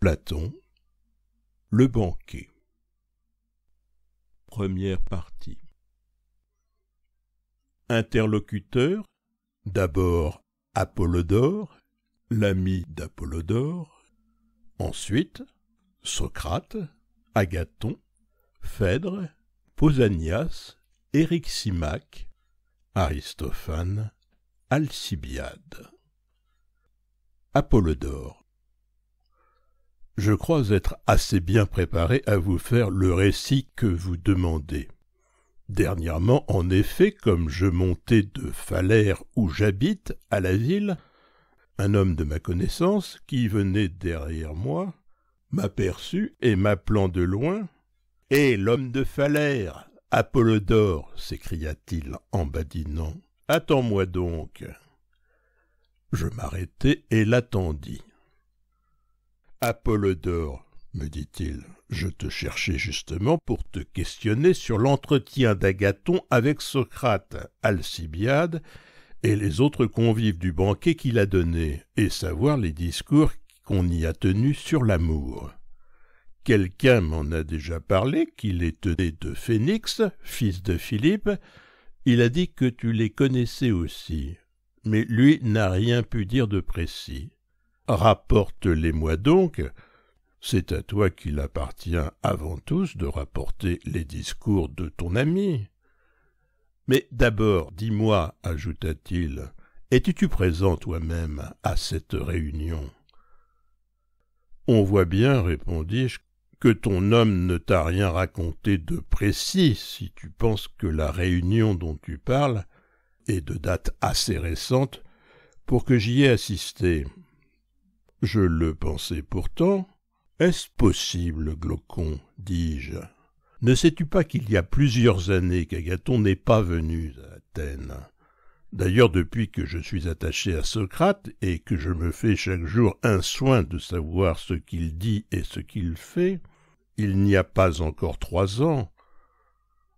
Platon Le banquet Première partie Interlocuteur D'abord Apollodore, l'ami d'Apollodore, ensuite Socrate, Agathon, Phèdre, Pausanias, Éryximaque, Aristophane, Alcibiade. Apollodore je crois être assez bien préparé à vous faire le récit que vous demandez. Dernièrement, en effet, comme je montais de Falaire où j'habite, à la ville, un homme de ma connaissance, qui venait derrière moi, m'aperçut et m'appelant de loin Et eh, l'homme de Falaire Apollodore s'écria-t-il en badinant. Attends-moi donc. Je m'arrêtai et l'attendis. Apollodore, me dit-il, je te cherchais justement pour te questionner sur l'entretien d'Agathon avec Socrate, Alcibiade et les autres convives du banquet qu'il a donné, et savoir les discours qu'on y a tenus sur l'amour. Quelqu'un m'en a déjà parlé qu'il les tenait de Phénix, fils de Philippe. Il a dit que tu les connaissais aussi, mais lui n'a rien pu dire de précis. Rapporte-les-moi donc. C'est à toi qu'il appartient avant tous de rapporter les discours de ton ami. Mais d'abord, dis-moi, ajouta-t-il, étais-tu présent toi-même à cette réunion On voit bien, répondis-je, que ton homme ne t'a rien raconté de précis si tu penses que la réunion dont tu parles est de date assez récente pour que j'y ai assisté. Je le pensais pourtant. Est-ce possible, Glocon dis-je. Ne sais-tu pas qu'il y a plusieurs années qu'Agathon n'est pas venu à Athènes D'ailleurs, depuis que je suis attaché à Socrate et que je me fais chaque jour un soin de savoir ce qu'il dit et ce qu'il fait, il n'y a pas encore trois ans.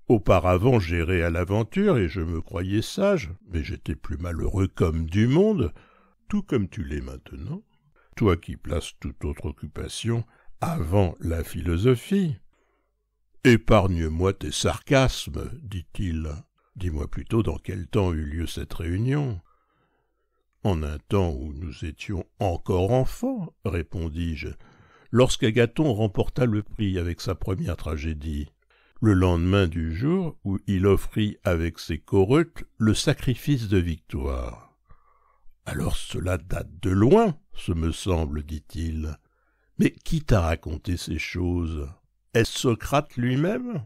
Auparavant, j'irais à l'aventure et je me croyais sage, mais j'étais plus malheureux comme du monde, tout comme tu l'es maintenant toi qui places toute autre occupation avant la philosophie. Épargne-moi tes sarcasmes, dit-il. Dis-moi plutôt dans quel temps eut lieu cette réunion. En un temps où nous étions encore enfants, répondis-je, lorsqu'Agathon remporta le prix avec sa première tragédie. Le lendemain du jour où il offrit avec ses chorutes le sacrifice de victoire. Alors cela date de loin, ce me semble, dit-il. Mais qui t'a raconté ces choses Est-ce Socrate lui-même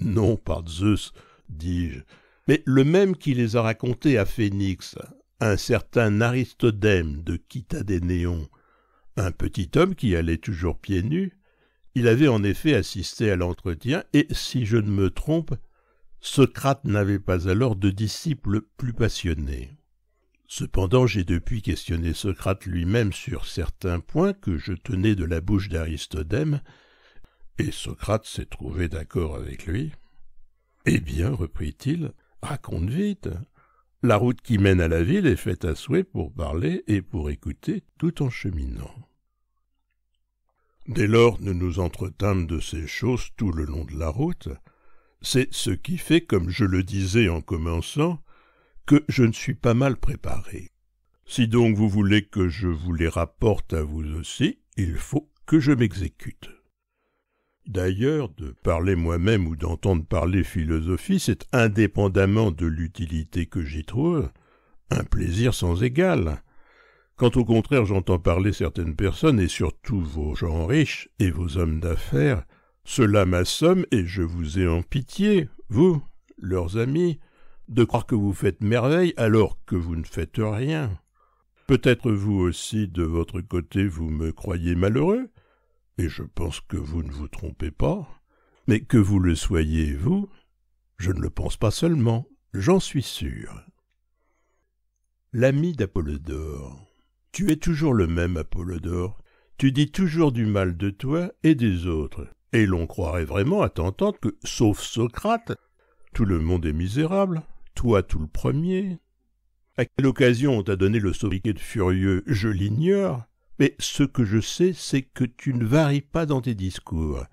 Non, par Zeus, dis-je, mais le même qui les a racontées à Phénix, un certain Aristodème de Quitadénéon, un petit homme qui allait toujours pieds nus, il avait en effet assisté à l'entretien, et, si je ne me trompe, Socrate n'avait pas alors de disciple plus passionné. Cependant, j'ai depuis questionné Socrate lui-même sur certains points que je tenais de la bouche d'Aristodème, et Socrate s'est trouvé d'accord avec lui. Eh bien, reprit-il, raconte vite. La route qui mène à la ville est faite à souhait pour parler et pour écouter tout en cheminant. Dès lors, nous nous entretînmes de ces choses tout le long de la route. C'est ce qui fait, comme je le disais en commençant, que je ne suis pas mal préparé. Si donc vous voulez que je vous les rapporte à vous aussi, il faut que je m'exécute. D'ailleurs, de parler moi-même ou d'entendre parler philosophie, c'est indépendamment de l'utilité que j'y trouve, un plaisir sans égal. Quand au contraire j'entends parler certaines personnes, et surtout vos gens riches et vos hommes d'affaires, cela m'assomme et je vous ai en pitié, vous, leurs amis, de croire que vous faites merveille alors que vous ne faites rien. Peut-être vous aussi, de votre côté, vous me croyez malheureux, et je pense que vous ne vous trompez pas, mais que vous le soyez, vous, je ne le pense pas seulement, j'en suis sûr. L'ami d'Apollodore. Tu es toujours le même, Apollodore. Tu dis toujours du mal de toi et des autres, et l'on croirait vraiment à t'entendre que, sauf Socrate, tout le monde est misérable, toi tout le premier. À quelle occasion on t'a donné le sobriquet de furieux, je l'ignore, mais ce que je sais, c'est que tu ne varies pas dans tes discours,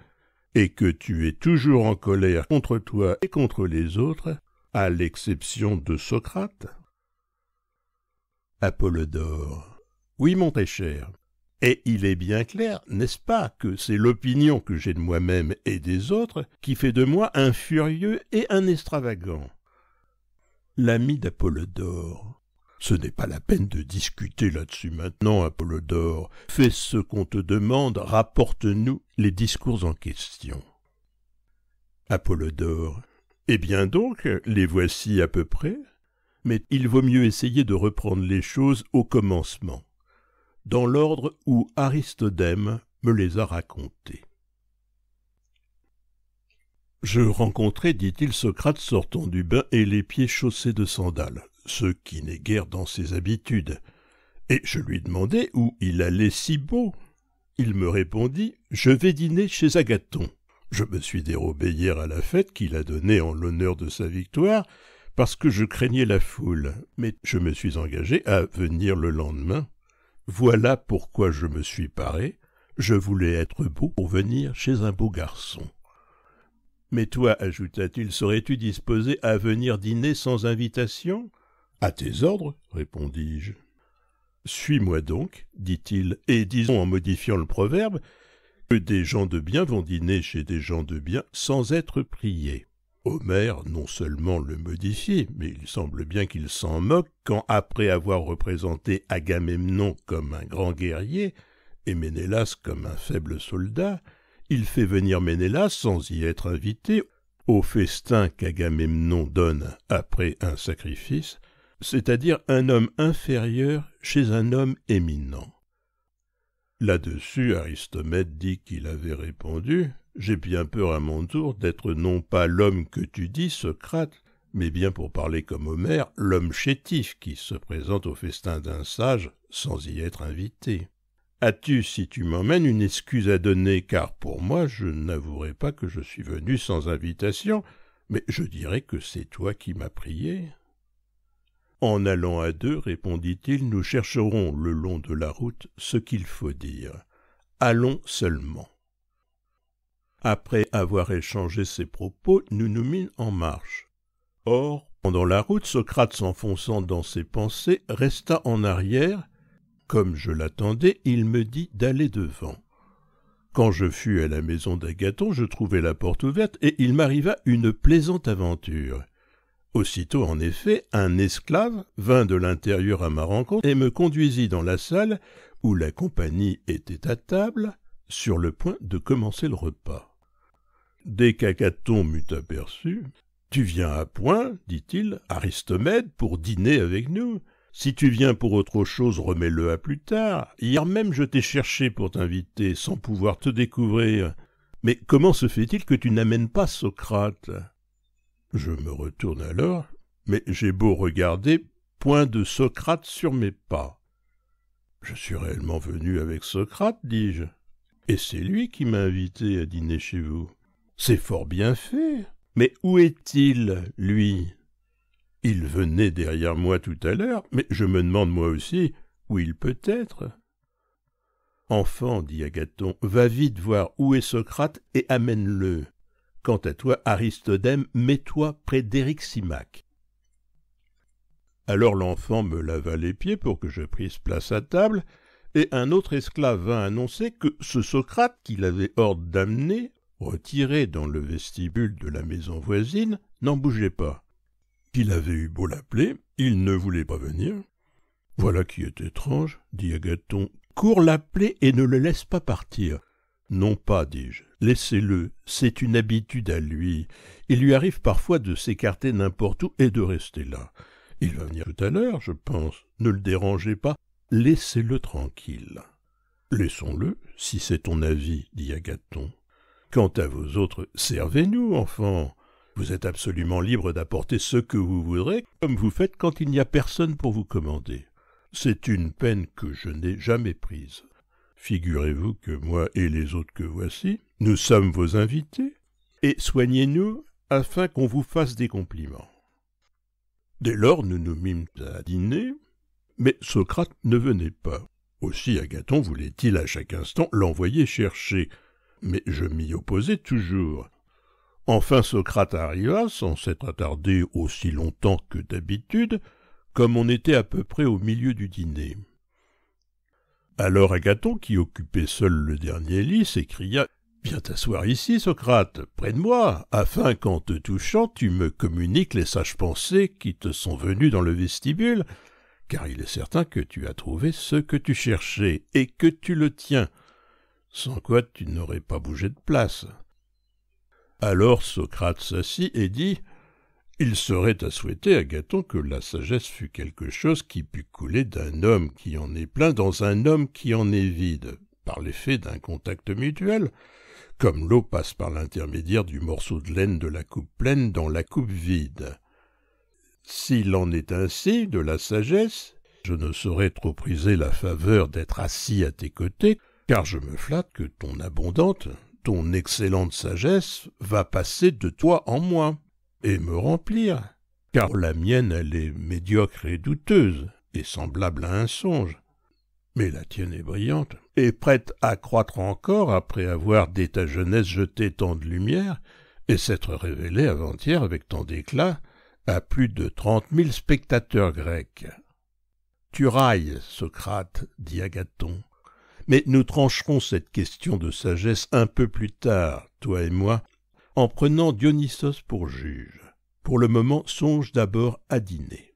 et que tu es toujours en colère contre toi et contre les autres, à l'exception de Socrate. Apollodore. Oui, mon très cher. Et il est bien clair, n'est-ce pas, que c'est l'opinion que j'ai de moi-même et des autres qui fait de moi un furieux et un extravagant l'ami d'Apollodore. Ce n'est pas la peine de discuter là-dessus maintenant, Apollodore. Fais ce qu'on te demande, rapporte-nous les discours en question. Apollodore. Eh bien donc, les voici à peu près. Mais il vaut mieux essayer de reprendre les choses au commencement, dans l'ordre où Aristodème me les a racontées. Je rencontrai, dit-il, Socrate sortant du bain et les pieds chaussés de sandales, ce qui n'est guère dans ses habitudes. Et je lui demandai où il allait si beau. Il me répondit Je vais dîner chez Agathon. Je me suis dérobé hier à la fête qu'il a donnée en l'honneur de sa victoire, parce que je craignais la foule, mais je me suis engagé à venir le lendemain. Voilà pourquoi je me suis paré. Je voulais être beau pour venir chez un beau garçon. Mais toi, ajouta-t-il, serais-tu disposé à venir dîner sans invitation À tes ordres, répondis-je. Suis-moi donc, dit-il, et disons en modifiant le proverbe que des gens de bien vont dîner chez des gens de bien sans être priés. Homère non seulement le modifie, mais il semble bien qu'il s'en moque quand, après avoir représenté Agamemnon comme un grand guerrier et Ménélas comme un faible soldat, il fait venir Ménélas sans y être invité au festin qu'Agamemnon donne après un sacrifice, c'est-à-dire un homme inférieur chez un homme éminent. Là-dessus, Aristomède dit qu'il avait répondu J'ai bien peur à mon tour d'être non pas l'homme que tu dis, Socrate, mais bien pour parler comme Homère, l'homme chétif qui se présente au festin d'un sage sans y être invité. As-tu, si tu m'emmènes, une excuse à donner Car pour moi, je n'avouerai pas que je suis venu sans invitation, mais je dirai que c'est toi qui m'as prié. En allant à deux, répondit-il, nous chercherons le long de la route ce qu'il faut dire. Allons seulement. Après avoir échangé ces propos, nous nous mîmes en marche. Or, pendant la route, Socrate, s'enfonçant dans ses pensées, resta en arrière comme je l'attendais, il me dit d'aller devant. Quand je fus à la maison d'Agathon, je trouvai la porte ouverte, et il m'arriva une plaisante aventure. Aussitôt, en effet, un esclave vint de l'intérieur à ma rencontre et me conduisit dans la salle où la compagnie était à table, sur le point de commencer le repas. Dès qu'Agathon m'eut aperçu, Tu viens à point, dit-il, Aristomède, pour dîner avec nous. Si tu viens pour autre chose, remets-le à plus tard. Hier même, je t'ai cherché pour t'inviter, sans pouvoir te découvrir. Mais comment se fait-il que tu n'amènes pas Socrate Je me retourne alors, mais j'ai beau regarder, point de Socrate sur mes pas. Je suis réellement venu avec Socrate, dis-je. Et c'est lui qui m'a invité à dîner chez vous. C'est fort bien fait. Mais où est-il, lui il venait derrière moi tout à l'heure, mais je me demande moi aussi où il peut être. Enfant, dit Agathon, va vite voir où est Socrate et amène-le. Quant à toi, Aristodème, mets-toi près Simac. » Alors l'enfant me lava les pieds pour que je prisse place à table, et un autre esclave vint annoncer que ce Socrate qu'il avait ordre d'amener, retiré dans le vestibule de la maison voisine, n'en bougeait pas qu'il avait eu beau l'appeler, il ne voulait pas venir. Voilà qui est étrange, dit Agathon. Cours l'appeler et ne le laisse pas partir. Non pas, dis-je. Laissez-le, c'est une habitude à lui. Il lui arrive parfois de s'écarter n'importe où et de rester là. Il va venir tout à l'heure, je pense. Ne le dérangez pas, laissez-le tranquille. Laissons-le, si c'est ton avis, dit Agathon. Quant à vos autres, servez-nous, enfants. Vous êtes absolument libre d'apporter ce que vous voudrez, comme vous faites quand il n'y a personne pour vous commander. C'est une peine que je n'ai jamais prise. Figurez-vous que moi et les autres que voici, nous sommes vos invités, et soignez-nous afin qu'on vous fasse des compliments. Dès lors, nous nous mîmes à dîner, mais Socrate ne venait pas. Aussi Agathon voulait-il à chaque instant l'envoyer chercher, mais je m'y opposais toujours. Enfin Socrate arriva, sans s'être attardé aussi longtemps que d'habitude, comme on était à peu près au milieu du dîner. Alors Agathon, qui occupait seul le dernier lit, s'écria Viens t'asseoir ici, Socrate, près de moi, afin qu'en te touchant tu me communiques les sages pensées qui te sont venues dans le vestibule, car il est certain que tu as trouvé ce que tu cherchais, et que tu le tiens, sans quoi tu n'aurais pas bougé de place. Alors Socrate s'assit et dit Il serait à souhaiter, Agathon, que la sagesse fût quelque chose qui pût couler d'un homme qui en est plein dans un homme qui en est vide, par l'effet d'un contact mutuel, comme l'eau passe par l'intermédiaire du morceau de laine de la coupe pleine dans la coupe vide. S'il en est ainsi de la sagesse, je ne saurais trop priser la faveur d'être assis à tes côtés, car je me flatte que ton abondante, ton excellente sagesse va passer de toi en moi, et me remplir, car la mienne elle est médiocre et douteuse, et semblable à un songe. Mais la tienne est brillante, et prête à croître encore après avoir dès ta jeunesse jeté tant de lumière, et s'être révélée avant-hier avec tant d'éclat à plus de trente mille spectateurs grecs. Tu railles, Socrate, dit Agathon, mais nous trancherons cette question de sagesse un peu plus tard, toi et moi, en prenant Dionysos pour juge. Pour le moment, songe d'abord à dîner.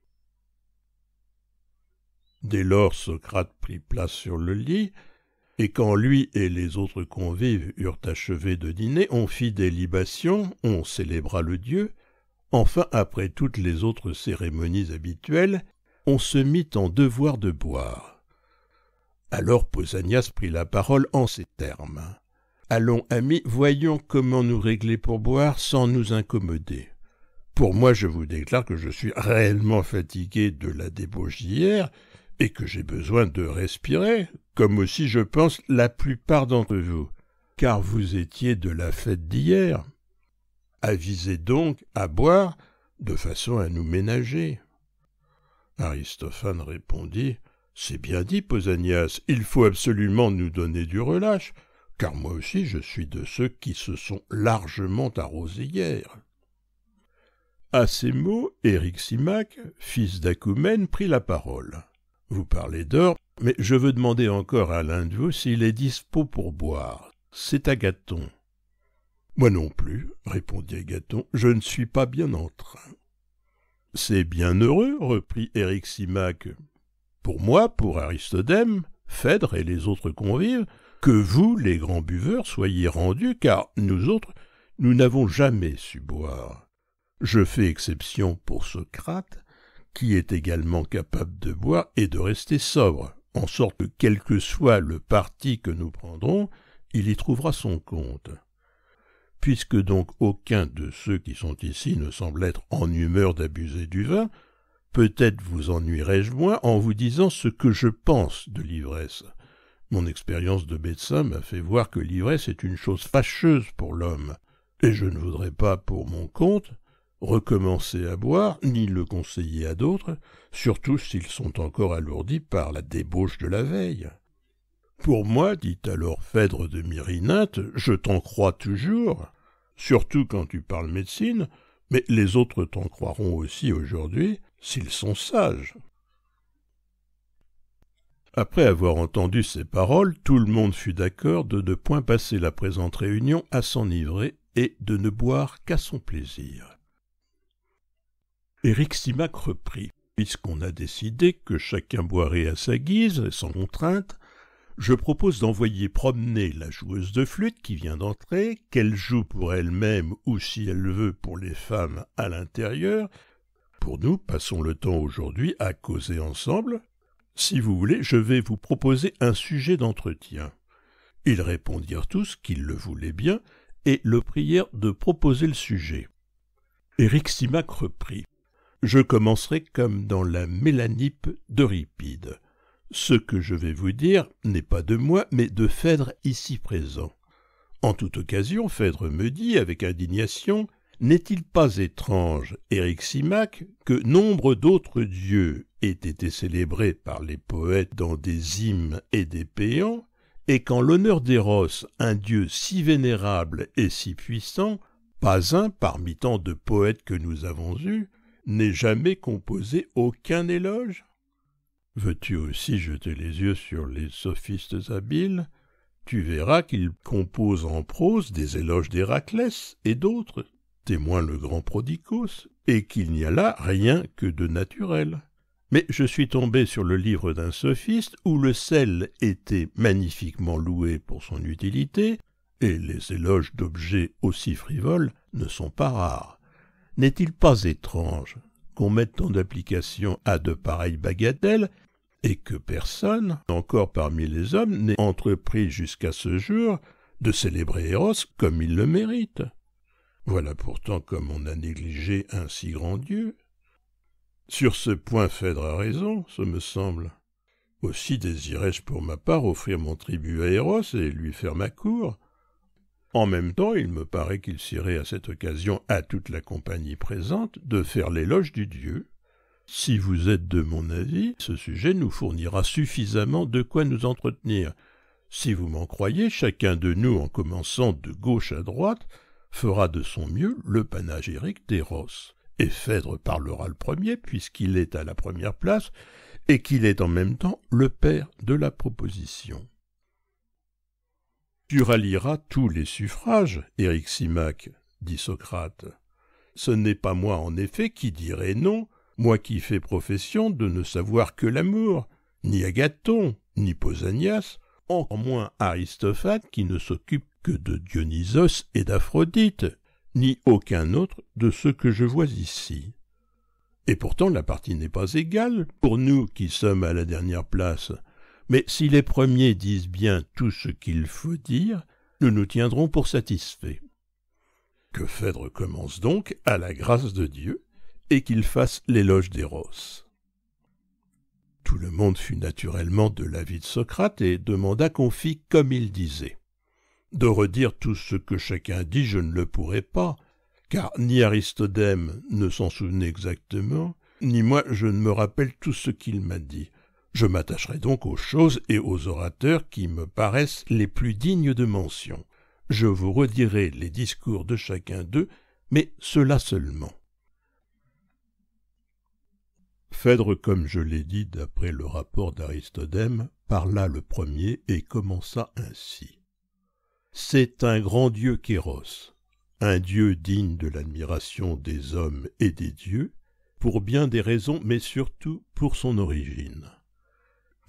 Dès lors, Socrate prit place sur le lit, et quand lui et les autres convives eurent achevé de dîner, on fit des libations, on célébra le dieu, enfin, après toutes les autres cérémonies habituelles, on se mit en devoir de boire. Alors Posanias prit la parole en ces termes. Allons, amis, voyons comment nous régler pour boire sans nous incommoder. Pour moi, je vous déclare que je suis réellement fatigué de la débauche d'hier et que j'ai besoin de respirer, comme aussi, je pense, la plupart d'entre vous, car vous étiez de la fête d'hier. Avisez donc à boire de façon à nous ménager. Aristophane répondit c'est bien dit, Posanias, il faut absolument nous donner du relâche, car moi aussi je suis de ceux qui se sont largement arrosés hier. À ces mots, Éric fils d'Acoumène, prit la parole. Vous parlez d'or, mais je veux demander encore à l'un de vous s'il est dispo pour boire. C'est Agathon. Moi non plus, répondit Agathon, je ne suis pas bien en train. C'est bien heureux, reprit Éric pour moi, pour Aristodème, Phèdre et les autres convives, que vous, les grands buveurs, soyez rendus, car nous autres, nous n'avons jamais su boire. Je fais exception pour Socrate, qui est également capable de boire et de rester sobre, en sorte que quel que soit le parti que nous prendrons, il y trouvera son compte. Puisque donc aucun de ceux qui sont ici ne semble être en humeur d'abuser du vin, Peut-être vous ennuierai-je moins en vous disant ce que je pense de l'ivresse. Mon expérience de médecin m'a fait voir que l'ivresse est une chose fâcheuse pour l'homme, et je ne voudrais pas, pour mon compte, recommencer à boire, ni le conseiller à d'autres, surtout s'ils sont encore alourdis par la débauche de la veille. Pour moi, dit alors Phèdre de Myrinate, je t'en crois toujours, surtout quand tu parles médecine, mais les autres t'en croiront aussi aujourd'hui, s'ils sont sages. Après avoir entendu ces paroles, tout le monde fut d'accord de ne point passer la présente réunion à s'enivrer et de ne boire qu'à son plaisir. Simac reprit. Puisqu'on a décidé que chacun boirait à sa guise et sans contrainte, je propose d'envoyer promener la joueuse de flûte qui vient d'entrer, qu'elle joue pour elle-même ou si elle veut pour les femmes à l'intérieur, pour nous, passons le temps aujourd'hui à causer ensemble. Si vous voulez, je vais vous proposer un sujet d'entretien. Ils répondirent tous qu'ils le voulaient bien, et le prièrent de proposer le sujet. Éric reprit. Je commencerai comme dans la Mélanippe d'Euripide. Ce que je vais vous dire n'est pas de moi, mais de Phèdre ici présent. En toute occasion, Phèdre me dit avec indignation n'est-il pas étrange, Éric que nombre d'autres dieux aient été célébrés par les poètes dans des hymnes et des péans, et qu'en l'honneur d'Eros, un dieu si vénérable et si puissant, pas un parmi tant de poètes que nous avons eus n'ait jamais composé aucun éloge Veux-tu aussi jeter les yeux sur les sophistes habiles Tu verras qu'ils composent en prose des éloges d'Héraclès et d'autres, témoin le grand prodicus, et qu'il n'y a là rien que de naturel. Mais je suis tombé sur le livre d'un sophiste où le sel était magnifiquement loué pour son utilité, et les éloges d'objets aussi frivoles ne sont pas rares. N'est-il pas étrange qu'on mette tant d'applications à de pareilles bagatelles et que personne, encore parmi les hommes, n'ait entrepris jusqu'à ce jour de célébrer Eros comme il le mérite. Voilà pourtant comme on a négligé un si grand Dieu. Sur ce point Phèdre a raison, ce me semble. Aussi désirais-je pour ma part offrir mon tribut à Héros et lui faire ma cour. En même temps, il me paraît qu'il serait à cette occasion à toute la compagnie présente de faire l'éloge du Dieu. Si vous êtes de mon avis, ce sujet nous fournira suffisamment de quoi nous entretenir. Si vous m'en croyez, chacun de nous, en commençant de gauche à droite, fera de son mieux le panagérique d'Eros. Et Phèdre parlera le premier, puisqu'il est à la première place, et qu'il est en même temps le père de la proposition. Tu rallieras tous les suffrages, Éric dit Socrate. Ce n'est pas moi en effet qui dirai non, moi qui fais profession de ne savoir que l'amour, ni Agathon, ni Posanias, encore moins Aristophane qui ne s'occupe que de Dionysos et d'Aphrodite, ni aucun autre de ceux que je vois ici. Et pourtant la partie n'est pas égale pour nous qui sommes à la dernière place. Mais si les premiers disent bien tout ce qu'il faut dire, nous nous tiendrons pour satisfaits. Que Phèdre commence donc à la grâce de Dieu, et qu'il fasse l'éloge d'Éros. Tout le monde fut naturellement de l'avis de Socrate et demanda qu'on fît comme il disait. De redire tout ce que chacun dit, je ne le pourrai pas, car ni Aristodème ne s'en souvenait exactement, ni moi je ne me rappelle tout ce qu'il m'a dit. Je m'attacherai donc aux choses et aux orateurs qui me paraissent les plus dignes de mention. Je vous redirai les discours de chacun d'eux, mais cela seulement. Phèdre, comme je l'ai dit d'après le rapport d'Aristodème, parla le premier et commença ainsi c'est un grand dieu Kéros, un dieu digne de l'admiration des hommes et des dieux, pour bien des raisons, mais surtout pour son origine.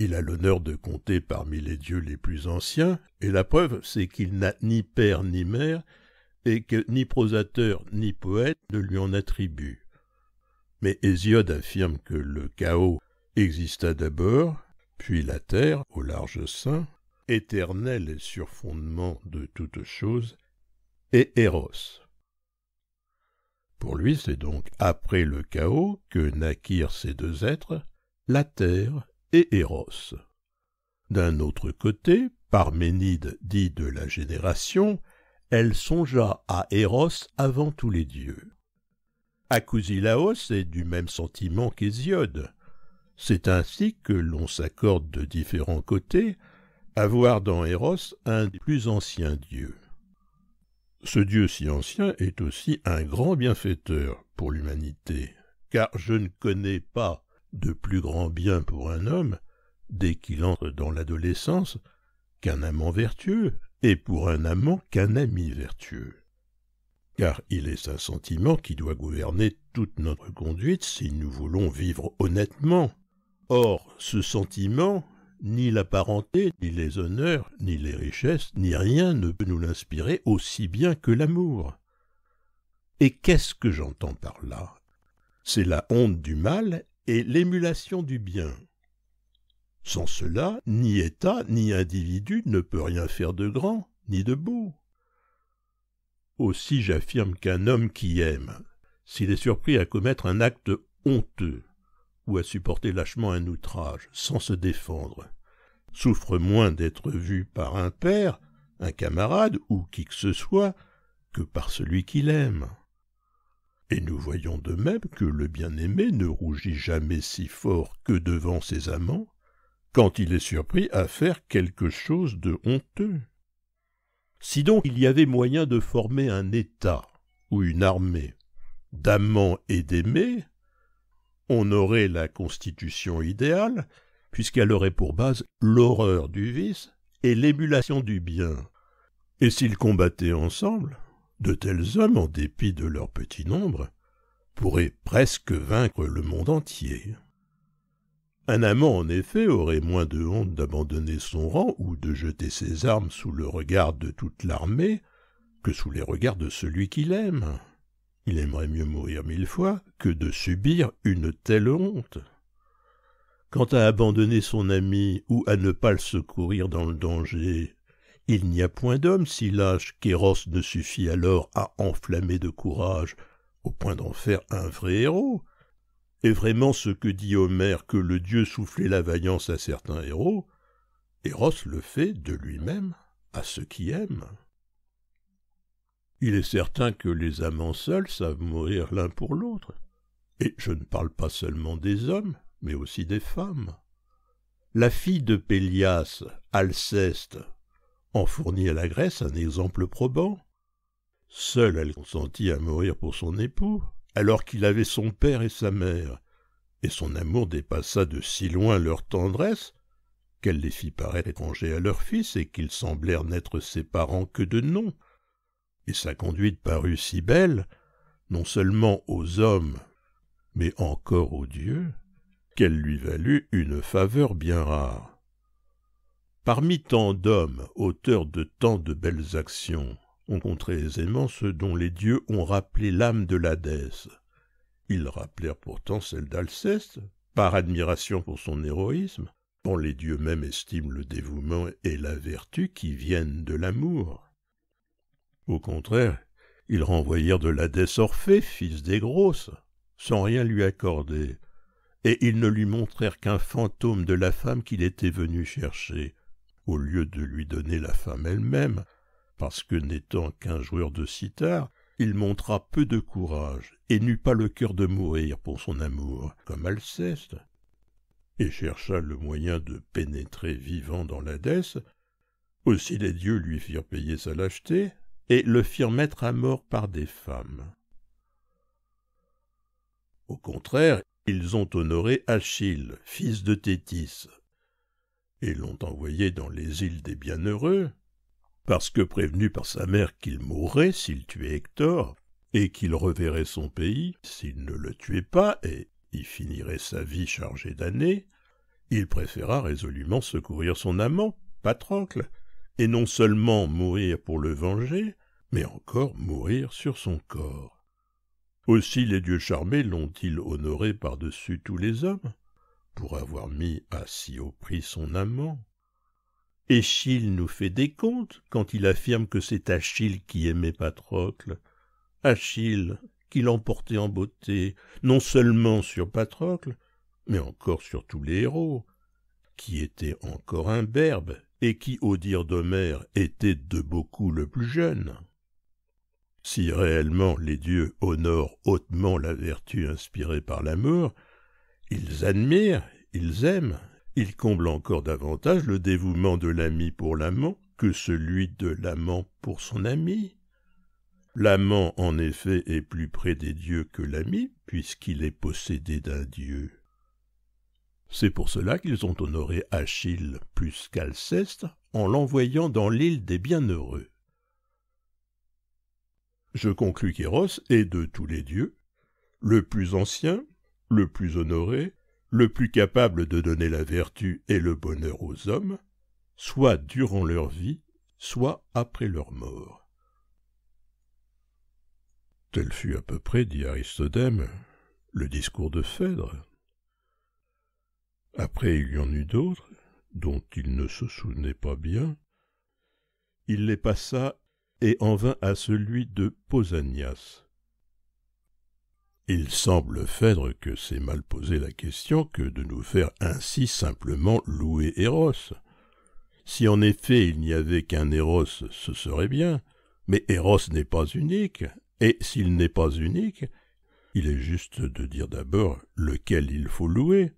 Il a l'honneur de compter parmi les dieux les plus anciens, et la preuve, c'est qu'il n'a ni père ni mère, et que ni prosateur ni poète ne lui en attribue. Mais Hésiode affirme que le chaos exista d'abord, puis la terre au large sein, éternel et sur fondement de toutes choses, et Eros. Pour lui, c'est donc après le chaos que naquirent ces deux êtres, la terre et Eros. D'un autre côté, Parménide dit de la génération, elle songea à Eros avant tous les dieux. Acousilaos est du même sentiment qu'Hésiode. C'est ainsi que l'on s'accorde de différents côtés avoir dans Héros un des plus anciens dieux. Ce dieu si ancien est aussi un grand bienfaiteur pour l'humanité, car je ne connais pas de plus grand bien pour un homme, dès qu'il entre dans l'adolescence, qu'un amant vertueux, et pour un amant qu'un ami vertueux. Car il est un sentiment qui doit gouverner toute notre conduite si nous voulons vivre honnêtement. Or, ce sentiment, ni la parenté, ni les honneurs, ni les richesses, ni rien ne peut nous l'inspirer aussi bien que l'amour. Et qu'est-ce que j'entends par là C'est la honte du mal et l'émulation du bien. Sans cela, ni État, ni individu ne peut rien faire de grand, ni de beau. Aussi j'affirme qu'un homme qui aime, s'il est surpris à commettre un acte honteux, ou à supporter lâchement un outrage, sans se défendre, souffre moins d'être vu par un père, un camarade ou qui que ce soit, que par celui qu'il aime. Et nous voyons de même que le bien-aimé ne rougit jamais si fort que devant ses amants, quand il est surpris à faire quelque chose de honteux. Si donc il y avait moyen de former un État ou une armée d'amants et d'aimés, on aurait la constitution idéale, puisqu'elle aurait pour base l'horreur du vice et l'émulation du bien. Et s'ils combattaient ensemble, de tels hommes, en dépit de leur petit nombre, pourraient presque vaincre le monde entier. Un amant, en effet, aurait moins de honte d'abandonner son rang ou de jeter ses armes sous le regard de toute l'armée que sous les regards de celui qu'il aime. Il aimerait mieux mourir mille fois que de subir une telle honte. Quant à abandonner son ami ou à ne pas le secourir dans le danger, il n'y a point d'homme si lâche qu'Héros ne suffit alors à enflammer de courage, au point d'en faire un vrai héros. Et vraiment ce que dit Homère que le dieu soufflait la vaillance à certains héros, Eros le fait de lui-même à ceux qui aiment. Il est certain que les amants seuls savent mourir l'un pour l'autre. Et je ne parle pas seulement des hommes, mais aussi des femmes. La fille de Pélias, Alceste, en fournit à la Grèce un exemple probant. Seule elle consentit à mourir pour son époux, alors qu'il avait son père et sa mère, et son amour dépassa de si loin leur tendresse qu'elle les fit paraître étrangers à leur fils et qu'ils semblèrent n'être ses parents que de noms, et sa conduite parut si belle, non seulement aux hommes, mais encore aux dieux, qu'elle lui valut une faveur bien rare. Parmi tant d'hommes, auteurs de tant de belles actions, on compterait aisément ceux dont les dieux ont rappelé l'âme de l'Hadès. Ils rappelèrent pourtant celle d'Alceste, par admiration pour son héroïsme, dont les dieux mêmes estiment le dévouement et la vertu qui viennent de l'amour. Au contraire, ils renvoyèrent de l'Hadès Orphée, fils des grosses, sans rien lui accorder, et ils ne lui montrèrent qu'un fantôme de la femme qu'il était venu chercher, au lieu de lui donner la femme elle-même, parce que n'étant qu'un joueur de cithare, il montra peu de courage et n'eut pas le cœur de mourir pour son amour, comme Alceste, et chercha le moyen de pénétrer vivant dans l'Hadès. Aussi les dieux lui firent payer sa lâcheté, et le firent mettre à mort par des femmes. Au contraire, ils ont honoré Achille, fils de Tétis, et l'ont envoyé dans les îles des Bienheureux, parce que prévenu par sa mère qu'il mourrait s'il tuait Hector, et qu'il reverrait son pays s'il ne le tuait pas et y finirait sa vie chargée d'années, il préféra résolument secourir son amant, Patrocle, et non seulement mourir pour le venger, mais encore mourir sur son corps. Aussi les dieux charmés l'ont-ils honoré par-dessus tous les hommes, pour avoir mis à si haut prix son amant. Échille nous fait des comptes quand il affirme que c'est Achille qui aimait Patrocle. Achille qui l'emportait en beauté, non seulement sur Patrocle, mais encore sur tous les héros, qui était encore imberbe et qui, au dire d'Homère, était de beaucoup le plus jeune. Si réellement les dieux honorent hautement la vertu inspirée par l'amour, ils admirent, ils aiment, ils comblent encore davantage le dévouement de l'ami pour l'amant que celui de l'amant pour son ami. L'amant, en effet, est plus près des dieux que l'ami, puisqu'il est possédé d'un dieu. C'est pour cela qu'ils ont honoré Achille plus qu'Alceste en l'envoyant dans l'île des Bienheureux. Je conclus qu'Héros est de tous les dieux le plus ancien, le plus honoré, le plus capable de donner la vertu et le bonheur aux hommes, soit durant leur vie, soit après leur mort. Tel fut à peu près, dit Aristodème, le discours de Phèdre, après, il y en eut d'autres, dont il ne se souvenait pas bien. Il les passa et en vint à celui de Pausanias. Il semble Phèdre que c'est mal poser la question que de nous faire ainsi simplement louer Eros. Si en effet il n'y avait qu'un Eros, ce serait bien, mais Eros n'est pas unique, et s'il n'est pas unique, il est juste de dire d'abord lequel il faut louer,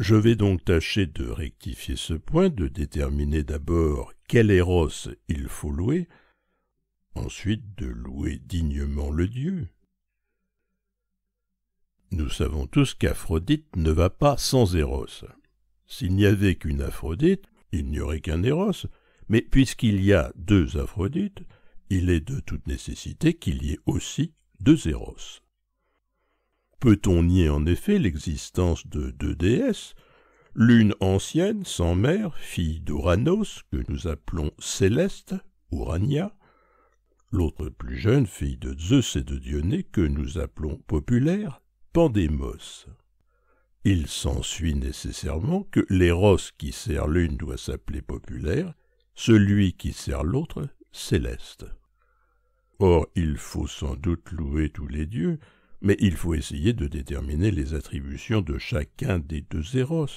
je vais donc tâcher de rectifier ce point, de déterminer d'abord quel Eros il faut louer, ensuite de louer dignement le Dieu. Nous savons tous qu'Aphrodite ne va pas sans Eros. S'il n'y avait qu'une Aphrodite, il n'y aurait qu'un Eros, mais puisqu'il y a deux Aphrodites, il est de toute nécessité qu'il y ait aussi deux Eros. Peut-on nier en effet l'existence de deux déesses, l'une ancienne, sans mère, fille d'Ouranos, que nous appelons Céleste, Urania, l'autre plus jeune, fille de Zeus et de Dionée, que nous appelons populaire, Pandémos. Il s'ensuit nécessairement que l'éros qui sert l'une doit s'appeler populaire, celui qui sert l'autre céleste. Or il faut sans doute louer tous les dieux, mais il faut essayer de déterminer les attributions de chacun des deux éros.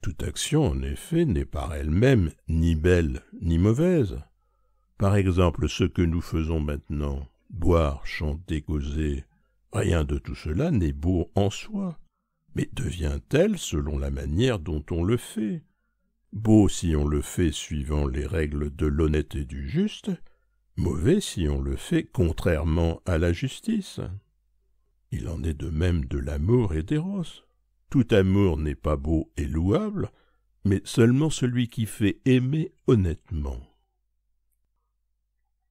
Toute action, en effet, n'est par elle-même ni belle ni mauvaise. Par exemple, ce que nous faisons maintenant, boire, chanter, causer, rien de tout cela n'est beau en soi, mais devient elle selon la manière dont on le fait. Beau si on le fait suivant les règles de l'honnêteté et du juste, mauvais si on le fait contrairement à la justice. Il en est de même de l'amour et des roses. Tout amour n'est pas beau et louable, mais seulement celui qui fait aimer honnêtement.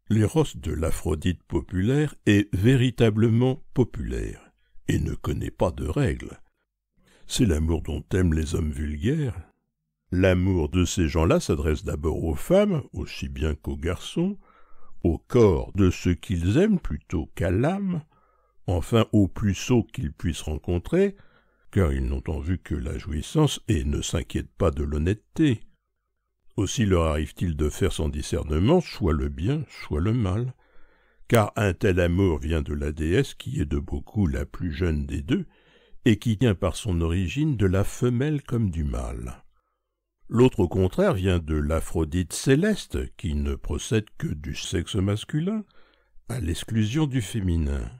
L'éros de l'Aphrodite populaire est véritablement populaire et ne connaît pas de règles. C'est l'amour dont aiment les hommes vulgaires. L'amour de ces gens-là s'adresse d'abord aux femmes, aussi bien qu'aux garçons, au corps de ceux qu'ils aiment plutôt qu'à l'âme, enfin au plus sot qu'ils puissent rencontrer, car ils n'ont en vue que la jouissance et ne s'inquiètent pas de l'honnêteté. Aussi leur arrive-t-il de faire sans discernement soit le bien, soit le mal, car un tel amour vient de la déesse qui est de beaucoup la plus jeune des deux, et qui tient par son origine de la femelle comme du mâle. L'autre au contraire vient de l'Aphrodite céleste, qui ne procède que du sexe masculin, à l'exclusion du féminin,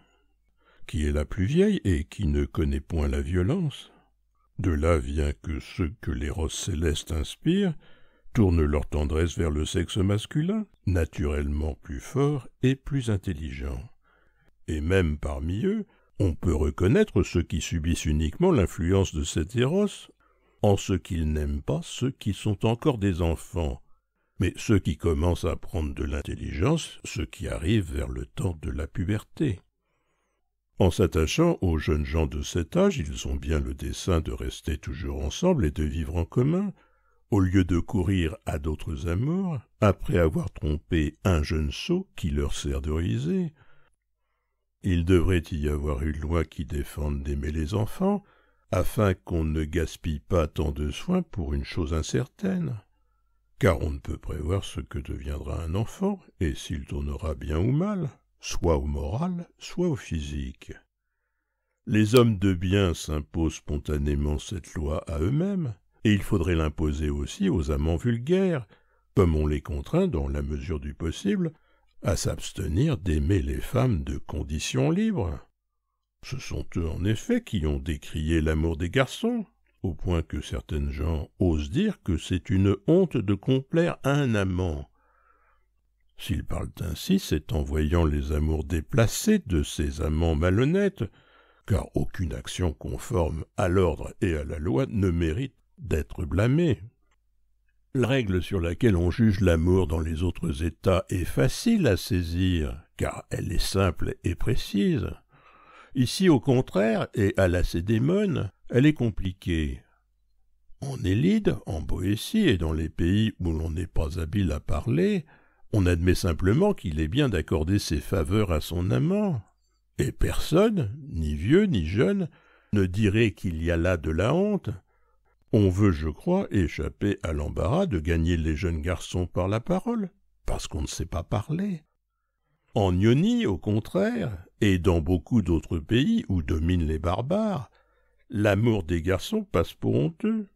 qui est la plus vieille et qui ne connaît point la violence. De là vient que ceux que les céleste célestes inspirent tournent leur tendresse vers le sexe masculin, naturellement plus fort et plus intelligent. Et même parmi eux, on peut reconnaître ceux qui subissent uniquement l'influence de cet éros en ce qu'ils n'aiment pas ceux qui sont encore des enfants, mais ceux qui commencent à prendre de l'intelligence, ceux qui arrivent vers le temps de la puberté. En s'attachant aux jeunes gens de cet âge, ils ont bien le dessein de rester toujours ensemble et de vivre en commun, au lieu de courir à d'autres amours, après avoir trompé un jeune sot qui leur sert de risée. Il devrait y avoir une loi qui défende d'aimer les enfants, afin qu'on ne gaspille pas tant de soins pour une chose incertaine car on ne peut prévoir ce que deviendra un enfant, et s'il tournera bien ou mal, soit au moral, soit au physique. Les hommes de bien s'imposent spontanément cette loi à eux-mêmes, et il faudrait l'imposer aussi aux amants vulgaires, comme on les contraint, dans la mesure du possible, à s'abstenir d'aimer les femmes de condition libre, ce sont eux, en effet, qui ont décrié l'amour des garçons, au point que certaines gens osent dire que c'est une honte de complaire à un amant. S'ils parlent ainsi, c'est en voyant les amours déplacés de ces amants malhonnêtes, car aucune action conforme à l'ordre et à la loi ne mérite d'être blâmée. La règle sur laquelle on juge l'amour dans les autres états est facile à saisir, car elle est simple et précise. Ici, au contraire, et à Lacédémone, elle est compliquée. En Élide, en Boétie et dans les pays où l'on n'est pas habile à parler, on admet simplement qu'il est bien d'accorder ses faveurs à son amant, et personne, ni vieux ni jeune, ne dirait qu'il y a là de la honte. On veut, je crois, échapper à l'embarras de gagner les jeunes garçons par la parole, parce qu'on ne sait pas parler. En Ionie, au contraire, et dans beaucoup d'autres pays où dominent les barbares, l'amour des garçons passe pour honteux.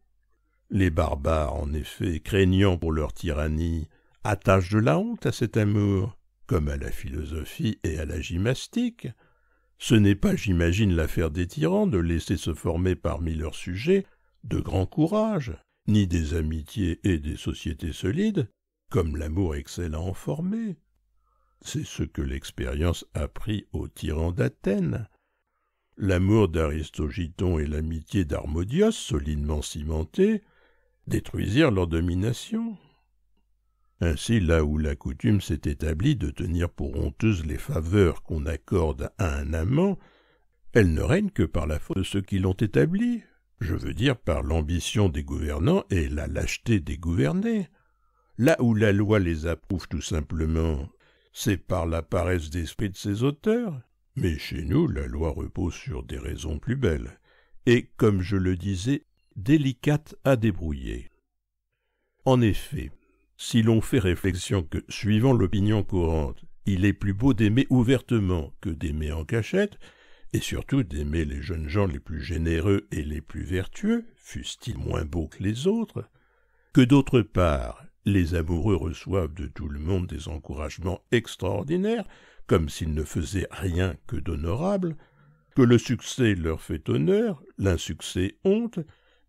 Les barbares, en effet, craignant pour leur tyrannie, attachent de la honte à cet amour, comme à la philosophie et à la gymnastique. Ce n'est pas, j'imagine, l'affaire des tyrans de laisser se former parmi leurs sujets de grands courage, ni des amitiés et des sociétés solides, comme l'amour excellent formé. C'est ce que l'expérience apprit aux tyrans d'Athènes. L'amour d'Aristogiton et l'amitié d'Armodios, solidement cimentés, détruisirent leur domination. Ainsi, là où la coutume s'est établie de tenir pour honteuses les faveurs qu'on accorde à un amant, elle ne règne que par la faute de ceux qui l'ont établie, je veux dire par l'ambition des gouvernants et la lâcheté des gouvernés. Là où la loi les approuve tout simplement, c'est par la paresse d'esprit de ses auteurs. Mais chez nous, la loi repose sur des raisons plus belles, et, comme je le disais, délicates à débrouiller. En effet, si l'on fait réflexion que, suivant l'opinion courante, il est plus beau d'aimer ouvertement que d'aimer en cachette, et surtout d'aimer les jeunes gens les plus généreux et les plus vertueux, fussent-ils moins beaux que les autres, que d'autre part, les amoureux reçoivent de tout le monde des encouragements extraordinaires, comme s'ils ne faisaient rien que d'honorable, que le succès leur fait honneur, l'insuccès honte,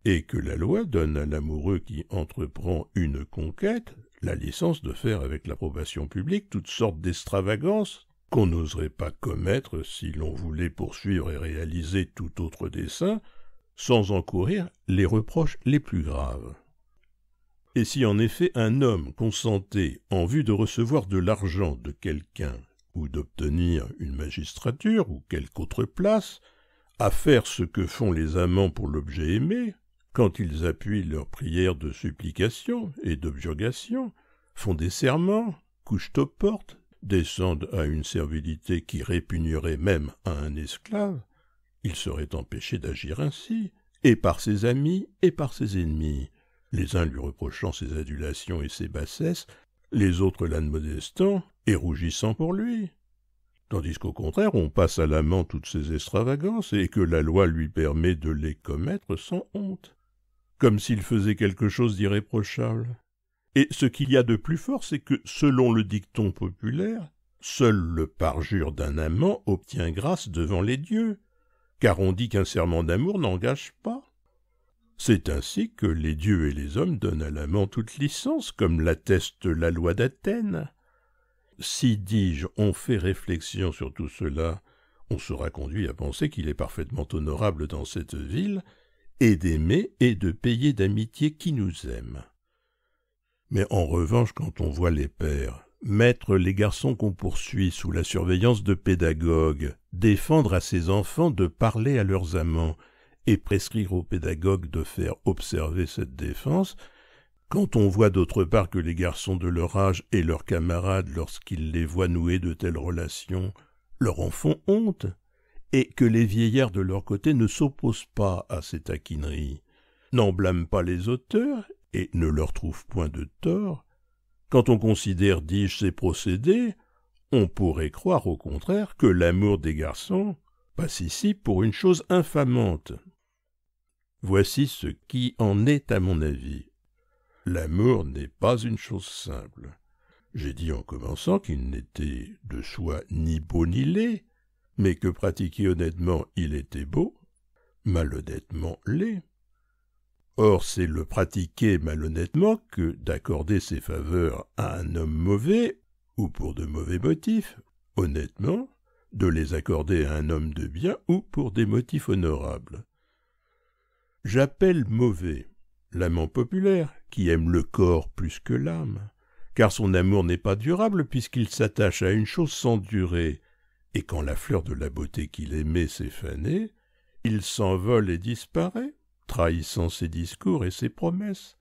et que la loi donne à l'amoureux qui entreprend une conquête la licence de faire avec l'approbation publique toutes sortes d'extravagances qu'on n'oserait pas commettre si l'on voulait poursuivre et réaliser tout autre dessein, sans encourir les reproches les plus graves. Et si en effet un homme consentait, en vue de recevoir de l'argent de quelqu'un, ou d'obtenir une magistrature ou quelque autre place, à faire ce que font les amants pour l'objet aimé, quand ils appuient leurs prières de supplication et d'objurgation, font des serments, couchent aux portes, descendent à une servilité qui répugnerait même à un esclave, il serait empêché d'agir ainsi, et par ses amis et par ses ennemis, les uns lui reprochant ses adulations et ses bassesses, les autres l'admodestant et rougissant pour lui. Tandis qu'au contraire, on passe à l'amant toutes ses extravagances et que la loi lui permet de les commettre sans honte, comme s'il faisait quelque chose d'irréprochable. Et ce qu'il y a de plus fort, c'est que, selon le dicton populaire, seul le parjure d'un amant obtient grâce devant les dieux, car on dit qu'un serment d'amour n'engage pas. C'est ainsi que les dieux et les hommes donnent à l'amant toute licence, comme l'atteste la loi d'Athènes. Si, dis-je, on fait réflexion sur tout cela, on sera conduit à penser qu'il est parfaitement honorable dans cette ville, et d'aimer et de payer d'amitié qui nous aime. Mais en revanche, quand on voit les pères mettre les garçons qu'on poursuit sous la surveillance de pédagogues, défendre à ses enfants de parler à leurs amants, et prescrire aux pédagogues de faire observer cette défense, quand on voit d'autre part que les garçons de leur âge et leurs camarades, lorsqu'ils les voient nouer de telles relations, leur en font honte, et que les vieillards de leur côté ne s'opposent pas à ces taquineries, n'en blâment pas les auteurs et ne leur trouvent point de tort, quand on considère, dis-je, ces procédés, on pourrait croire au contraire que l'amour des garçons passe ici pour une chose infamante. Voici ce qui en est à mon avis. L'amour n'est pas une chose simple. J'ai dit en commençant qu'il n'était de soi ni beau ni laid, mais que pratiqué honnêtement il était beau, malhonnêtement laid. Or c'est le pratiquer malhonnêtement que d'accorder ses faveurs à un homme mauvais, ou pour de mauvais motifs, honnêtement, de les accorder à un homme de bien ou pour des motifs honorables. J'appelle mauvais l'amant populaire, qui aime le corps plus que l'âme, car son amour n'est pas durable puisqu'il s'attache à une chose sans durée, et quand la fleur de la beauté qu'il aimait s'est fanée, il s'envole et disparaît, trahissant ses discours et ses promesses,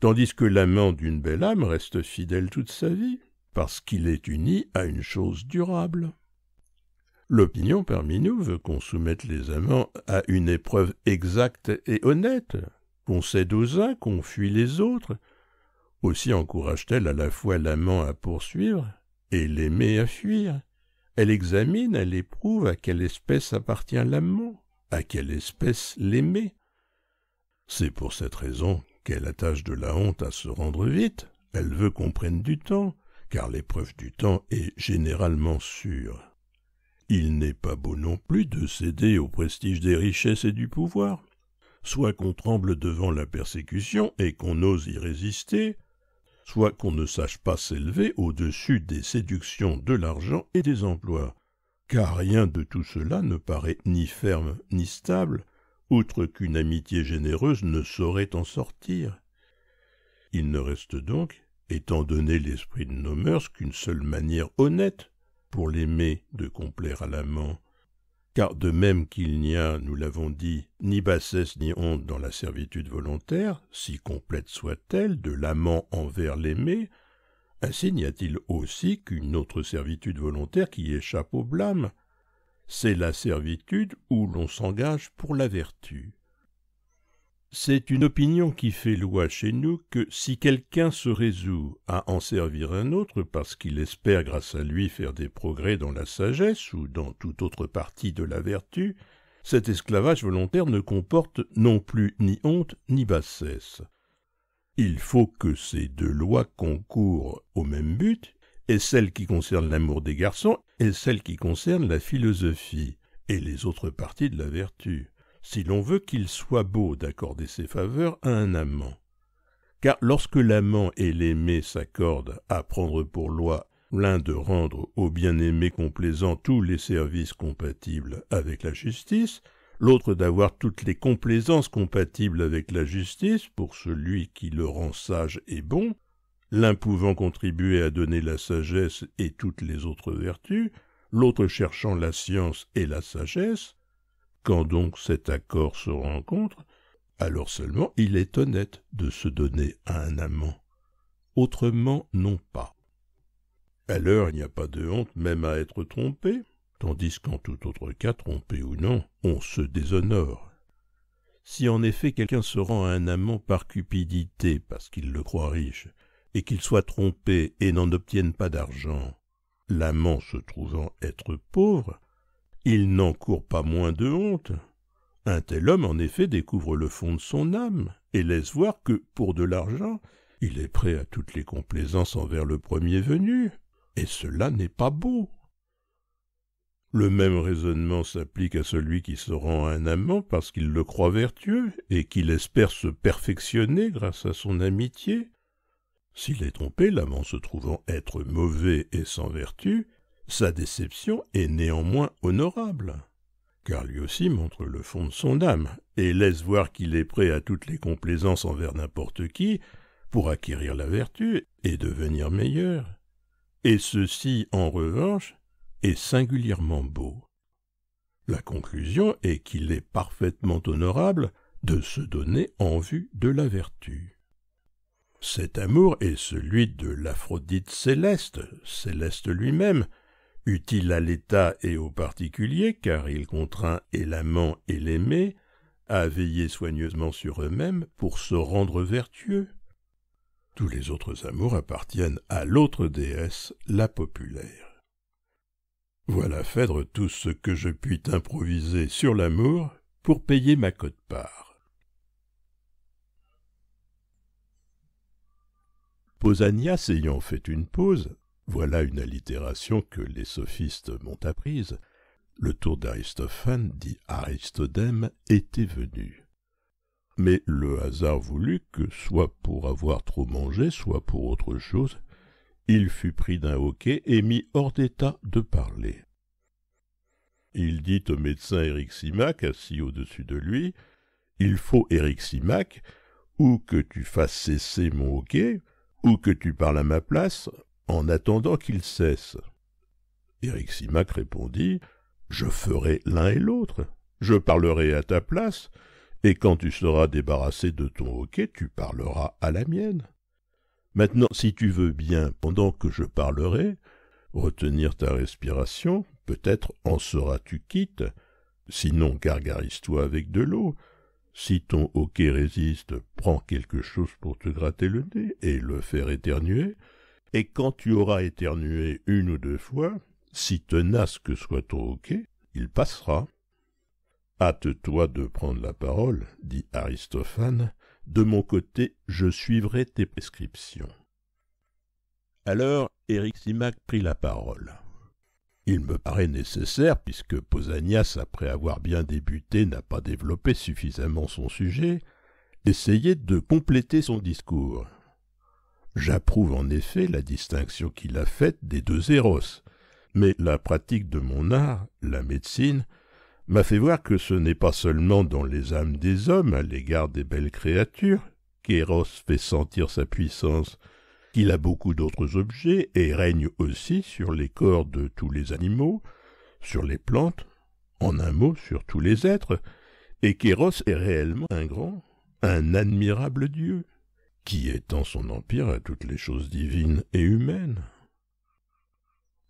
tandis que l'amant d'une belle âme reste fidèle toute sa vie, parce qu'il est uni à une chose durable. L'opinion parmi nous veut qu'on soumette les amants à une épreuve exacte et honnête, qu'on cède aux uns, qu'on fuit les autres. Aussi encourage-t-elle à la fois l'amant à poursuivre et l'aimer à fuir. Elle examine, elle éprouve à quelle espèce appartient l'amant, à quelle espèce l'aimer. C'est pour cette raison qu'elle attache de la honte à se rendre vite, elle veut qu'on prenne du temps, car l'épreuve du temps est généralement sûre. Il n'est pas beau non plus de céder au prestige des richesses et du pouvoir. Soit qu'on tremble devant la persécution et qu'on ose y résister, soit qu'on ne sache pas s'élever au-dessus des séductions de l'argent et des emplois, car rien de tout cela ne paraît ni ferme ni stable, outre qu'une amitié généreuse ne saurait en sortir. Il ne reste donc, étant donné l'esprit de nos mœurs, qu'une seule manière honnête pour l'aimer de complaire à l'amant. Car de même qu'il n'y a, nous l'avons dit, ni bassesse ni honte dans la servitude volontaire, si complète soit-elle, de l'amant envers l'aimé, ainsi n'y a-t-il aussi qu'une autre servitude volontaire qui échappe au blâme. C'est la servitude où l'on s'engage pour la vertu. C'est une opinion qui fait loi chez nous que si quelqu'un se résout à en servir un autre parce qu'il espère grâce à lui faire des progrès dans la sagesse ou dans toute autre partie de la vertu, cet esclavage volontaire ne comporte non plus ni honte ni bassesse. Il faut que ces deux lois concourent au même but, et celle qui concerne l'amour des garçons et celle qui concerne la philosophie et les autres parties de la vertu si l'on veut qu'il soit beau d'accorder ses faveurs à un amant. Car lorsque l'amant et l'aimé s'accordent à prendre pour loi l'un de rendre au bien-aimé complaisant tous les services compatibles avec la justice, l'autre d'avoir toutes les complaisances compatibles avec la justice pour celui qui le rend sage et bon, l'un pouvant contribuer à donner la sagesse et toutes les autres vertus, l'autre cherchant la science et la sagesse, quand donc cet accord se rencontre, alors seulement il est honnête de se donner à un amant. Autrement, non pas. À il n'y a pas de honte même à être trompé, tandis qu'en tout autre cas, trompé ou non, on se déshonore. Si en effet quelqu'un se rend à un amant par cupidité parce qu'il le croit riche, et qu'il soit trompé et n'en obtienne pas d'argent, l'amant se trouvant être pauvre, il n'en court pas moins de honte. Un tel homme, en effet, découvre le fond de son âme, et laisse voir que, pour de l'argent, il est prêt à toutes les complaisances envers le premier venu, et cela n'est pas beau. Le même raisonnement s'applique à celui qui se rend un amant parce qu'il le croit vertueux, et qu'il espère se perfectionner grâce à son amitié. S'il est trompé, l'amant se trouvant être mauvais et sans vertu, sa déception est néanmoins honorable, car lui aussi montre le fond de son âme, et laisse voir qu'il est prêt à toutes les complaisances envers n'importe qui, pour acquérir la vertu et devenir meilleur. Et ceci, en revanche, est singulièrement beau. La conclusion est qu'il est parfaitement honorable de se donner en vue de la vertu. Cet amour est celui de l'Aphrodite céleste, céleste lui-même, utile à l'État et aux particuliers, car il contraint et l'amant et l'aimé à veiller soigneusement sur eux-mêmes pour se rendre vertueux. Tous les autres amours appartiennent à l'autre déesse, la populaire. Voilà, Phèdre, tout ce que je puis improviser sur l'amour pour payer ma cote-part. Posanias ayant fait une pause, voilà une allitération que les sophistes m'ont apprise. Le tour d'Aristophane dit Aristodème était venu. Mais le hasard voulut que, soit pour avoir trop mangé, soit pour autre chose, il fut pris d'un hoquet et mis hors d'état de parler. Il dit au médecin Éric assis au-dessus de lui, Il faut, Éric ou que tu fasses cesser mon hoquet, ou que tu parles à ma place, en attendant qu'il cesse. Éric Simac répondit Je ferai l'un et l'autre. Je parlerai à ta place, et quand tu seras débarrassé de ton hoquet, tu parleras à la mienne. Maintenant, si tu veux bien, pendant que je parlerai, retenir ta respiration, peut-être en seras-tu quitte, sinon gargarise-toi avec de l'eau. Si ton hoquet résiste, prends quelque chose pour te gratter le nez et le faire éternuer et quand tu auras éternué une ou deux fois, si tenace que soit ton hoquet, il passera. Hâte-toi de prendre la parole, dit Aristophane, de mon côté, je suivrai tes prescriptions. Alors, Éric prit la parole. Il me paraît nécessaire, puisque Posanias, après avoir bien débuté, n'a pas développé suffisamment son sujet, d'essayer de compléter son discours. J'approuve en effet la distinction qu'il a faite des deux Eros, mais la pratique de mon art, la médecine, m'a fait voir que ce n'est pas seulement dans les âmes des hommes à l'égard des belles créatures qu'Eros fait sentir sa puissance, qu'il a beaucoup d'autres objets et règne aussi sur les corps de tous les animaux, sur les plantes, en un mot sur tous les êtres, et qu'Eros est réellement un grand, un admirable Dieu qui étend son empire à toutes les choses divines et humaines.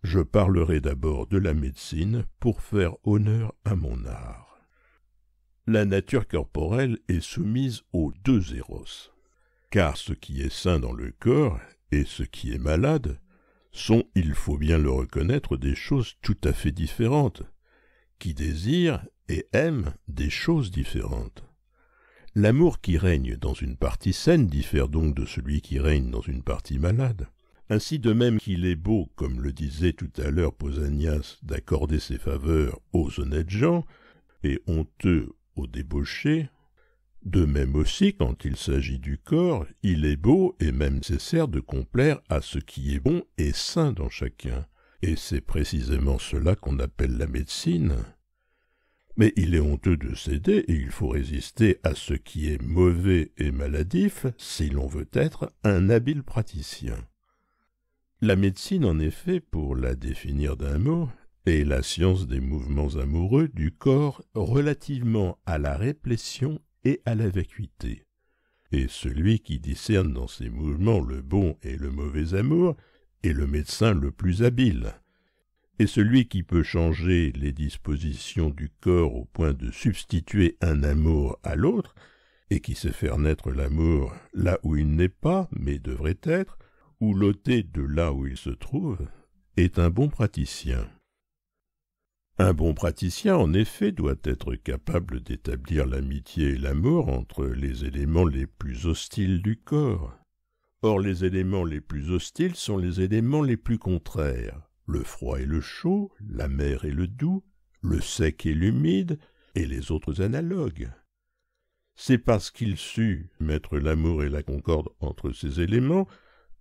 Je parlerai d'abord de la médecine pour faire honneur à mon art. La nature corporelle est soumise aux deux éros, car ce qui est sain dans le corps et ce qui est malade sont, il faut bien le reconnaître, des choses tout à fait différentes, qui désirent et aiment des choses différentes. L'amour qui règne dans une partie saine diffère donc de celui qui règne dans une partie malade. Ainsi de même qu'il est beau, comme le disait tout à l'heure posanias d'accorder ses faveurs aux honnêtes gens, et honteux aux débauchés, de même aussi, quand il s'agit du corps, il est beau et même nécessaire de complaire à ce qui est bon et sain dans chacun. Et c'est précisément cela qu'on appelle la médecine, mais il est honteux de céder et il faut résister à ce qui est mauvais et maladif si l'on veut être un habile praticien. La médecine, en effet, pour la définir d'un mot, est la science des mouvements amoureux du corps relativement à la réplétion et à la vacuité. Et celui qui discerne dans ces mouvements le bon et le mauvais amour est le médecin le plus habile, et celui qui peut changer les dispositions du corps au point de substituer un amour à l'autre, et qui sait faire naître l'amour là où il n'est pas, mais devrait être, ou l'ôter de là où il se trouve, est un bon praticien. Un bon praticien, en effet, doit être capable d'établir l'amitié et l'amour entre les éléments les plus hostiles du corps. Or les éléments les plus hostiles sont les éléments les plus contraires le froid et le chaud, la mer et le doux, le sec et l'humide, et les autres analogues. C'est parce qu'il sut mettre l'amour et la concorde entre ces éléments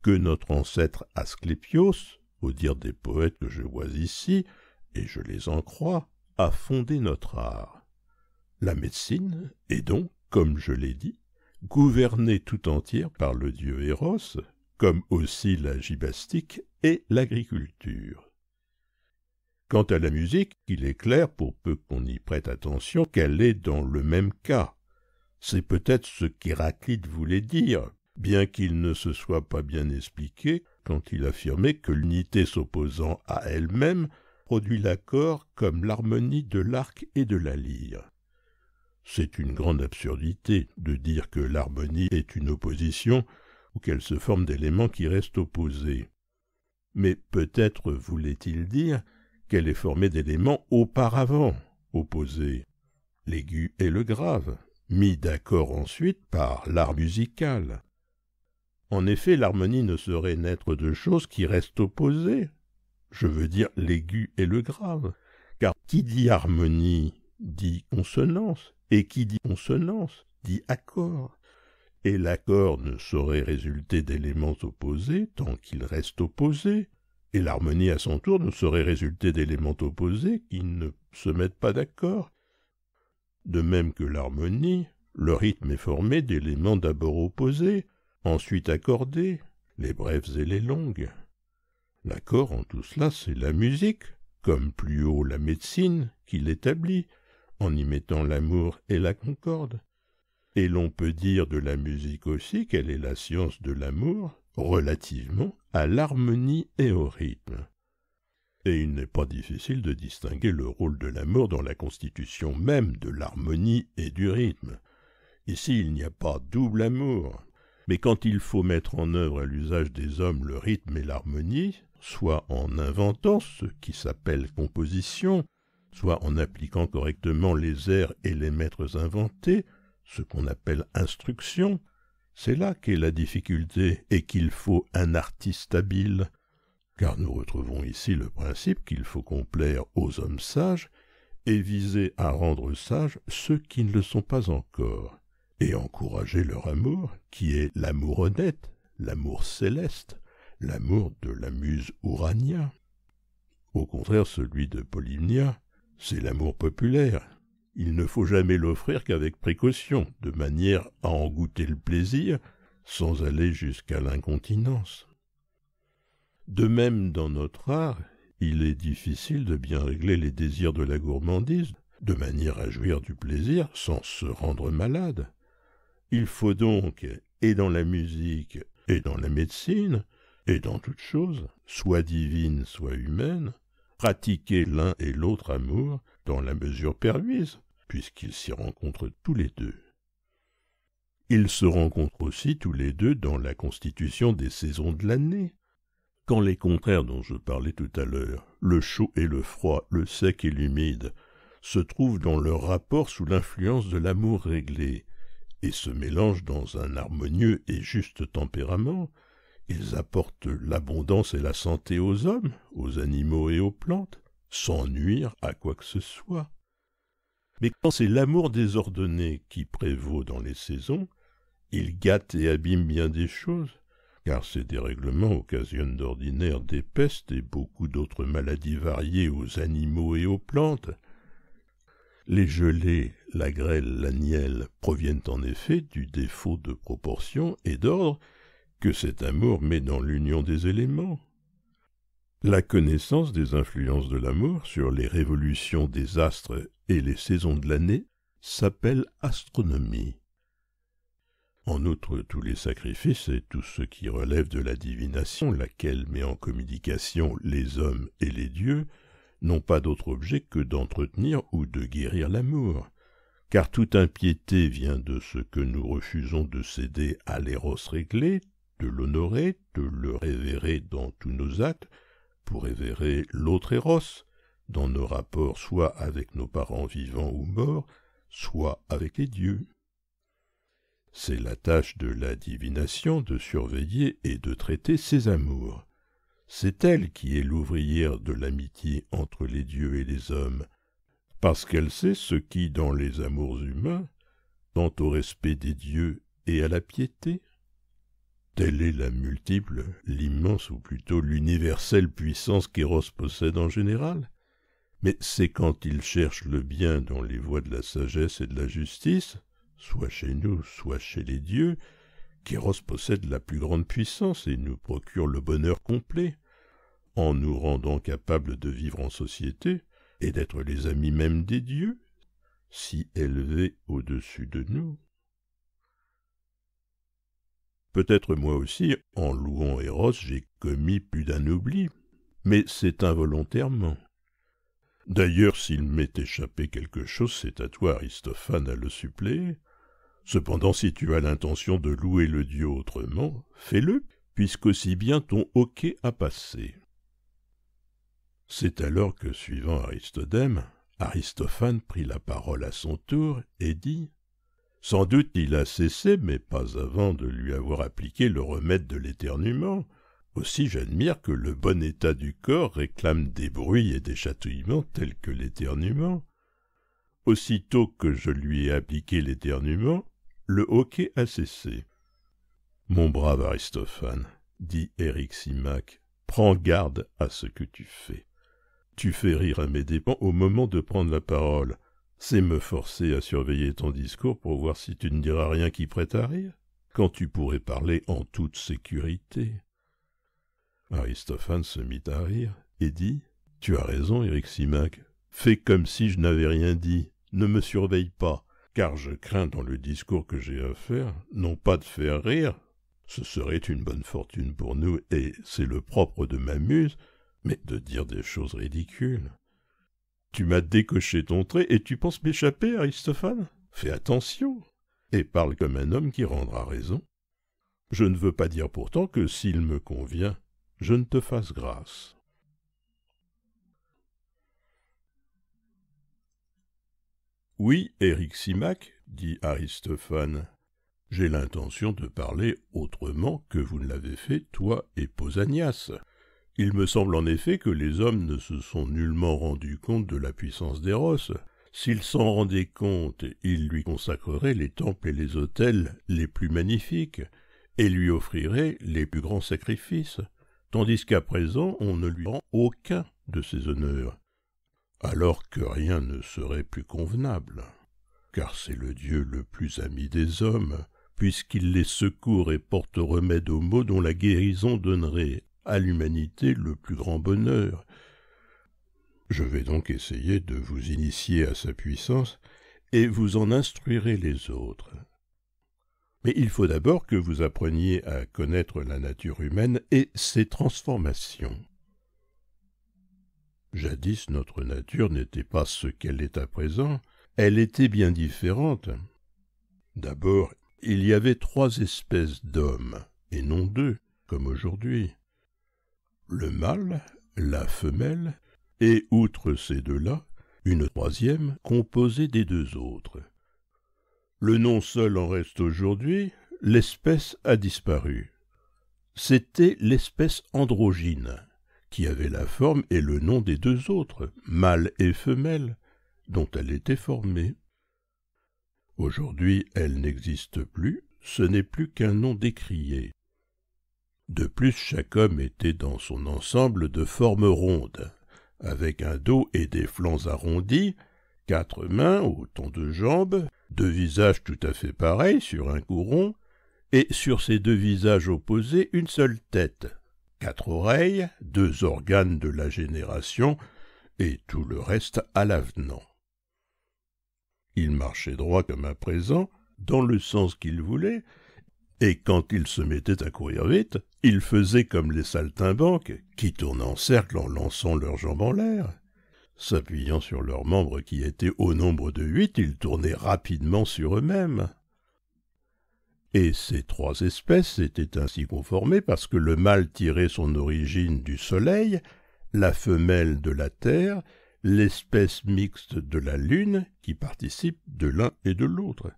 que notre ancêtre Asclépios, au dire des poètes que je vois ici, et je les en crois, a fondé notre art. La médecine est donc, comme je l'ai dit, gouvernée tout entière par le dieu Eros, comme aussi la gibastique et l'agriculture. Quant à la musique, il est clair, pour peu qu'on y prête attention, qu'elle est dans le même cas. C'est peut-être ce qu'Héraclite voulait dire, bien qu'il ne se soit pas bien expliqué quand il affirmait que l'unité s'opposant à elle-même produit l'accord comme l'harmonie de l'arc et de la lyre. C'est une grande absurdité de dire que l'harmonie est une opposition, qu'elle se forme d'éléments qui restent opposés. Mais peut-être voulait-il dire qu'elle est formée d'éléments auparavant opposés, l'aigu et le grave, mis d'accord ensuite par l'art musical. En effet, l'harmonie ne saurait naître de choses qui restent opposées, je veux dire l'aigu et le grave, car qui dit harmonie dit consonance, et qui dit consonance dit accord et l'accord ne saurait résulter d'éléments opposés tant qu'ils restent opposés, et l'harmonie à son tour ne saurait résulter d'éléments opposés qui ne se mettent pas d'accord. De même que l'harmonie, le rythme est formé d'éléments d'abord opposés, ensuite accordés, les brèves et les longues. L'accord en tout cela, c'est la musique, comme plus haut la médecine, qui l'établit, en y mettant l'amour et la concorde et l'on peut dire de la musique aussi qu'elle est la science de l'amour, relativement à l'harmonie et au rythme. Et il n'est pas difficile de distinguer le rôle de l'amour dans la constitution même de l'harmonie et du rythme. Ici il n'y a pas double amour, mais quand il faut mettre en œuvre à l'usage des hommes le rythme et l'harmonie, soit en inventant ce qui s'appelle composition, soit en appliquant correctement les airs et les maîtres inventés, ce qu'on appelle instruction, c'est là qu'est la difficulté et qu'il faut un artiste habile, car nous retrouvons ici le principe qu'il faut complaire aux hommes sages et viser à rendre sages ceux qui ne le sont pas encore, et encourager leur amour, qui est l'amour honnête, l'amour céleste, l'amour de la muse Urania. Au contraire, celui de Polymnia, c'est l'amour populaire, il ne faut jamais l'offrir qu'avec précaution, de manière à en goûter le plaisir, sans aller jusqu'à l'incontinence. De même, dans notre art, il est difficile de bien régler les désirs de la gourmandise, de manière à jouir du plaisir sans se rendre malade. Il faut donc, et dans la musique, et dans la médecine, et dans toute chose, soit divine, soit humaine, pratiquer l'un et l'autre amour dans la mesure permise, puisqu'ils s'y rencontrent tous les deux. Ils se rencontrent aussi tous les deux dans la constitution des saisons de l'année. Quand les contraires dont je parlais tout à l'heure, le chaud et le froid, le sec et l'humide, se trouvent dans leur rapport sous l'influence de l'amour réglé, et se mélangent dans un harmonieux et juste tempérament, ils apportent l'abondance et la santé aux hommes, aux animaux et aux plantes, sans nuire à quoi que ce soit. Mais quand c'est l'amour désordonné qui prévaut dans les saisons, il gâte et abîme bien des choses, car ces dérèglements occasionnent d'ordinaire des pestes et beaucoup d'autres maladies variées aux animaux et aux plantes. Les gelées, la grêle, la nielle proviennent en effet du défaut de proportion et d'ordre que cet amour met dans l'union des éléments. La connaissance des influences de l'amour sur les révolutions des astres et les saisons de l'année s'appellent astronomie. En outre, tous les sacrifices et tout ce qui relève de la divination, laquelle met en communication les hommes et les dieux, n'ont pas d'autre objet que d'entretenir ou de guérir l'amour, car toute impiété vient de ce que nous refusons de céder à l'éros réglé, de l'honorer, de le révérer dans tous nos actes, pour révérer l'autre éros, dans nos rapports soit avec nos parents vivants ou morts, soit avec les dieux. C'est la tâche de la divination de surveiller et de traiter ses amours. C'est elle qui est l'ouvrière de l'amitié entre les dieux et les hommes, parce qu'elle sait ce qui, dans les amours humains, tend au respect des dieux et à la piété. Telle est la multiple, l'immense ou plutôt l'universelle puissance qu'eros possède en général, mais c'est quand ils cherchent le bien dans les voies de la sagesse et de la justice, soit chez nous, soit chez les dieux, qu'Héros possède la plus grande puissance et nous procure le bonheur complet, en nous rendant capables de vivre en société et d'être les amis même des dieux, si élevés au-dessus de nous. Peut-être moi aussi, en louant Héros, j'ai commis plus d'un oubli, mais c'est involontairement. D'ailleurs, s'il m'est échappé quelque chose, c'est à toi, Aristophane, à le suppléer. Cependant, si tu as l'intention de louer le Dieu autrement, fais-le, puisqu'aussi bien ton hoquet a passé. C'est alors que, suivant Aristodème, Aristophane prit la parole à son tour et dit Sans doute il a cessé, mais pas avant de lui avoir appliqué le remède de l'éternuement, aussi j'admire que le bon état du corps réclame des bruits et des chatouillements tels que l'éternuement. Aussitôt que je lui ai appliqué l'éternuement, le hoquet a cessé. Mon brave Aristophane, dit eric Simac, prends garde à ce que tu fais. Tu fais rire à mes dépens au moment de prendre la parole. C'est me forcer à surveiller ton discours pour voir si tu ne diras rien qui prête à rire, quand tu pourrais parler en toute sécurité. Aristophane se mit à rire et dit Tu as raison, Simac. Fais comme si je n'avais rien dit. Ne me surveille pas, car je crains dans le discours que j'ai à faire, non pas de faire rire, ce serait une bonne fortune pour nous, et c'est le propre de ma muse, mais de dire des choses ridicules. Tu m'as décoché ton trait, et tu penses m'échapper, Aristophane Fais attention, et parle comme un homme qui rendra raison. Je ne veux pas dire pourtant que s'il me convient, je ne te fasse grâce. Oui, Éric Simac, dit Aristophane, j'ai l'intention de parler autrement que vous ne l'avez fait, toi et Posanias. Il me semble en effet que les hommes ne se sont nullement rendus compte de la puissance d'Eros. S'ils s'en rendaient compte, ils lui consacreraient les temples et les autels les plus magnifiques, et lui offriraient les plus grands sacrifices tandis qu'à présent on ne lui rend aucun de ses honneurs, alors que rien ne serait plus convenable, car c'est le Dieu le plus ami des hommes, puisqu'il les secourt et porte remède aux maux dont la guérison donnerait à l'humanité le plus grand bonheur. Je vais donc essayer de vous initier à sa puissance, et vous en instruirez les autres. Mais il faut d'abord que vous appreniez à connaître la nature humaine et ses transformations. Jadis notre nature n'était pas ce qu'elle est à présent, elle était bien différente. D'abord, il y avait trois espèces d'hommes, et non deux, comme aujourd'hui. Le mâle, la femelle, et outre ces deux-là, une troisième composée des deux autres, le nom seul en reste aujourd'hui, l'espèce a disparu. C'était l'espèce androgyne, qui avait la forme et le nom des deux autres, mâle et femelle, dont elle était formée. Aujourd'hui, elle n'existe plus, ce n'est plus qu'un nom décrié. De plus, chaque homme était dans son ensemble de forme ronde, avec un dos et des flancs arrondis, quatre mains autant de jambes, deux visages tout à fait pareils sur un couron, et sur ces deux visages opposés une seule tête, quatre oreilles, deux organes de la génération, et tout le reste à l'avenant. Il marchait droit comme à présent, dans le sens qu'il voulait, et quand il se mettait à courir vite, il faisait comme les saltimbanques, qui tournent en cercle en lançant leurs jambes en l'air, S'appuyant sur leurs membres qui étaient au nombre de huit, ils tournaient rapidement sur eux-mêmes. Et ces trois espèces étaient ainsi conformées parce que le mâle tirait son origine du soleil, la femelle de la terre, l'espèce mixte de la lune qui participe de l'un et de l'autre.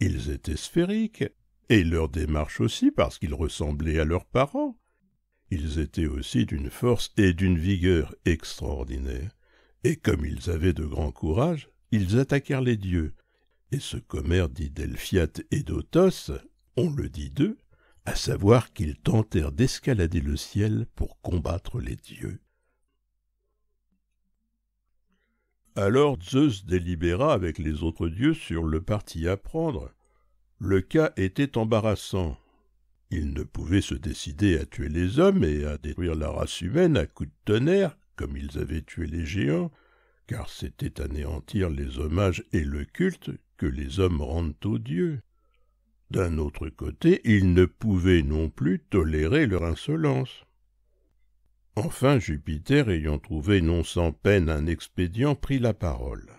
Ils étaient sphériques, et leur démarche aussi parce qu'ils ressemblaient à leurs parents. Ils étaient aussi d'une force et d'une vigueur extraordinaires, et comme ils avaient de grand courage, ils attaquèrent les dieux, et ce commère dit et d'Otos, on le dit d'eux, à savoir qu'ils tentèrent d'escalader le ciel pour combattre les dieux. Alors Zeus délibéra avec les autres dieux sur le parti à prendre. Le cas était embarrassant, il ne pouvaient se décider à tuer les hommes et à détruire la race humaine à coups de tonnerre, comme ils avaient tué les géants, car c'était anéantir les hommages et le culte que les hommes rendent aux dieux. D'un autre côté, il ne pouvaient non plus tolérer leur insolence. Enfin, Jupiter, ayant trouvé non sans peine un expédient, prit la parole.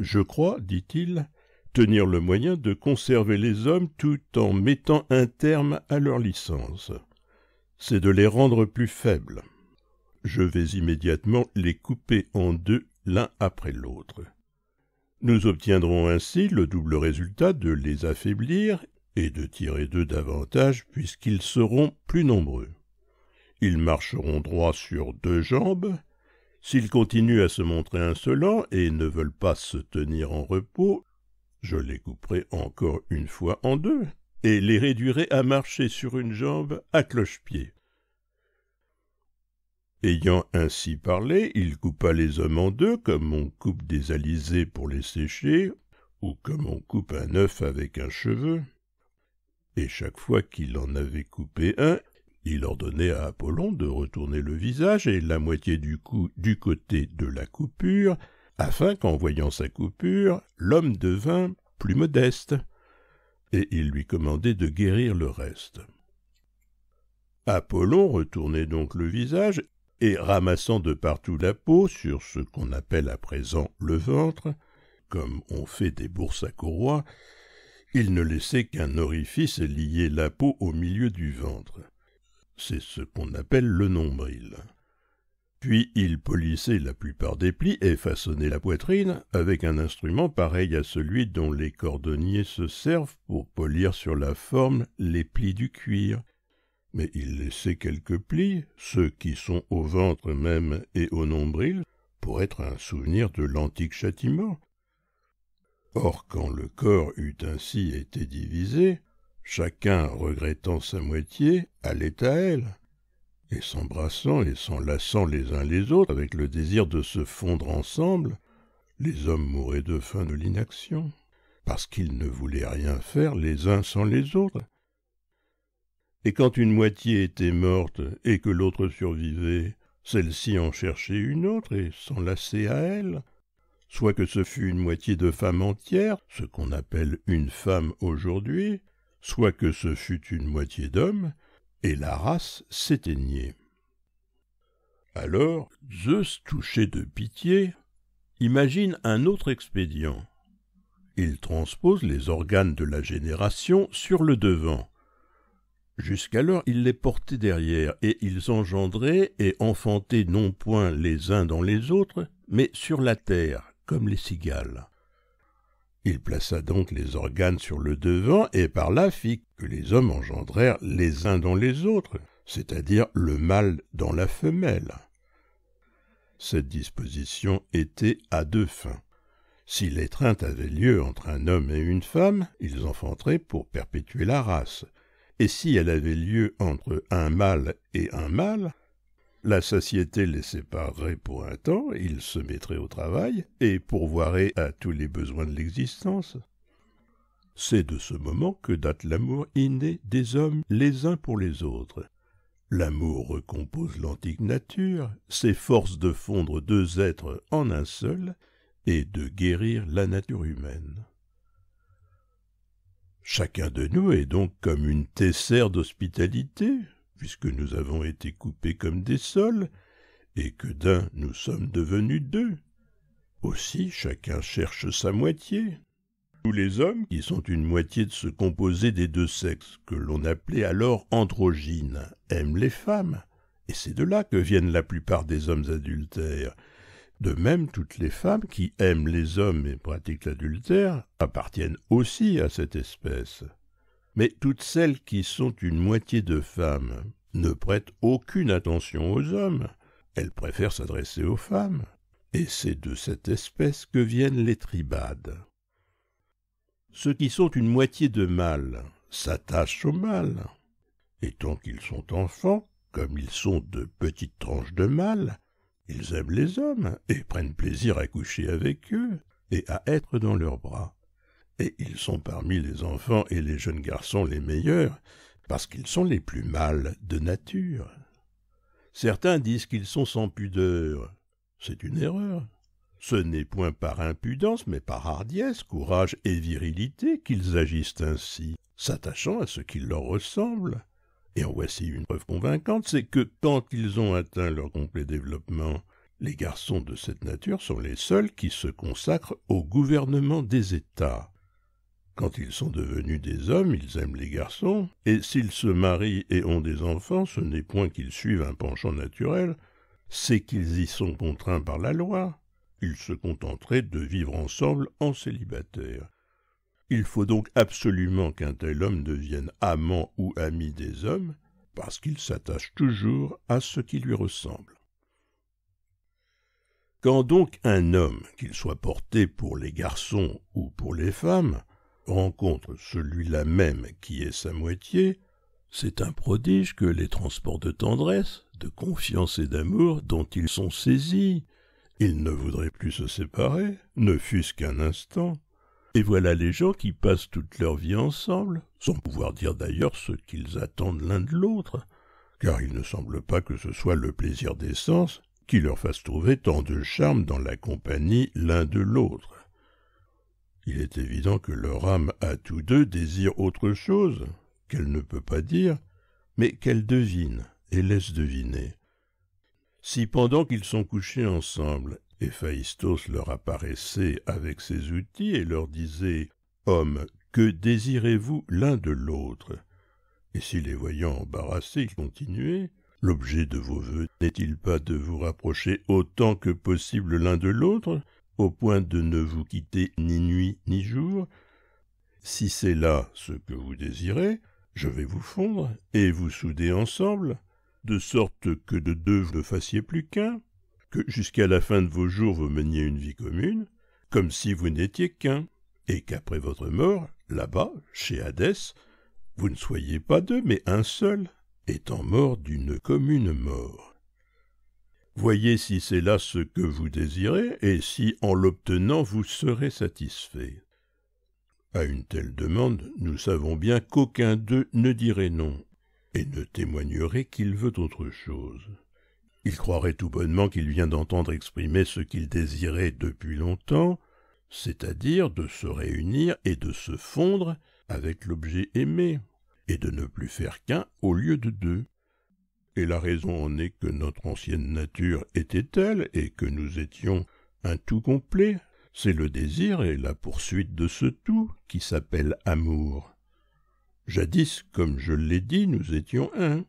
Je crois, dit-il, tenir le moyen de conserver les hommes tout en mettant un terme à leur licence. C'est de les rendre plus faibles. Je vais immédiatement les couper en deux l'un après l'autre. Nous obtiendrons ainsi le double résultat de les affaiblir et de tirer d'eux davantage puisqu'ils seront plus nombreux. Ils marcheront droit sur deux jambes. S'ils continuent à se montrer insolents et ne veulent pas se tenir en repos, je les couperai encore une fois en deux, et les réduirai à marcher sur une jambe à cloche-pied. Ayant ainsi parlé, il coupa les hommes en deux, comme on coupe des alizés pour les sécher, ou comme on coupe un œuf avec un cheveu. Et chaque fois qu'il en avait coupé un, il ordonnait à Apollon de retourner le visage et la moitié du cou du côté de la coupure, afin qu'en voyant sa coupure, l'homme devint plus modeste, et il lui commandait de guérir le reste. Apollon retournait donc le visage, et ramassant de partout la peau sur ce qu'on appelle à présent le ventre, comme on fait des bourses à courroie, il ne laissait qu'un orifice lier la peau au milieu du ventre. C'est ce qu'on appelle le nombril. Puis il polissait la plupart des plis et façonnait la poitrine avec un instrument pareil à celui dont les cordonniers se servent pour polir sur la forme les plis du cuir. Mais il laissait quelques plis, ceux qui sont au ventre même et au nombril, pour être un souvenir de l'antique châtiment. Or, quand le corps eut ainsi été divisé, chacun regrettant sa moitié allait à elle, et s'embrassant et s'enlaçant les uns les autres avec le désir de se fondre ensemble, les hommes mouraient de faim de l'inaction, parce qu'ils ne voulaient rien faire les uns sans les autres. Et quand une moitié était morte et que l'autre survivait, celle-ci en cherchait une autre et s'enlaçait à elle, soit que ce fût une moitié de femme entière, ce qu'on appelle une femme aujourd'hui, soit que ce fût une moitié d'homme, et la race s'éteignait. Alors Zeus, touché de pitié, imagine un autre expédient. Il transpose les organes de la génération sur le devant. Jusqu'alors il les portait derrière, et ils engendraient et enfantaient non point les uns dans les autres, mais sur la terre, comme les cigales. Il plaça donc les organes sur le devant et par là fit que les hommes engendrèrent les uns dans les autres, c'est-à-dire le mâle dans la femelle. Cette disposition était à deux fins. Si l'étreinte avait lieu entre un homme et une femme, ils enfanteraient pour perpétuer la race, et si elle avait lieu entre un mâle et un mâle, la société les séparerait pour un temps, ils se mettraient au travail et pourvoiraient à tous les besoins de l'existence. C'est de ce moment que date l'amour inné des hommes les uns pour les autres. L'amour recompose l'antique nature, s'efforce de fondre deux êtres en un seul et de guérir la nature humaine. Chacun de nous est donc comme une tessère d'hospitalité, puisque nous avons été coupés comme des sols, et que d'un nous sommes devenus deux. Aussi chacun cherche sa moitié. Tous les hommes, qui sont une moitié de ce composé des deux sexes, que l'on appelait alors androgynes, aiment les femmes, et c'est de là que viennent la plupart des hommes adultères. De même, toutes les femmes qui aiment les hommes et pratiquent l'adultère appartiennent aussi à cette espèce mais toutes celles qui sont une moitié de femmes ne prêtent aucune attention aux hommes, elles préfèrent s'adresser aux femmes, et c'est de cette espèce que viennent les tribades. Ceux qui sont une moitié de mâles s'attachent aux mâles, et tant qu'ils sont enfants, comme ils sont de petites tranches de mâles, ils aiment les hommes et prennent plaisir à coucher avec eux et à être dans leurs bras et ils sont parmi les enfants et les jeunes garçons les meilleurs, parce qu'ils sont les plus mâles de nature. Certains disent qu'ils sont sans pudeur. C'est une erreur. Ce n'est point par impudence, mais par hardiesse, courage et virilité qu'ils agissent ainsi, s'attachant à ce qui leur ressemble. Et en voici une preuve convaincante, c'est que quand ils ont atteint leur complet développement, les garçons de cette nature sont les seuls qui se consacrent au gouvernement des États, quand ils sont devenus des hommes, ils aiment les garçons, et s'ils se marient et ont des enfants, ce n'est point qu'ils suivent un penchant naturel, c'est qu'ils y sont contraints par la loi. Ils se contenteraient de vivre ensemble en célibataire. Il faut donc absolument qu'un tel homme devienne amant ou ami des hommes, parce qu'il s'attache toujours à ce qui lui ressemble. Quand donc un homme, qu'il soit porté pour les garçons ou pour les femmes, rencontre celui-là même qui est sa moitié, c'est un prodige que les transports de tendresse, de confiance et d'amour dont ils sont saisis, ils ne voudraient plus se séparer, ne fût-ce qu'un instant. Et voilà les gens qui passent toute leur vie ensemble, sans pouvoir dire d'ailleurs ce qu'ils attendent l'un de l'autre, car il ne semble pas que ce soit le plaisir des sens qui leur fasse trouver tant de charme dans la compagnie l'un de l'autre. Il est évident que leur âme à tous deux désire autre chose, qu'elle ne peut pas dire, mais qu'elle devine et laisse deviner. Si pendant qu'ils sont couchés ensemble, Héphaïstos leur apparaissait avec ses outils et leur disait Hommes, que désirez-vous l'un de l'autre Et si les voyant embarrassés, continuaient L'objet de vos vœux n'est-il pas de vous rapprocher autant que possible l'un de l'autre au point de ne vous quitter ni nuit ni jour. Si c'est là ce que vous désirez, je vais vous fondre et vous souder ensemble, de sorte que de deux vous ne fassiez plus qu'un, que jusqu'à la fin de vos jours vous meniez une vie commune, comme si vous n'étiez qu'un, et qu'après votre mort, là-bas, chez Hadès, vous ne soyez pas deux, mais un seul, étant mort d'une commune mort. Voyez si c'est là ce que vous désirez, et si en l'obtenant vous serez satisfait. À une telle demande, nous savons bien qu'aucun d'eux ne dirait non, et ne témoignerait qu'il veut autre chose. Il croirait tout bonnement qu'il vient d'entendre exprimer ce qu'il désirait depuis longtemps, c'est-à-dire de se réunir et de se fondre avec l'objet aimé, et de ne plus faire qu'un au lieu de deux et la raison en est que notre ancienne nature était telle, et que nous étions un tout complet, c'est le désir et la poursuite de ce tout qui s'appelle amour. Jadis, comme je l'ai dit, nous étions un.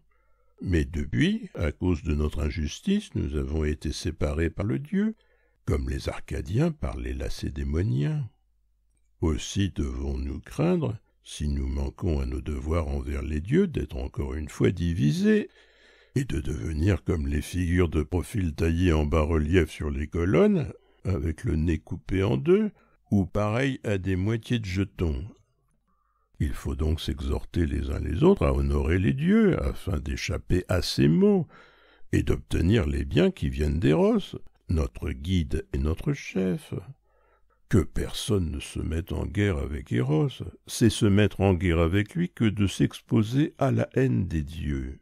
Mais depuis, à cause de notre injustice, nous avons été séparés par le Dieu, comme les Arcadiens par les Lacédémoniens. Aussi devons-nous craindre, si nous manquons à nos devoirs envers les dieux, d'être encore une fois divisés de devenir comme les figures de profil taillées en bas-relief sur les colonnes, avec le nez coupé en deux, ou pareil à des moitiés de jetons. Il faut donc s'exhorter les uns les autres à honorer les dieux, afin d'échapper à ces maux, et d'obtenir les biens qui viennent d'Héros, notre guide et notre chef. Que personne ne se mette en guerre avec Eros, c'est se mettre en guerre avec lui que de s'exposer à la haine des dieux.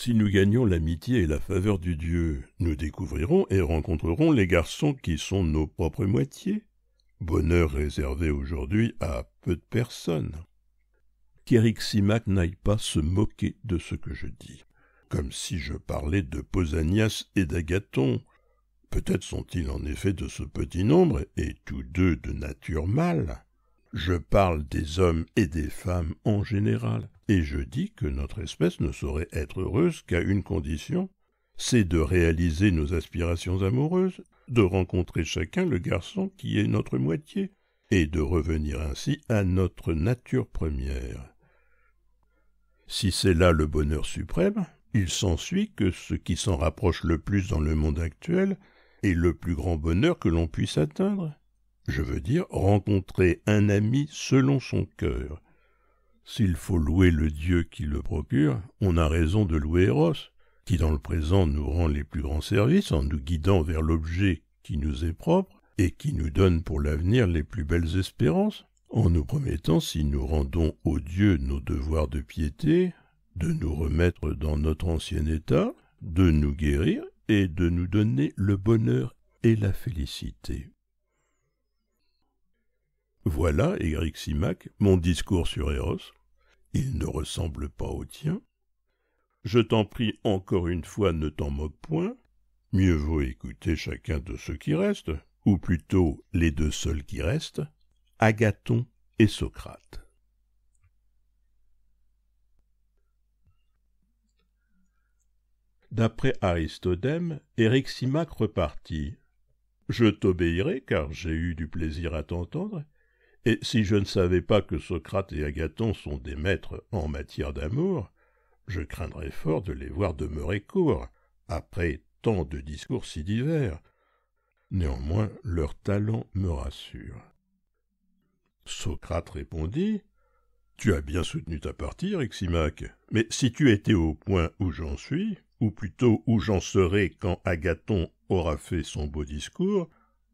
Si nous gagnons l'amitié et la faveur du Dieu, nous découvrirons et rencontrerons les garçons qui sont nos propres moitiés. Bonheur réservé aujourd'hui à peu de personnes. Qu'Éric n'aille pas se moquer de ce que je dis, comme si je parlais de Posanias et d'Agathon. Peut-être sont-ils en effet de ce petit nombre, et tous deux de nature mâle. Je parle des hommes et des femmes en général, et je dis que notre espèce ne saurait être heureuse qu'à une condition, c'est de réaliser nos aspirations amoureuses, de rencontrer chacun le garçon qui est notre moitié, et de revenir ainsi à notre nature première. Si c'est là le bonheur suprême, il s'ensuit que ce qui s'en rapproche le plus dans le monde actuel est le plus grand bonheur que l'on puisse atteindre, je veux dire rencontrer un ami selon son cœur. S'il faut louer le Dieu qui le procure, on a raison de louer Eros, qui dans le présent nous rend les plus grands services en nous guidant vers l'objet qui nous est propre et qui nous donne pour l'avenir les plus belles espérances, en nous promettant, si nous rendons au Dieu nos devoirs de piété, de nous remettre dans notre ancien état, de nous guérir et de nous donner le bonheur et la félicité. Voilà, Éric mon discours sur Eros. Il ne ressemble pas au tien. Je t'en prie encore une fois, ne t'en moque point. Mieux vaut écouter chacun de ceux qui restent, ou plutôt les deux seuls qui restent, Agathon et Socrate. D'après Aristodème, Éric repartit. Je t'obéirai, car j'ai eu du plaisir à t'entendre, et si je ne savais pas que Socrate et Agathon sont des maîtres en matière d'amour, je craindrais fort de les voir demeurer courts, après tant de discours si divers. Néanmoins, leur talent me rassure. Socrate répondit Tu as bien soutenu ta partie, Riximaque, mais si tu étais au point où j'en suis, ou plutôt où j'en serais quand Agathon aura fait son beau discours,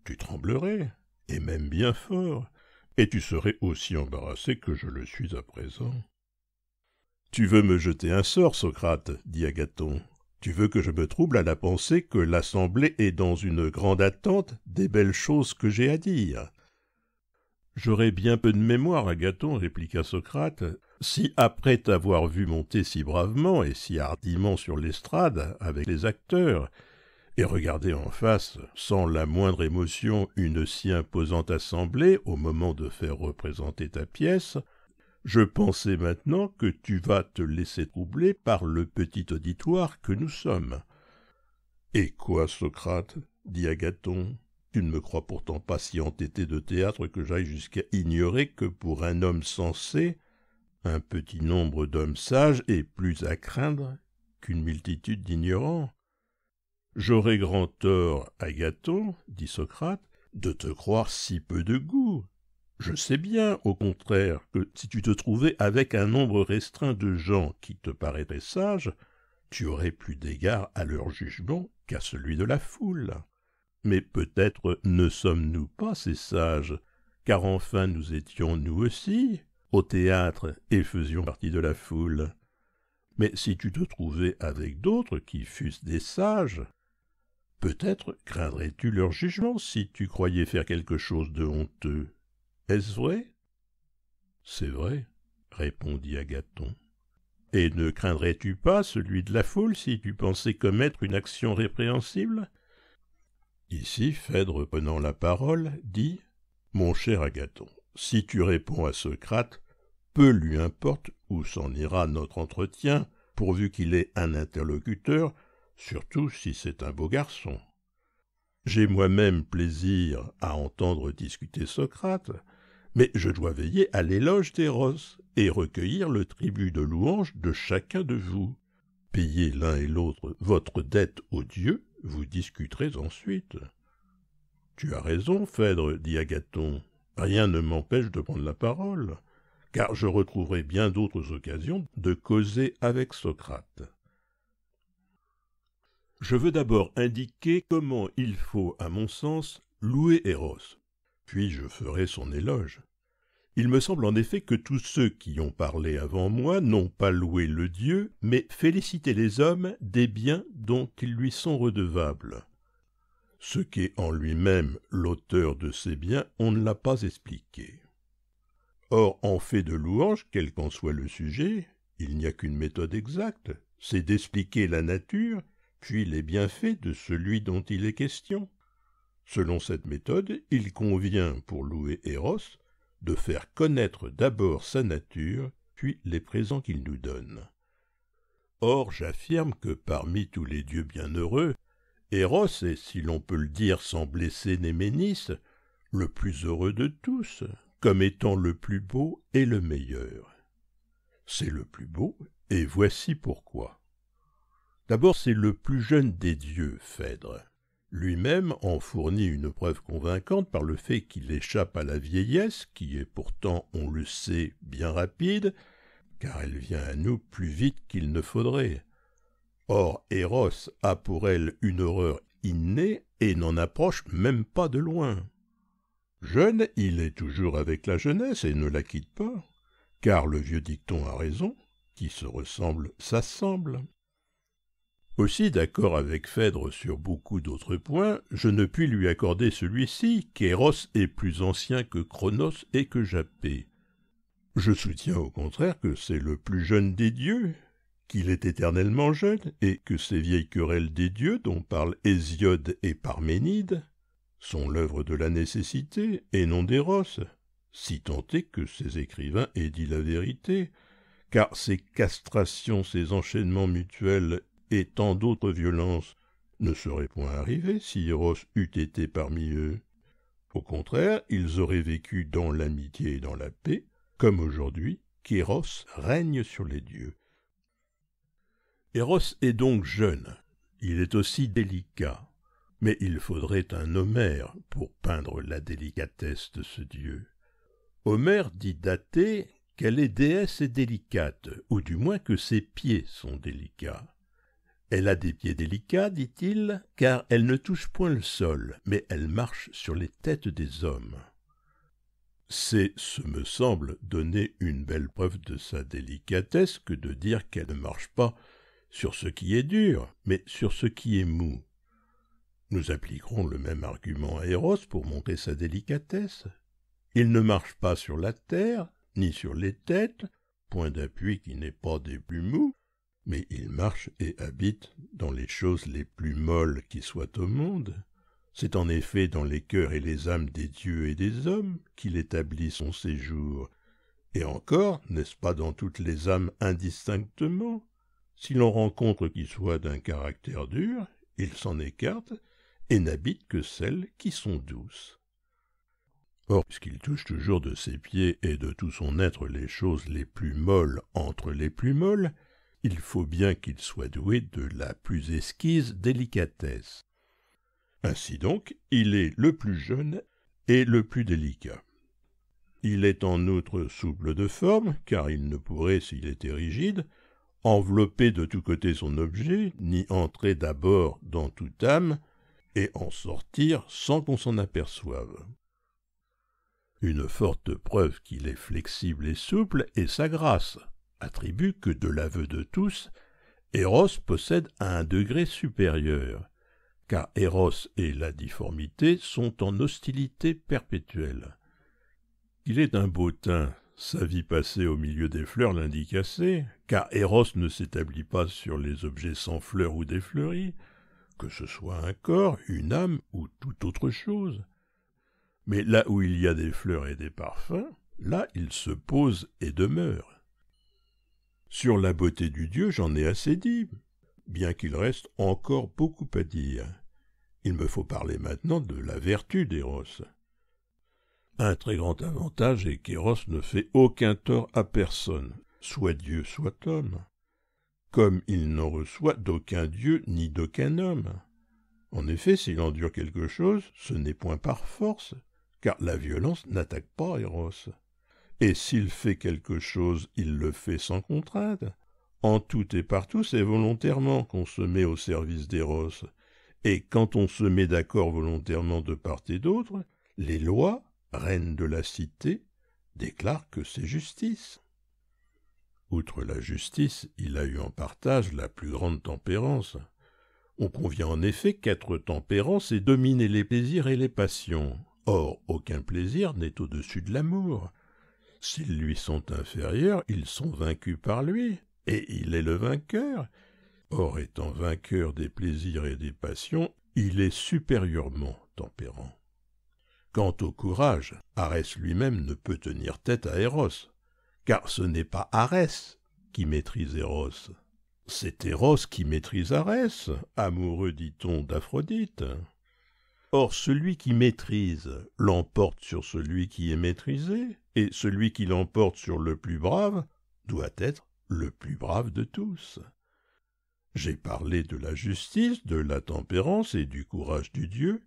tu tremblerais, et même bien fort et tu serais aussi embarrassé que je le suis à présent. Tu veux me jeter un sort, Socrate, dit Agathon. Tu veux que je me trouble à la pensée que l'assemblée est dans une grande attente des belles choses que j'ai à dire. J'aurais bien peu de mémoire, Agathon, répliqua Socrate, si après t'avoir vu monter si bravement et si hardiment sur l'estrade avec les acteurs, et regarder en face, sans la moindre émotion, une si imposante assemblée au moment de faire représenter ta pièce, je pensais maintenant que tu vas te laisser troubler par le petit auditoire que nous sommes. Et quoi, Socrate dit Agathon. Tu ne me crois pourtant pas si entêté de théâtre que j'aille jusqu'à ignorer que pour un homme sensé, un petit nombre d'hommes sages est plus à craindre qu'une multitude d'ignorants. J'aurais grand tort, Agathon, dit Socrate, de te croire si peu de goût. Je sais bien, au contraire, que si tu te trouvais avec un nombre restreint de gens qui te paraîtraient sages, tu aurais plus d'égard à leur jugement qu'à celui de la foule. Mais peut-être ne sommes-nous pas ces sages, car enfin nous étions nous aussi au théâtre et faisions partie de la foule. Mais si tu te trouvais avec d'autres qui fussent des sages, Peut-être craindrais-tu leur jugement si tu croyais faire quelque chose de honteux. Est-ce vrai C'est vrai, répondit Agathon. Et ne craindrais-tu pas celui de la foule si tu pensais commettre une action répréhensible Ici, Phèdre, prenant la parole, dit Mon cher Agathon, si tu réponds à Socrate, peu lui importe où s'en ira notre entretien, pourvu qu'il ait un interlocuteur surtout si c'est un beau garçon. J'ai moi-même plaisir à entendre discuter Socrate, mais je dois veiller à l'éloge des d'Eros et recueillir le tribut de louange de chacun de vous. Payez l'un et l'autre votre dette aux dieux, vous discuterez ensuite. Tu as raison, Phèdre, dit Agathon. Rien ne m'empêche de prendre la parole, car je retrouverai bien d'autres occasions de causer avec Socrate je veux d'abord indiquer comment il faut, à mon sens, louer Eros. Puis je ferai son éloge. Il me semble en effet que tous ceux qui ont parlé avant moi n'ont pas loué le Dieu, mais félicité les hommes des biens dont ils lui sont redevables. Ce qu'est en lui-même l'auteur de ces biens, on ne l'a pas expliqué. Or, en fait de louange, quel qu'en soit le sujet, il n'y a qu'une méthode exacte, c'est d'expliquer la nature puis les bienfaits de celui dont il est question. Selon cette méthode, il convient, pour louer Eros, de faire connaître d'abord sa nature, puis les présents qu'il nous donne. Or, j'affirme que parmi tous les dieux bienheureux, Héros est, si l'on peut le dire sans blesser Néménis, le plus heureux de tous, comme étant le plus beau et le meilleur. C'est le plus beau, et voici pourquoi. D'abord, c'est le plus jeune des dieux, Phèdre. Lui-même en fournit une preuve convaincante par le fait qu'il échappe à la vieillesse, qui est pourtant, on le sait, bien rapide, car elle vient à nous plus vite qu'il ne faudrait. Or, Eros a pour elle une horreur innée et n'en approche même pas de loin. Jeune, il est toujours avec la jeunesse et ne la quitte pas, car le vieux dicton a raison, qui se ressemble s'assemble. Aussi d'accord avec Phèdre sur beaucoup d'autres points, je ne puis lui accorder celui-ci, qu'Héros est plus ancien que Cronos et que Japé. Je soutiens au contraire que c'est le plus jeune des dieux, qu'il est éternellement jeune, et que ces vieilles querelles des dieux dont parlent Hésiode et Parménide sont l'œuvre de la nécessité et non d'Héros, si tant est que ces écrivains aient dit la vérité, car ces castrations, ces enchaînements mutuels et tant d'autres violences ne seraient point arrivées si Eros eût été parmi eux. Au contraire, ils auraient vécu dans l'amitié et dans la paix, comme aujourd'hui, qu'Eros règne sur les dieux. Eros est donc jeune, il est aussi délicat, mais il faudrait un Homère pour peindre la délicatesse de ce dieu. Homère dit d'athée qu'elle est déesse et délicate, ou du moins que ses pieds sont délicats. Elle a des pieds délicats, dit-il, car elle ne touche point le sol, mais elle marche sur les têtes des hommes. C'est, ce me semble, donner une belle preuve de sa délicatesse que de dire qu'elle ne marche pas sur ce qui est dur, mais sur ce qui est mou. Nous appliquerons le même argument à Eros pour montrer sa délicatesse. Il ne marche pas sur la terre, ni sur les têtes, point d'appui qui n'est pas des plus mous, mais il marche et habite dans les choses les plus molles qui soient au monde. C'est en effet dans les cœurs et les âmes des dieux et des hommes qu'il établit son séjour. Et encore, n'est-ce pas dans toutes les âmes indistinctement Si l'on rencontre qu'il soit d'un caractère dur, il s'en écarte et n'habite que celles qui sont douces. Or, puisqu'il touche toujours de ses pieds et de tout son être les choses les plus molles entre les plus molles, il faut bien qu'il soit doué de la plus exquise délicatesse. Ainsi donc, il est le plus jeune et le plus délicat. Il est en outre souple de forme, car il ne pourrait, s'il était rigide, envelopper de tous côtés son objet, ni entrer d'abord dans toute âme, et en sortir sans qu'on s'en aperçoive. Une forte preuve qu'il est flexible et souple est sa grâce, attribue que, de l'aveu de tous, Eros possède à un degré supérieur, car Eros et la difformité sont en hostilité perpétuelle. Il est un beau teint, sa vie passée au milieu des fleurs l'indique assez, car Eros ne s'établit pas sur les objets sans fleurs ou défleuris, que ce soit un corps, une âme ou toute autre chose. Mais là où il y a des fleurs et des parfums, là il se pose et demeure. Sur la beauté du Dieu, j'en ai assez dit, bien qu'il reste encore beaucoup à dire. Il me faut parler maintenant de la vertu d'Héros. Un très grand avantage est qu'Héros ne fait aucun tort à personne, soit Dieu, soit homme, comme il n'en reçoit d'aucun Dieu ni d'aucun homme. En effet, s'il endure quelque chose, ce n'est point par force, car la violence n'attaque pas Héros et s'il fait quelque chose, il le fait sans contrainte. En tout et partout, c'est volontairement qu'on se met au service des d'Eros. Et quand on se met d'accord volontairement de part et d'autre, les lois, reines de la cité, déclarent que c'est justice. Outre la justice, il a eu en partage la plus grande tempérance. On convient en effet qu'être tempérant, c'est dominer les plaisirs et les passions. Or, aucun plaisir n'est au-dessus de l'amour. S'ils lui sont inférieurs, ils sont vaincus par lui, et il est le vainqueur. Or, étant vainqueur des plaisirs et des passions, il est supérieurement tempérant. Quant au courage, Arès lui-même ne peut tenir tête à Eros, car ce n'est pas Arès qui maîtrise Eros. C'est Eros qui maîtrise Arès, amoureux, dit-on, d'Aphrodite. Or, celui qui maîtrise l'emporte sur celui qui est maîtrisé, et celui qui l'emporte sur le plus brave doit être le plus brave de tous. J'ai parlé de la justice, de la tempérance et du courage du Dieu,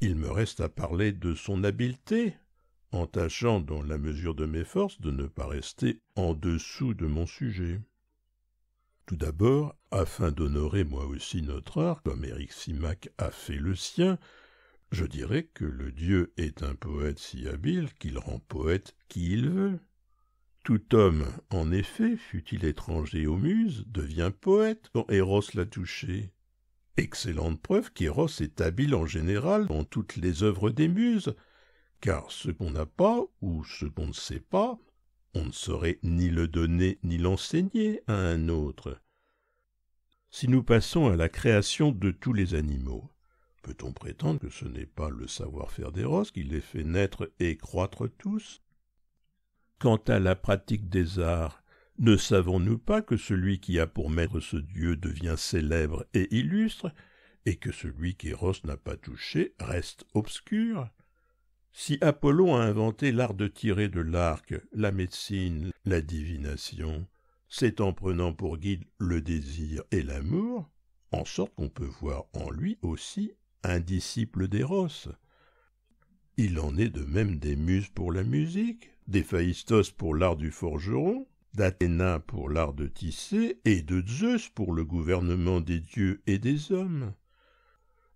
il me reste à parler de son habileté, en tâchant dans la mesure de mes forces de ne pas rester en dessous de mon sujet. Tout d'abord, afin d'honorer moi aussi notre art, comme Éric Simac a fait le sien, je dirais que le Dieu est un poète si habile qu'il rend poète qui il veut. Tout homme, en effet, fût-il étranger aux muses, devient poète quand Eros l'a touché. Excellente preuve qu'Eros est habile en général dans toutes les œuvres des muses, car ce qu'on n'a pas ou ce qu'on ne sait pas, on ne saurait ni le donner ni l'enseigner à un autre. Si nous passons à la création de tous les animaux, Peut-on prétendre que ce n'est pas le savoir-faire d'Eros qui les fait naître et croître tous Quant à la pratique des arts, ne savons-nous pas que celui qui a pour maître ce dieu devient célèbre et illustre, et que celui qu'Eros n'a pas touché reste obscur Si Apollon a inventé l'art de tirer de l'arc, la médecine, la divination, c'est en prenant pour guide le désir et l'amour, en sorte qu'on peut voir en lui aussi un disciple d'Héros. Il en est de même des Muses pour la musique, des d'Héphaïstos pour l'art du forgeron, d'Athéna pour l'art de tisser, et de Zeus pour le gouvernement des dieux et des hommes.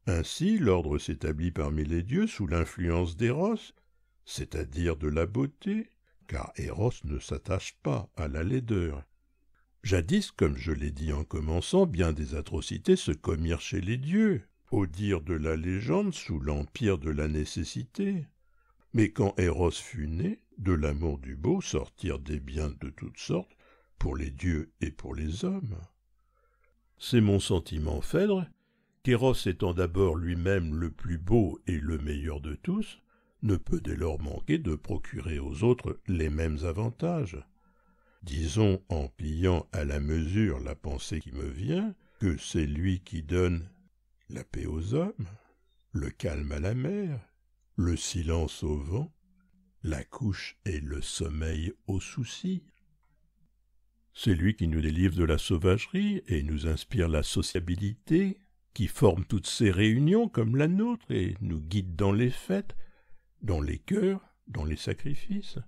Ainsi l'ordre s'établit parmi les dieux sous l'influence d'Héros, c'est-à-dire de la beauté, car Héros ne s'attache pas à la laideur. Jadis, comme je l'ai dit en commençant, bien des atrocités se commirent chez les dieux, au dire de la légende sous l'empire de la nécessité. Mais quand Eros fut né, de l'amour du beau sortir des biens de toutes sortes, pour les dieux et pour les hommes. C'est mon sentiment, Phèdre, qu'Eros étant d'abord lui-même le plus beau et le meilleur de tous, ne peut dès lors manquer de procurer aux autres les mêmes avantages. Disons, en pliant à la mesure la pensée qui me vient, que c'est lui qui donne la paix aux hommes, le calme à la mer, le silence au vent, la couche et le sommeil aux soucis. C'est lui qui nous délivre de la sauvagerie et nous inspire la sociabilité, qui forme toutes ces réunions comme la nôtre et nous guide dans les fêtes, dans les cœurs, dans les sacrifices.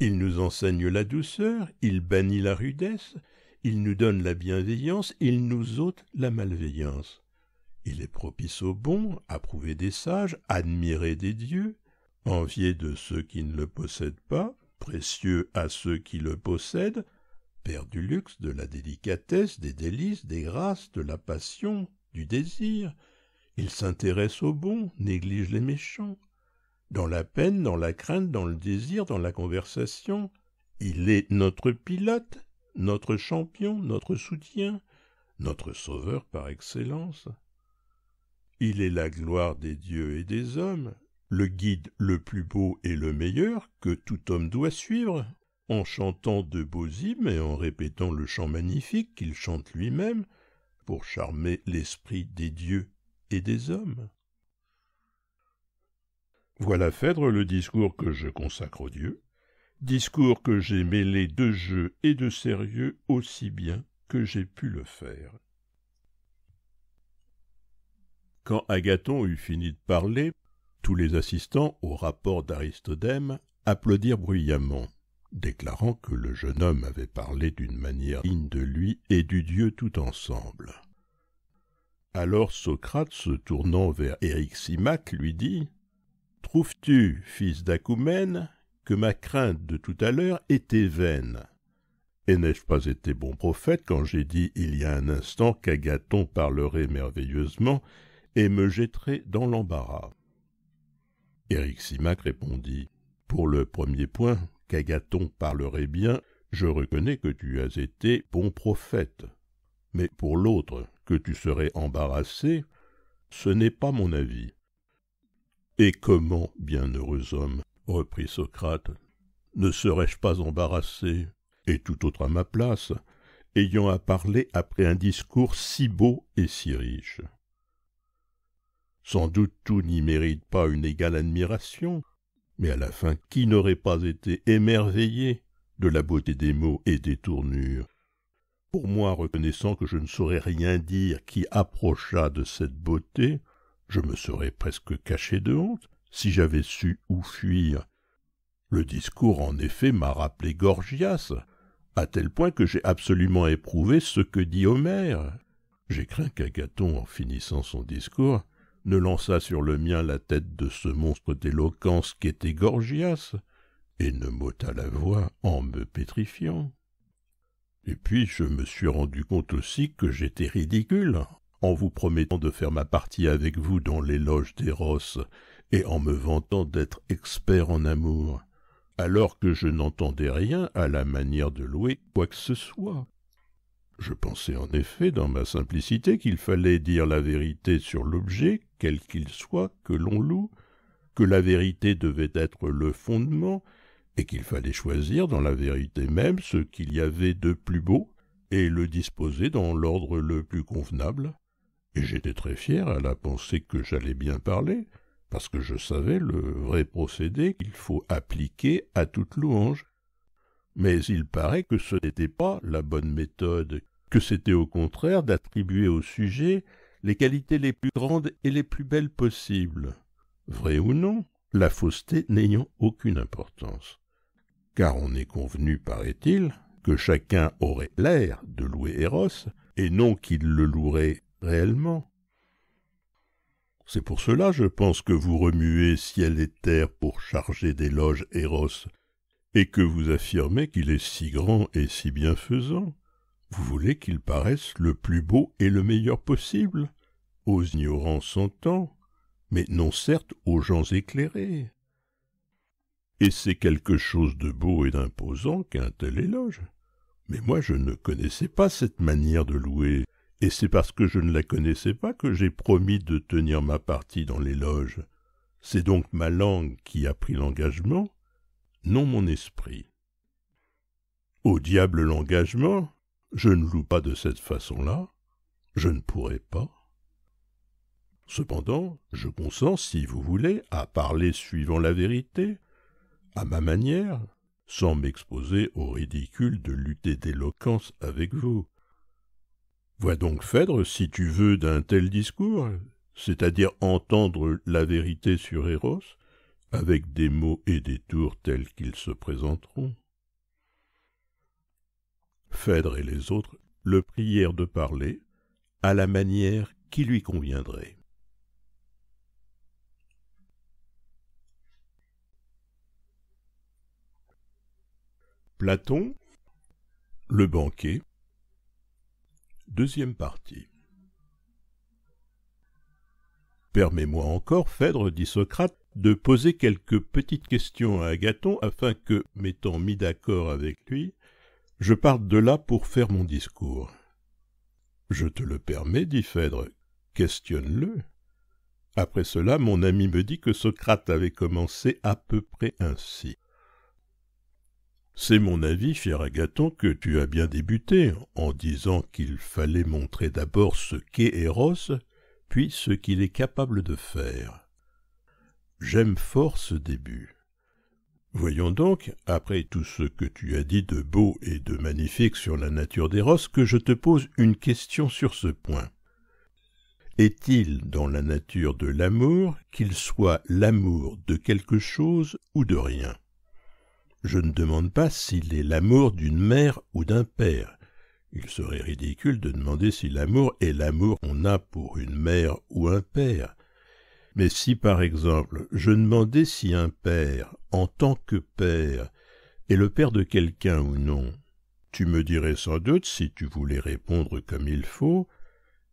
Il nous enseigne la douceur, il bannit la rudesse, il nous donne la bienveillance, il nous ôte la malveillance. Il est propice aux bons, approuvé des sages, admiré des dieux, envié de ceux qui ne le possèdent pas, précieux à ceux qui le possèdent, père du luxe, de la délicatesse, des délices, des grâces, de la passion, du désir. Il s'intéresse aux bons, néglige les méchants. Dans la peine, dans la crainte, dans le désir, dans la conversation, il est notre pilote, notre champion, notre soutien, notre sauveur par excellence. Il est la gloire des dieux et des hommes, le guide le plus beau et le meilleur que tout homme doit suivre, en chantant de beaux hymnes et en répétant le chant magnifique qu'il chante lui-même, pour charmer l'esprit des dieux et des hommes. Voilà, Phèdre, le discours que je consacre aux dieux, discours que j'ai mêlé de jeu et de sérieux aussi bien que j'ai pu le faire. Quand Agathon eut fini de parler, tous les assistants au rapport d'Aristodème applaudirent bruyamment, déclarant que le jeune homme avait parlé d'une manière digne de lui et du Dieu tout ensemble. Alors Socrate, se tournant vers Ériximaque, lui dit Trouves-tu, fils d'Acoumène, que ma crainte de tout à l'heure était vaine Et n'ai-je pas été bon prophète quand j'ai dit il y a un instant qu'Agathon parlerait merveilleusement et me jetterai dans l'embarras. Éric Simac répondit Pour le premier point, qu'Agathon parlerait bien, je reconnais que tu as été bon prophète. Mais pour l'autre, que tu serais embarrassé, ce n'est pas mon avis. Et comment, bienheureux homme, reprit Socrate, ne serais-je pas embarrassé, et tout autre à ma place, ayant à parler après un discours si beau et si riche sans doute tout n'y mérite pas une égale admiration, mais à la fin, qui n'aurait pas été émerveillé de la beauté des mots et des tournures Pour moi, reconnaissant que je ne saurais rien dire qui approchât de cette beauté, je me serais presque caché de honte si j'avais su où fuir. Le discours, en effet, m'a rappelé Gorgias, à tel point que j'ai absolument éprouvé ce que dit Homère. J'ai craint qu'Agathon, en finissant son discours, ne lança sur le mien la tête de ce monstre d'éloquence qu'était Gorgias, et ne m'ôta la voix en me pétrifiant. Et puis je me suis rendu compte aussi que j'étais ridicule, en vous promettant de faire ma partie avec vous dans l'éloge rosses et en me vantant d'être expert en amour, alors que je n'entendais rien à la manière de louer quoi que ce soit. Je pensais en effet, dans ma simplicité, qu'il fallait dire la vérité sur l'objet, quel qu'il soit, que l'on loue, que la vérité devait être le fondement, et qu'il fallait choisir dans la vérité même ce qu'il y avait de plus beau, et le disposer dans l'ordre le plus convenable. Et j'étais très fier à la pensée que j'allais bien parler, parce que je savais le vrai procédé qu'il faut appliquer à toute louange. Mais il paraît que ce n'était pas la bonne méthode, que c'était au contraire d'attribuer au sujet les qualités les plus grandes et les plus belles possibles. Vrai ou non, la fausseté n'ayant aucune importance. Car on est convenu, paraît-il, que chacun aurait l'air de louer Eros, et non qu'il le louerait réellement. C'est pour cela, je pense, que vous remuez ciel et terre pour charger d'éloges Eros, et que vous affirmez qu'il est si grand et si bienfaisant. Vous voulez qu'il paraisse le plus beau et le meilleur possible, aux ignorants son temps, mais non certes aux gens éclairés. Et c'est quelque chose de beau et d'imposant qu'un tel éloge. Mais moi je ne connaissais pas cette manière de louer, et c'est parce que je ne la connaissais pas que j'ai promis de tenir ma partie dans l'éloge. C'est donc ma langue qui a pris l'engagement, non mon esprit. Au diable l'engagement, je ne loue pas de cette façon-là, je ne pourrai pas. Cependant, je consens, si vous voulez, à parler suivant la vérité, à ma manière, sans m'exposer au ridicule de lutter d'éloquence avec vous. Vois donc, Phèdre, si tu veux d'un tel discours, c'est-à-dire entendre la vérité sur Eros, avec des mots et des tours tels qu'ils se présenteront. Phèdre et les autres le prièrent de parler à la manière qui lui conviendrait. Platon, le banquet, deuxième partie. Permets-moi encore, Phèdre, dit Socrate, de poser quelques petites questions à Agathon afin que, m'étant mis d'accord avec lui, je pars de là pour faire mon discours. Je te le permets, dit Phèdre, questionne-le. Après cela, mon ami me dit que Socrate avait commencé à peu près ainsi. C'est mon avis, cher Agathon, que tu as bien débuté en disant qu'il fallait montrer d'abord ce qu'est Eros, puis ce qu'il est capable de faire. J'aime fort ce début. Voyons donc, après tout ce que tu as dit de beau et de magnifique sur la nature des d'Eros, que je te pose une question sur ce point. Est-il dans la nature de l'amour qu'il soit l'amour de quelque chose ou de rien Je ne demande pas s'il est l'amour d'une mère ou d'un père. Il serait ridicule de demander si l'amour est l'amour qu'on a pour une mère ou un père. Mais si par exemple je demandais si un père en tant que père, est le père de quelqu'un ou non. Tu me dirais sans doute, si tu voulais répondre comme il faut,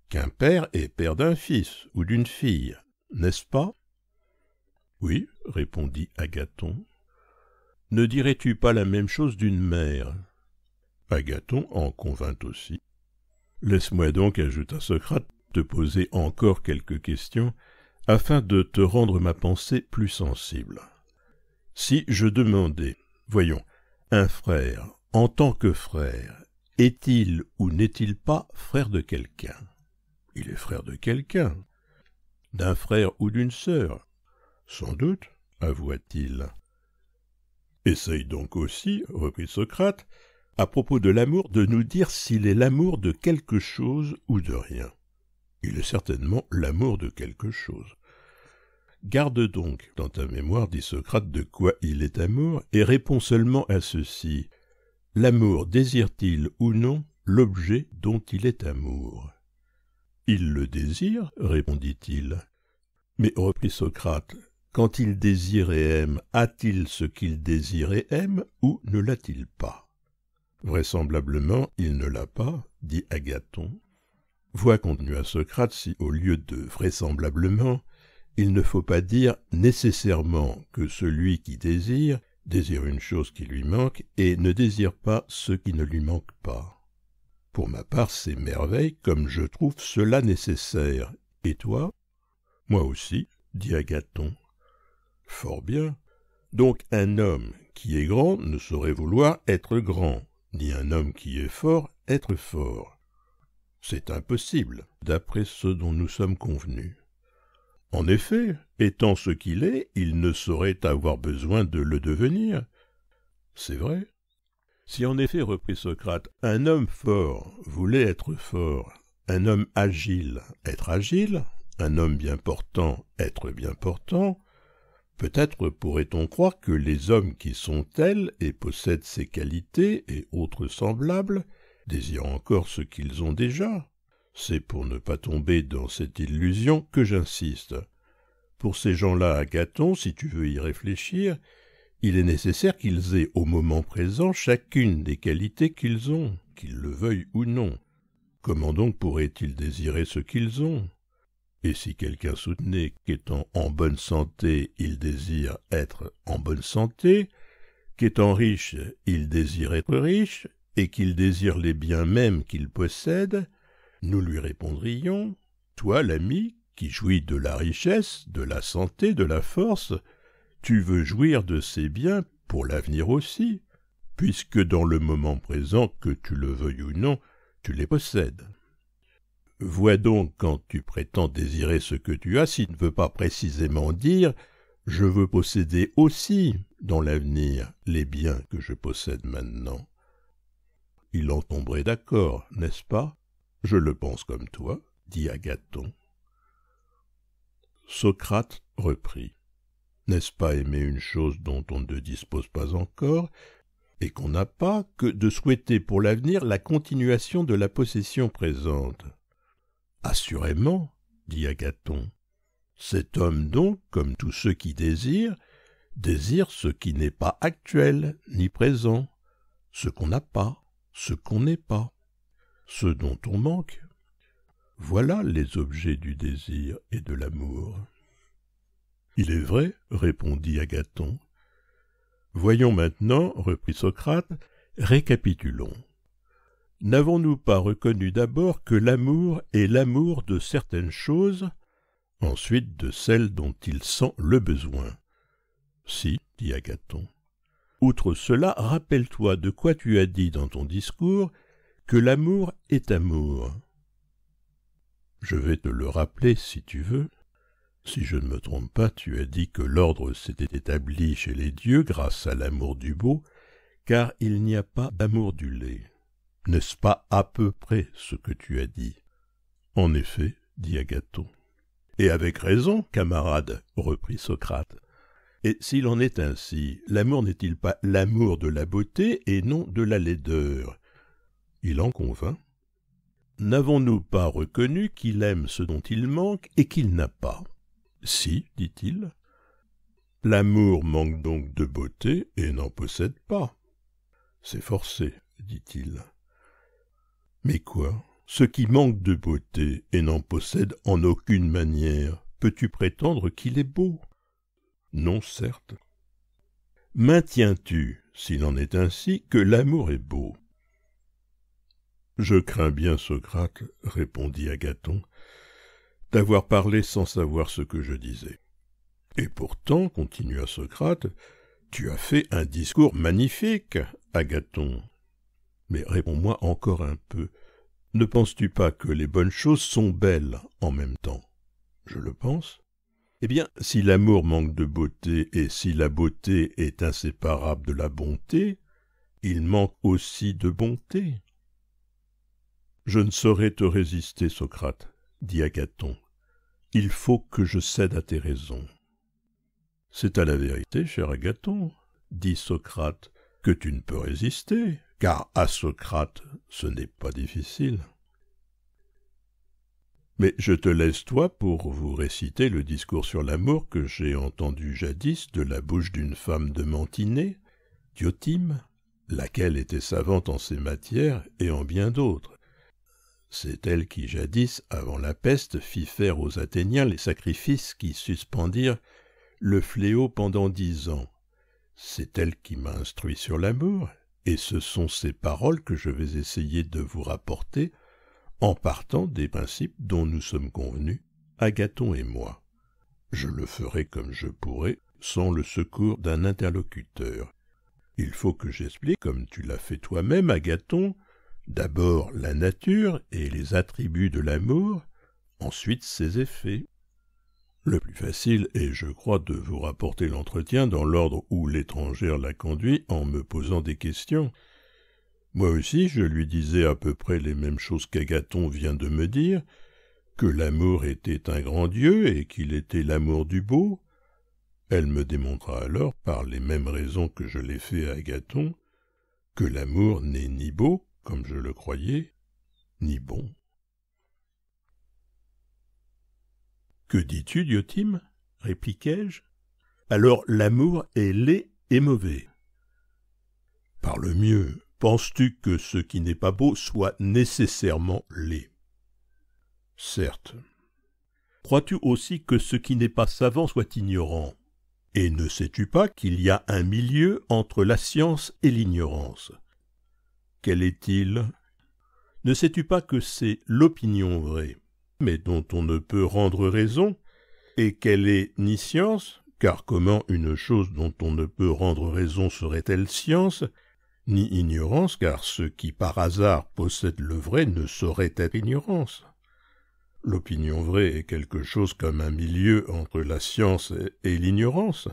qu'un père est père d'un fils ou d'une fille, n'est-ce pas Oui, répondit Agathon. Ne dirais-tu pas la même chose d'une mère Agathon en convint aussi. Laisse-moi donc, ajouta Socrate, te poser encore quelques questions afin de te rendre ma pensée plus sensible. Si je demandais, voyons, un frère, en tant que frère, est-il ou n'est-il pas frère de quelqu'un Il est frère de quelqu'un. D'un frère ou d'une sœur Sans doute, avoua-t-il. Essaye donc aussi, reprit Socrate, à propos de l'amour, de nous dire s'il est l'amour de quelque chose ou de rien. Il est certainement l'amour de quelque chose. Garde donc dans ta mémoire, dit Socrate, de quoi il est amour, et réponds seulement à ceci. L'amour désire-t-il ou non l'objet dont il est amour Il le désire, répondit-il. Mais reprit Socrate, quand il désire et aime, a-t-il ce qu'il désire et aime, ou ne l'a-t-il pas Vraisemblablement, il ne l'a pas, dit Agathon. Vois, à Socrate, si au lieu de vraisemblablement, il ne faut pas dire nécessairement que celui qui désire désire une chose qui lui manque et ne désire pas ce qui ne lui manque pas. Pour ma part, c'est merveille comme je trouve cela nécessaire. Et toi Moi aussi, dit Agathon. Fort bien. Donc un homme qui est grand ne saurait vouloir être grand, ni un homme qui est fort être fort. C'est impossible, d'après ce dont nous sommes convenus. En effet, étant ce qu'il est, il ne saurait avoir besoin de le devenir. C'est vrai. Si en effet, reprit Socrate, un homme fort voulait être fort, un homme agile être agile, un homme bien portant être bien portant, peut-être pourrait-on croire que les hommes qui sont tels et possèdent ces qualités et autres semblables, désirent encore ce qu'ils ont déjà, c'est pour ne pas tomber dans cette illusion que j'insiste. Pour ces gens-là, Agathon, si tu veux y réfléchir, il est nécessaire qu'ils aient au moment présent chacune des qualités qu'ils ont, qu'ils le veuillent ou non. Comment donc pourraient-ils désirer ce qu'ils ont Et si quelqu'un soutenait qu'étant en bonne santé, il désire être en bonne santé, qu'étant riche, il désire être riche, et qu'il désire les biens mêmes qu'il possède, nous lui répondrions Toi, l'ami, qui jouis de la richesse, de la santé, de la force, tu veux jouir de ces biens pour l'avenir aussi, puisque dans le moment présent, que tu le veuilles ou non, tu les possèdes. Vois donc quand tu prétends désirer ce que tu as, s'il ne veut pas précisément dire je veux posséder aussi dans l'avenir les biens que je possède maintenant. Il en tomberait d'accord, n'est-ce pas je le pense comme toi, dit Agathon. Socrate reprit. N'est-ce pas aimer une chose dont on ne dispose pas encore, et qu'on n'a pas, que de souhaiter pour l'avenir la continuation de la possession présente Assurément, dit Agathon. Cet homme donc, comme tous ceux qui désirent, désire ce qui n'est pas actuel ni présent, ce qu'on n'a pas, ce qu'on n'est pas ce dont on manque. Voilà les objets du désir et de l'amour. Il est vrai, répondit Agathon. Voyons maintenant, reprit Socrate, récapitulons. N'avons-nous pas reconnu d'abord que l'amour est l'amour de certaines choses, ensuite de celles dont il sent le besoin Si, dit Agathon. Outre cela, rappelle-toi de quoi tu as dit dans ton discours que l'amour est amour. Je vais te le rappeler si tu veux. Si je ne me trompe pas, tu as dit que l'ordre s'était établi chez les dieux grâce à l'amour du beau, car il n'y a pas d'amour du lait. N'est-ce pas à peu près ce que tu as dit En effet, dit Agathon. Et avec raison, camarade, reprit Socrate. Et s'il en est ainsi, l'amour n'est-il pas l'amour de la beauté et non de la laideur il en convint. N'avons-nous pas reconnu qu'il aime ce dont il manque et qu'il n'a pas Si, dit-il. L'amour manque donc de beauté et n'en possède pas. C'est forcé, dit-il. Mais quoi Ce qui manque de beauté et n'en possède en aucune manière, peux-tu prétendre qu'il est beau Non, certes. Maintiens-tu, s'il en est ainsi, que l'amour est beau je crains bien, Socrate, répondit Agathon, d'avoir parlé sans savoir ce que je disais. Et pourtant, continua Socrate, tu as fait un discours magnifique, Agathon. Mais réponds-moi encore un peu. Ne penses-tu pas que les bonnes choses sont belles en même temps Je le pense. Eh bien, si l'amour manque de beauté et si la beauté est inséparable de la bonté, il manque aussi de bonté. Je ne saurais te résister, Socrate, dit Agathon. Il faut que je cède à tes raisons. C'est à la vérité, cher Agathon, dit Socrate, que tu ne peux résister, car à Socrate ce n'est pas difficile. Mais je te laisse toi pour vous réciter le discours sur l'amour que j'ai entendu jadis de la bouche d'une femme de Mantinée, Diotime, laquelle était savante en ces matières et en bien d'autres, c'est elle qui jadis, avant la peste, fit faire aux Athéniens les sacrifices qui suspendirent le fléau pendant dix ans. C'est elle qui m'a instruit sur l'amour, et ce sont ces paroles que je vais essayer de vous rapporter en partant des principes dont nous sommes convenus, Agathon et moi. Je le ferai comme je pourrai, sans le secours d'un interlocuteur. Il faut que j'explique, comme tu l'as fait toi-même, Agathon, D'abord la nature et les attributs de l'amour, ensuite ses effets. Le plus facile est, je crois, de vous rapporter l'entretien dans l'ordre où l'étrangère l'a conduit en me posant des questions. Moi aussi, je lui disais à peu près les mêmes choses qu'Agathon vient de me dire, que l'amour était un grand Dieu et qu'il était l'amour du beau. Elle me démontra alors, par les mêmes raisons que je l'ai fait à Agathon, que l'amour n'est ni beau, comme je le croyais, ni bon. Que dis-tu, Diotime répliquai-je. Alors l'amour est laid et mauvais. Par le mieux, penses-tu que ce qui n'est pas beau soit nécessairement laid Certes. Crois-tu aussi que ce qui n'est pas savant soit ignorant Et ne sais-tu pas qu'il y a un milieu entre la science et l'ignorance quel est-il Ne sais-tu pas que c'est l'opinion vraie, mais dont on ne peut rendre raison, et qu'elle est ni science, car comment une chose dont on ne peut rendre raison serait-elle science, ni ignorance, car ce qui par hasard possède le vrai ne saurait être ignorance. L'opinion vraie est quelque chose comme un milieu entre la science et l'ignorance.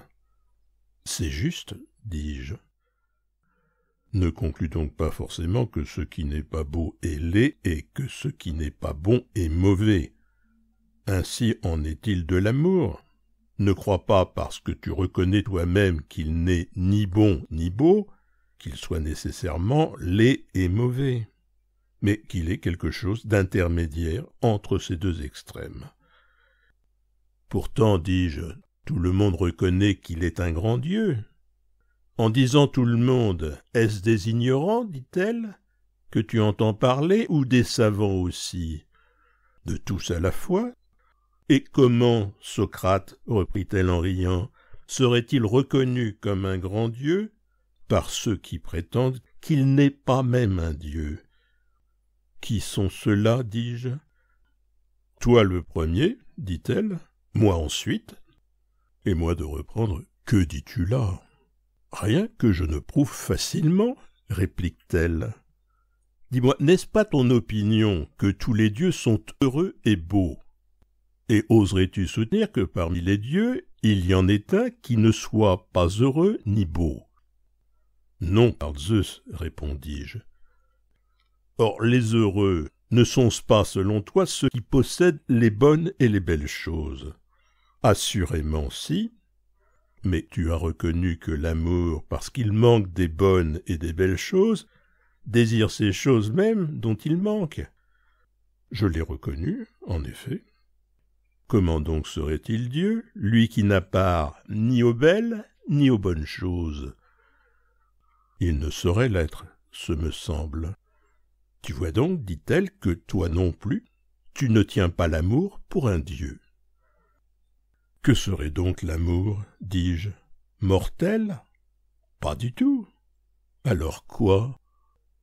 C'est juste, dis-je ne conclut donc pas forcément que ce qui n'est pas beau est laid et que ce qui n'est pas bon est mauvais. Ainsi en est-il de l'amour. Ne crois pas parce que tu reconnais toi-même qu'il n'est ni bon ni beau, qu'il soit nécessairement laid et mauvais, mais qu'il est quelque chose d'intermédiaire entre ces deux extrêmes. Pourtant, dis-je, tout le monde reconnaît qu'il est un grand Dieu, en disant tout le monde, est-ce des ignorants, dit-elle, que tu entends parler, ou des savants aussi De tous à la fois Et comment, Socrate, reprit-elle en riant, serait-il reconnu comme un grand Dieu par ceux qui prétendent qu'il n'est pas même un Dieu Qui sont ceux-là, dis-je Toi le premier, dit-elle, moi ensuite, et moi de reprendre Que dis-tu là Rien que je ne prouve facilement, réplique-t-elle. Dis-moi, n'est-ce pas ton opinion que tous les dieux sont heureux et beaux Et oserais-tu soutenir que parmi les dieux, il y en ait un qui ne soit pas heureux ni beau Non, par Zeus, répondis-je. Or, les heureux ne sont-ce pas, selon toi, ceux qui possèdent les bonnes et les belles choses Assurément si, mais tu as reconnu que l'amour, parce qu'il manque des bonnes et des belles choses, désire ces choses mêmes dont il manque. Je l'ai reconnu, en effet. Comment donc serait-il Dieu, lui qui n'a part ni aux belles ni aux bonnes choses Il ne saurait l'être, ce me semble. Tu vois donc, dit-elle, que toi non plus, tu ne tiens pas l'amour pour un Dieu. Que serait donc l'amour, dis-je Mortel Pas du tout. Alors quoi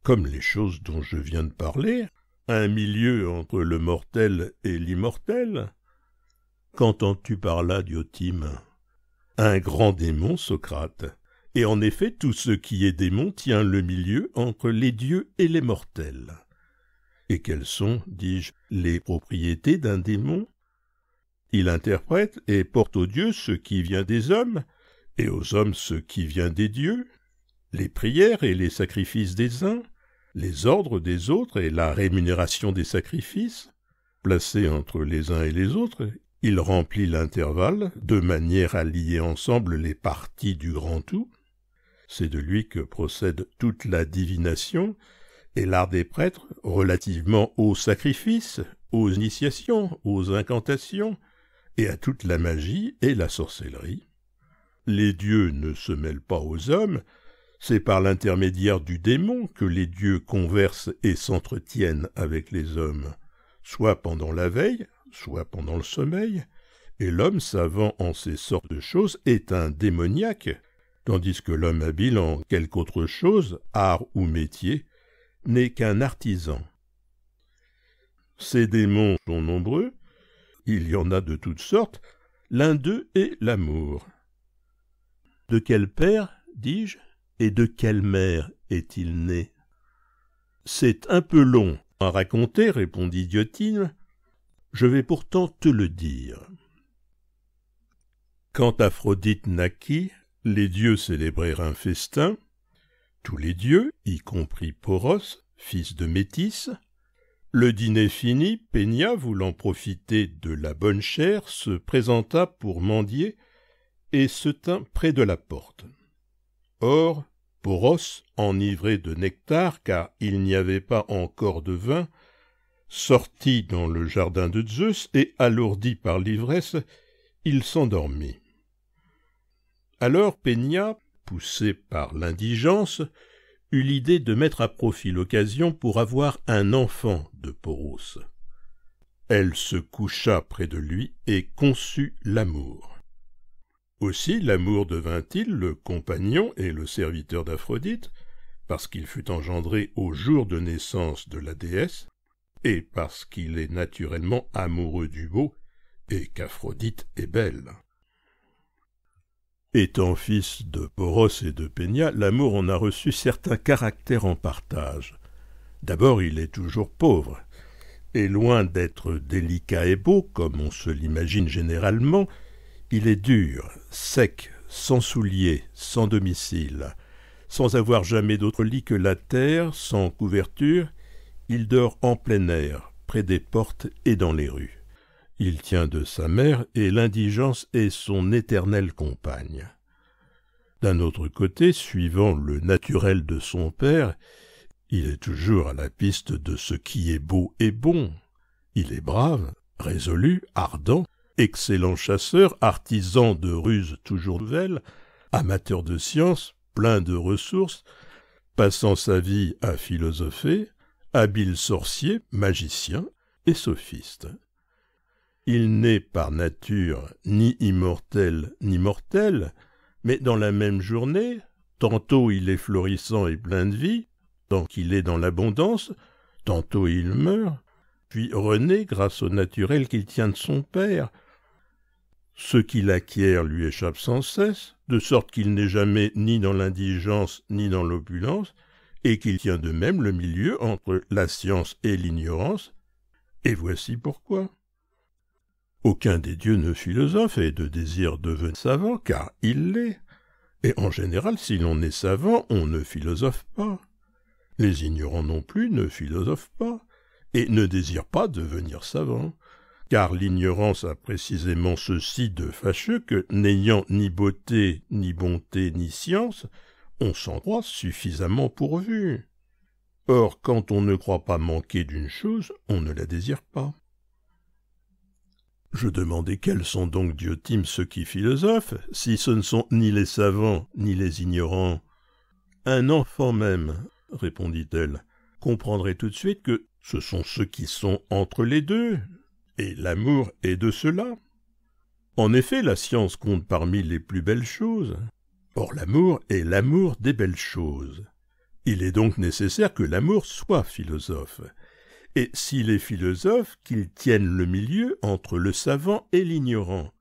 Comme les choses dont je viens de parler, un milieu entre le mortel et l'immortel Qu'entends-tu par là, Diotime Un grand démon, Socrate. Et en effet, tout ce qui est démon tient le milieu entre les dieux et les mortels. Et quelles sont, dis-je, les propriétés d'un démon il interprète et porte aux dieux ce qui vient des hommes, et aux hommes ce qui vient des dieux, les prières et les sacrifices des uns, les ordres des autres et la rémunération des sacrifices. Placé entre les uns et les autres, il remplit l'intervalle de manière à lier ensemble les parties du grand tout. C'est de lui que procède toute la divination et l'art des prêtres relativement aux sacrifices, aux initiations, aux incantations, et à toute la magie et la sorcellerie. Les dieux ne se mêlent pas aux hommes, c'est par l'intermédiaire du démon que les dieux conversent et s'entretiennent avec les hommes, soit pendant la veille, soit pendant le sommeil, et l'homme savant en ces sortes de choses est un démoniaque, tandis que l'homme habile en quelque autre chose, art ou métier, n'est qu'un artisan. Ces démons sont nombreux, il y en a de toutes sortes, l'un d'eux est l'amour. De quel père, dis-je, et de quelle mère est-il né C'est un peu long à raconter, répondit Diotine. Je vais pourtant te le dire. Quand Aphrodite naquit, les dieux célébrèrent un festin. Tous les dieux, y compris Poros, fils de Métis, le dîner fini, Peña, voulant profiter de la bonne chère, se présenta pour mendier et se tint près de la porte. Or, Poros, enivré de nectar, car il n'y avait pas encore de vin, sortit dans le jardin de Zeus et, alourdi par l'ivresse, il s'endormit. Alors Peña, poussé par l'indigence, eut l'idée de mettre à profit l'occasion pour avoir un enfant de Poros. Elle se coucha près de lui et conçut l'amour. Aussi l'amour devint-il le compagnon et le serviteur d'Aphrodite, parce qu'il fut engendré au jour de naissance de la déesse, et parce qu'il est naturellement amoureux du beau, et qu'Aphrodite est belle. Étant fils de Poros et de Peña, l'amour en a reçu certains caractères en partage. D'abord, il est toujours pauvre, et loin d'être délicat et beau, comme on se l'imagine généralement, il est dur, sec, sans souliers, sans domicile. Sans avoir jamais d'autre lit que la terre, sans couverture, il dort en plein air, près des portes et dans les rues. Il tient de sa mère et l'indigence est son éternelle compagne. D'un autre côté, suivant le naturel de son père, il est toujours à la piste de ce qui est beau et bon. Il est brave, résolu, ardent, excellent chasseur, artisan de ruses toujours nouvelles, amateur de sciences, plein de ressources, passant sa vie à philosopher, habile sorcier, magicien et sophiste. Il n'est par nature ni immortel ni mortel, mais dans la même journée, tantôt il est florissant et plein de vie, tant qu'il est dans l'abondance, tantôt il meurt, puis renaît grâce au naturel qu'il tient de son père. Ce qu'il acquiert lui échappe sans cesse, de sorte qu'il n'est jamais ni dans l'indigence ni dans l'opulence, et qu'il tient de même le milieu entre la science et l'ignorance, et voici pourquoi. Aucun des dieux ne philosophe et ne désire devenir savant, car il l'est. Et en général, si l'on est savant, on ne philosophe pas. Les ignorants non plus ne philosophent pas, et ne désirent pas devenir savants. Car l'ignorance a précisément ceci de fâcheux que, n'ayant ni beauté, ni bonté, ni science, on s'en croit suffisamment pourvu. Or, quand on ne croit pas manquer d'une chose, on ne la désire pas. Je demandais quels sont donc Diotime ceux qui philosophent, si ce ne sont ni les savants ni les ignorants. Un enfant même, répondit-elle, comprendrait tout de suite que ce sont ceux qui sont entre les deux, et l'amour est de cela. En effet, la science compte parmi les plus belles choses. Or l'amour est l'amour des belles choses. Il est donc nécessaire que l'amour soit philosophe, et s'il est philosophe, qu'il tienne le milieu entre le savant et l'ignorant.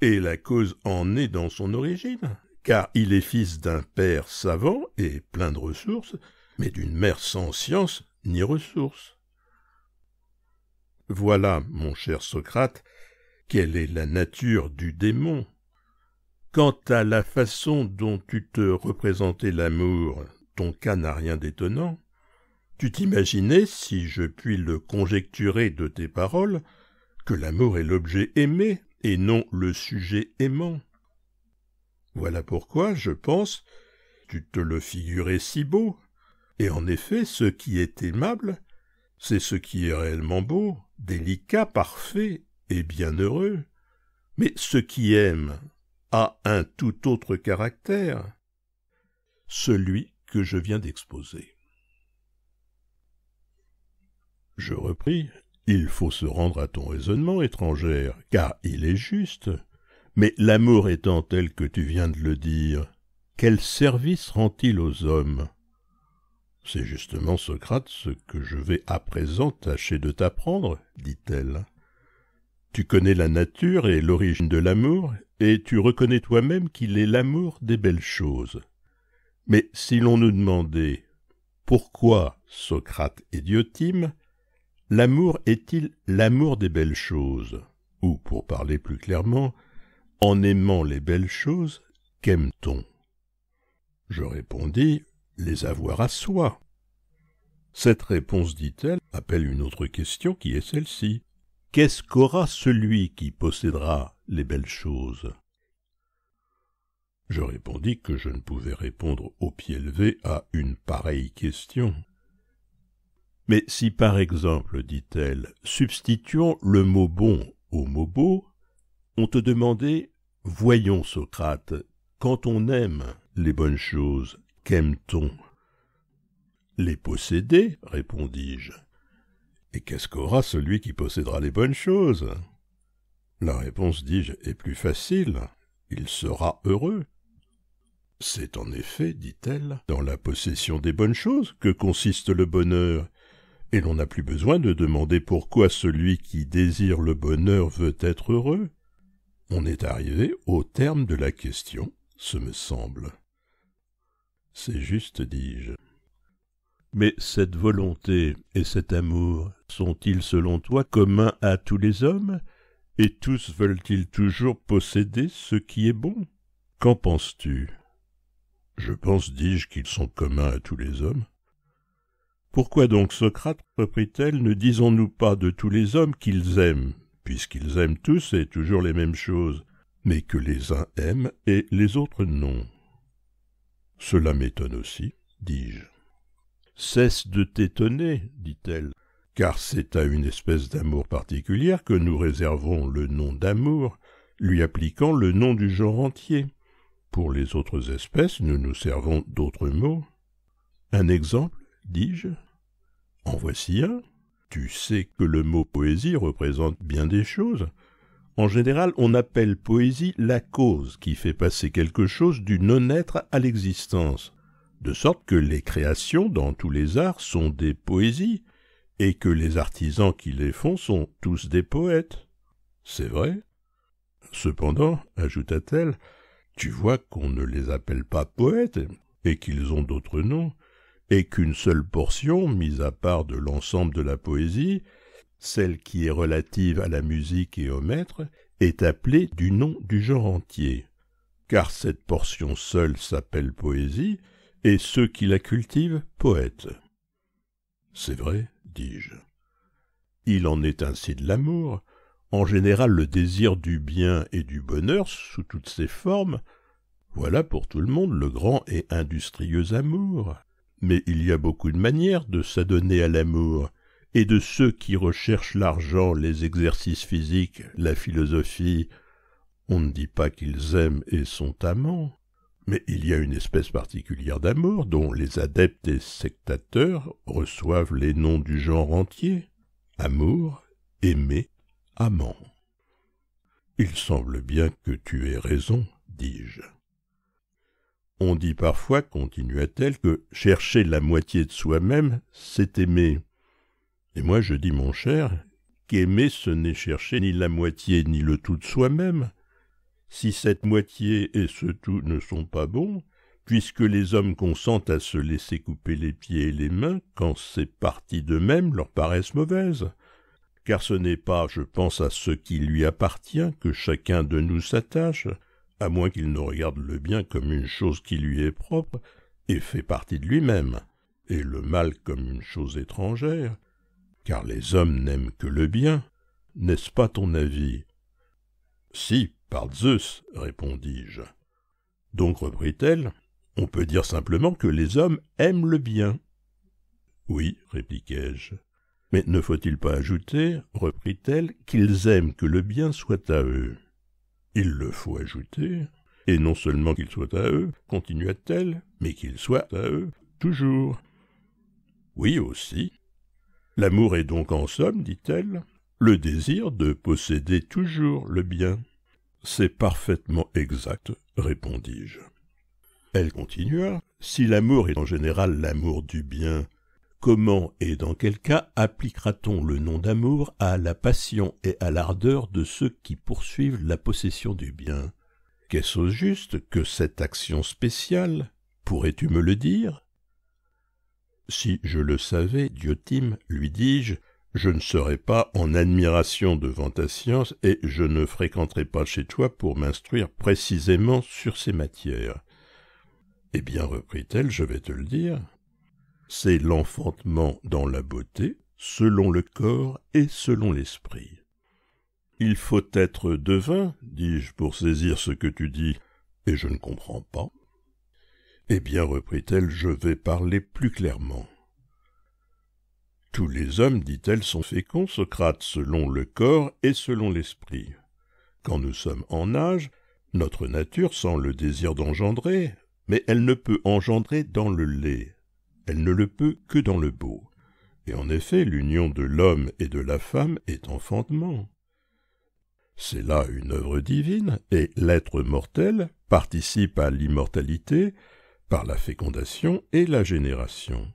Et la cause en est dans son origine, car il est fils d'un père savant et plein de ressources, mais d'une mère sans science ni ressources. Voilà, mon cher Socrate, quelle est la nature du démon. Quant à la façon dont tu te représentais l'amour, ton cas n'a rien d'étonnant. Tu t'imaginais, si je puis le conjecturer de tes paroles, que l'amour est l'objet aimé et non le sujet aimant. Voilà pourquoi, je pense, tu te le figurais si beau, et en effet ce qui est aimable, c'est ce qui est réellement beau, délicat, parfait et bienheureux. Mais ce qui aime a un tout autre caractère, celui que je viens d'exposer. Je repris. Il faut se rendre à ton raisonnement, étrangère, car il est juste. Mais l'amour étant tel que tu viens de le dire, quel service rend-il aux hommes C'est justement, Socrate, ce que je vais à présent tâcher de t'apprendre, dit-elle. Tu connais la nature et l'origine de l'amour, et tu reconnais toi-même qu'il est l'amour des belles choses. Mais si l'on nous demandait pourquoi Socrate et Diotime L'amour est-il l'amour des belles choses Ou, pour parler plus clairement, en aimant les belles choses, qu'aime-t-on Je répondis les avoir à soi. Cette réponse, dit-elle, appelle une autre question qui est celle-ci. Qu'est-ce qu'aura celui qui possédera les belles choses Je répondis que je ne pouvais répondre au pied levé à une pareille question. Mais si par exemple, dit-elle, substituant le mot bon au mot beau, on te demandait Voyons, Socrate, quand on aime les bonnes choses, qu'aime-t-on Les posséder, répondis-je. Et qu'est-ce qu'aura celui qui possédera les bonnes choses La réponse, dis-je, est plus facile. Il sera heureux. C'est en effet, dit-elle, dans la possession des bonnes choses que consiste le bonheur, et l'on n'a plus besoin de demander pourquoi celui qui désire le bonheur veut être heureux. On est arrivé au terme de la question, ce me semble. C'est juste, dis-je. Mais cette volonté et cet amour sont-ils selon toi communs à tous les hommes et tous veulent-ils toujours posséder ce qui est bon Qu'en penses-tu Je pense, dis-je, qu'ils sont communs à tous les hommes, pourquoi donc Socrate, reprit-elle, ne disons-nous pas de tous les hommes qu'ils aiment, puisqu'ils aiment tous et toujours les mêmes choses, mais que les uns aiment et les autres non Cela m'étonne aussi, dis-je. Cesse de t'étonner, dit-elle, car c'est à une espèce d'amour particulière que nous réservons le nom d'amour, lui appliquant le nom du genre entier. Pour les autres espèces, nous nous servons d'autres mots. Un exemple dis-je. En voici un. Tu sais que le mot poésie représente bien des choses. En général, on appelle poésie la cause qui fait passer quelque chose du non-être à l'existence, de sorte que les créations dans tous les arts sont des poésies, et que les artisans qui les font sont tous des poètes. C'est vrai. Cependant, ajouta-t-elle, tu vois qu'on ne les appelle pas poètes, et qu'ils ont d'autres noms, et qu'une seule portion, mise à part de l'ensemble de la poésie, celle qui est relative à la musique et au maître, est appelée du nom du genre entier. Car cette portion seule s'appelle poésie, et ceux qui la cultivent poètes. C'est vrai, dis-je. Il en est ainsi de l'amour. En général, le désir du bien et du bonheur, sous toutes ses formes, voilà pour tout le monde le grand et industrieux amour, mais il y a beaucoup de manières de s'adonner à l'amour, et de ceux qui recherchent l'argent, les exercices physiques, la philosophie, on ne dit pas qu'ils aiment et sont amants. Mais il y a une espèce particulière d'amour dont les adeptes et sectateurs reçoivent les noms du genre entier amour, aimé, amant. Il semble bien que tu aies raison, dis-je. On dit parfois, continua-t-elle, que chercher la moitié de soi-même, c'est aimer. Et moi je dis, mon cher, qu'aimer ce n'est chercher ni la moitié ni le tout de soi-même. Si cette moitié et ce tout ne sont pas bons, puisque les hommes consentent à se laisser couper les pieds et les mains quand ces parties d'eux-mêmes leur paraissent mauvaises. Car ce n'est pas, je pense, à ce qui lui appartient que chacun de nous s'attache, à moins qu'il ne regarde le bien comme une chose qui lui est propre et fait partie de lui-même, et le mal comme une chose étrangère, car les hommes n'aiment que le bien, n'est-ce pas ton avis Si, par Zeus, répondis-je. Donc, reprit-elle, on peut dire simplement que les hommes aiment le bien. Oui, répliquai-je. Mais ne faut-il pas ajouter, reprit-elle, qu'ils aiment que le bien soit à eux il le faut ajouter, et non seulement qu'il soit à eux, continua-t-elle, mais qu'il soit à eux toujours. Oui aussi. L'amour est donc en somme, dit-elle, le désir de posséder toujours le bien. C'est parfaitement exact, répondis-je. Elle continua. Si l'amour est en général l'amour du bien, Comment et dans quel cas appliquera-t-on le nom d'amour à la passion et à l'ardeur de ceux qui poursuivent la possession du bien Qu'est-ce au juste que cette action spéciale Pourrais-tu me le dire Si je le savais, Diotime, lui dis-je, je ne serais pas en admiration devant ta science et je ne fréquenterais pas chez toi pour m'instruire précisément sur ces matières. Eh bien, reprit-elle, je vais te le dire c'est l'enfantement dans la beauté, selon le corps et selon l'esprit. Il faut être devin, dis-je, pour saisir ce que tu dis, et je ne comprends pas. Eh bien, reprit-elle, je vais parler plus clairement. Tous les hommes, dit-elle, sont féconds, Socrate, selon le corps et selon l'esprit. Quand nous sommes en âge, notre nature sent le désir d'engendrer, mais elle ne peut engendrer dans le lait elle ne le peut que dans le beau. Et en effet, l'union de l'homme et de la femme est enfantement. C'est là une œuvre divine, et l'être mortel participe à l'immortalité par la fécondation et la génération.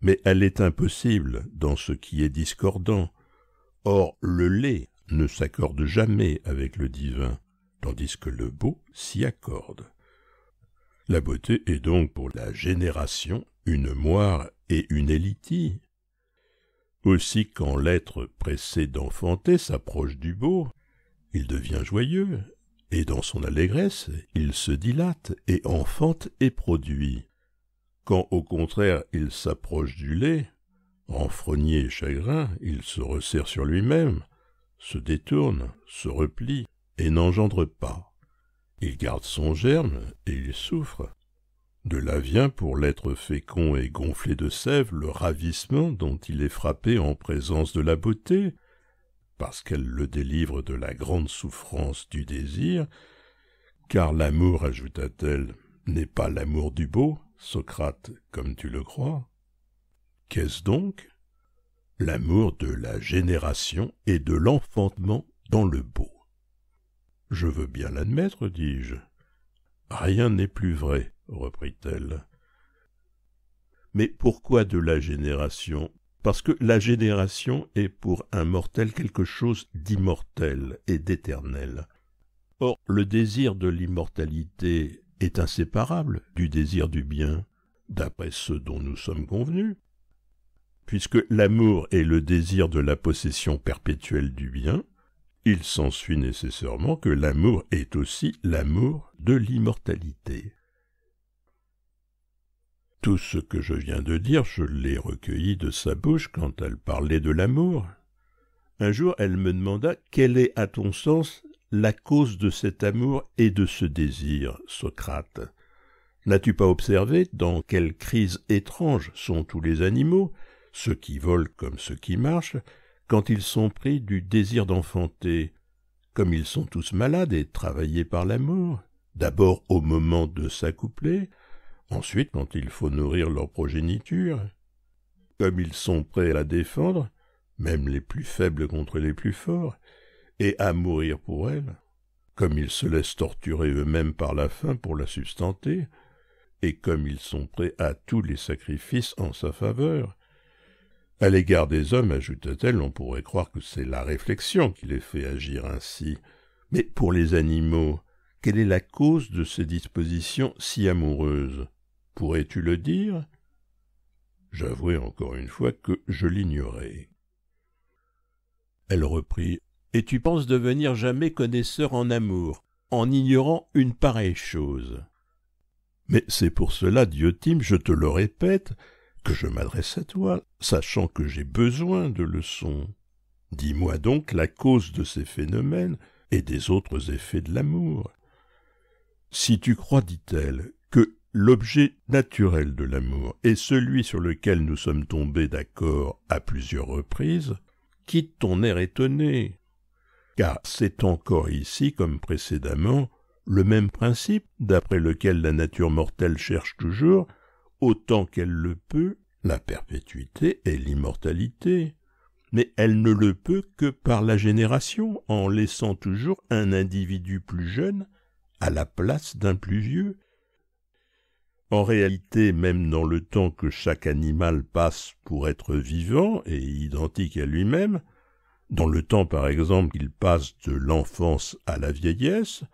Mais elle est impossible dans ce qui est discordant. Or, le lait ne s'accorde jamais avec le divin, tandis que le beau s'y accorde. La beauté est donc pour la génération une moire et une élitie. Aussi, quand l'être pressé d'enfanter s'approche du beau, il devient joyeux, et dans son allégresse, il se dilate et enfante et produit. Quand au contraire il s'approche du lait, renfrogné et chagrin, il se resserre sur lui-même, se détourne, se replie, et n'engendre pas. Il garde son germe, et il souffre, de là vient, pour l'être fécond et gonflé de sève, le ravissement dont il est frappé en présence de la beauté, parce qu'elle le délivre de la grande souffrance du désir, car l'amour, ajouta-t-elle, n'est pas l'amour du beau, Socrate, comme tu le crois. Qu'est-ce donc L'amour de la génération et de l'enfantement dans le beau. Je veux bien l'admettre, dis-je, Rien n'est plus vrai, reprit-elle. Mais pourquoi de la génération Parce que la génération est pour un mortel quelque chose d'immortel et d'éternel. Or, le désir de l'immortalité est inséparable du désir du bien, d'après ce dont nous sommes convenus. Puisque l'amour est le désir de la possession perpétuelle du bien, il s'ensuit nécessairement que l'amour est aussi l'amour de l'immortalité. Tout ce que je viens de dire, je l'ai recueilli de sa bouche quand elle parlait de l'amour. Un jour, elle me demanda quelle est, à ton sens, la cause de cet amour et de ce désir, Socrate. N'as-tu pas observé dans quelle crise étrange sont tous les animaux, ceux qui volent comme ceux qui marchent, quand ils sont pris du désir d'enfanter, comme ils sont tous malades et travaillés par l'amour, d'abord au moment de s'accoupler, ensuite quand il faut nourrir leur progéniture, comme ils sont prêts à la défendre, même les plus faibles contre les plus forts, et à mourir pour elle, comme ils se laissent torturer eux-mêmes par la faim pour la substanter, et comme ils sont prêts à tous les sacrifices en sa faveur, à l'égard des hommes, ajouta t elle on pourrait croire que c'est la réflexion qui les fait agir ainsi. Mais pour les animaux, quelle est la cause de ces dispositions si amoureuses Pourrais-tu le dire J'avouai encore une fois que je l'ignorais. Elle reprit Et tu penses devenir jamais connaisseur en amour, en ignorant une pareille chose. Mais c'est pour cela, Diotime, je te le répète, que je m'adresse à toi, sachant que j'ai besoin de leçons. Dis-moi donc la cause de ces phénomènes et des autres effets de l'amour. Si tu crois, dit-elle, que l'objet naturel de l'amour est celui sur lequel nous sommes tombés d'accord à plusieurs reprises, quitte ton air étonné, car c'est encore ici, comme précédemment, le même principe d'après lequel la nature mortelle cherche toujours autant qu'elle le peut, la perpétuité et l'immortalité, mais elle ne le peut que par la génération, en laissant toujours un individu plus jeune à la place d'un plus vieux. En réalité, même dans le temps que chaque animal passe pour être vivant et identique à lui-même, dans le temps par exemple qu'il passe de l'enfance à la vieillesse,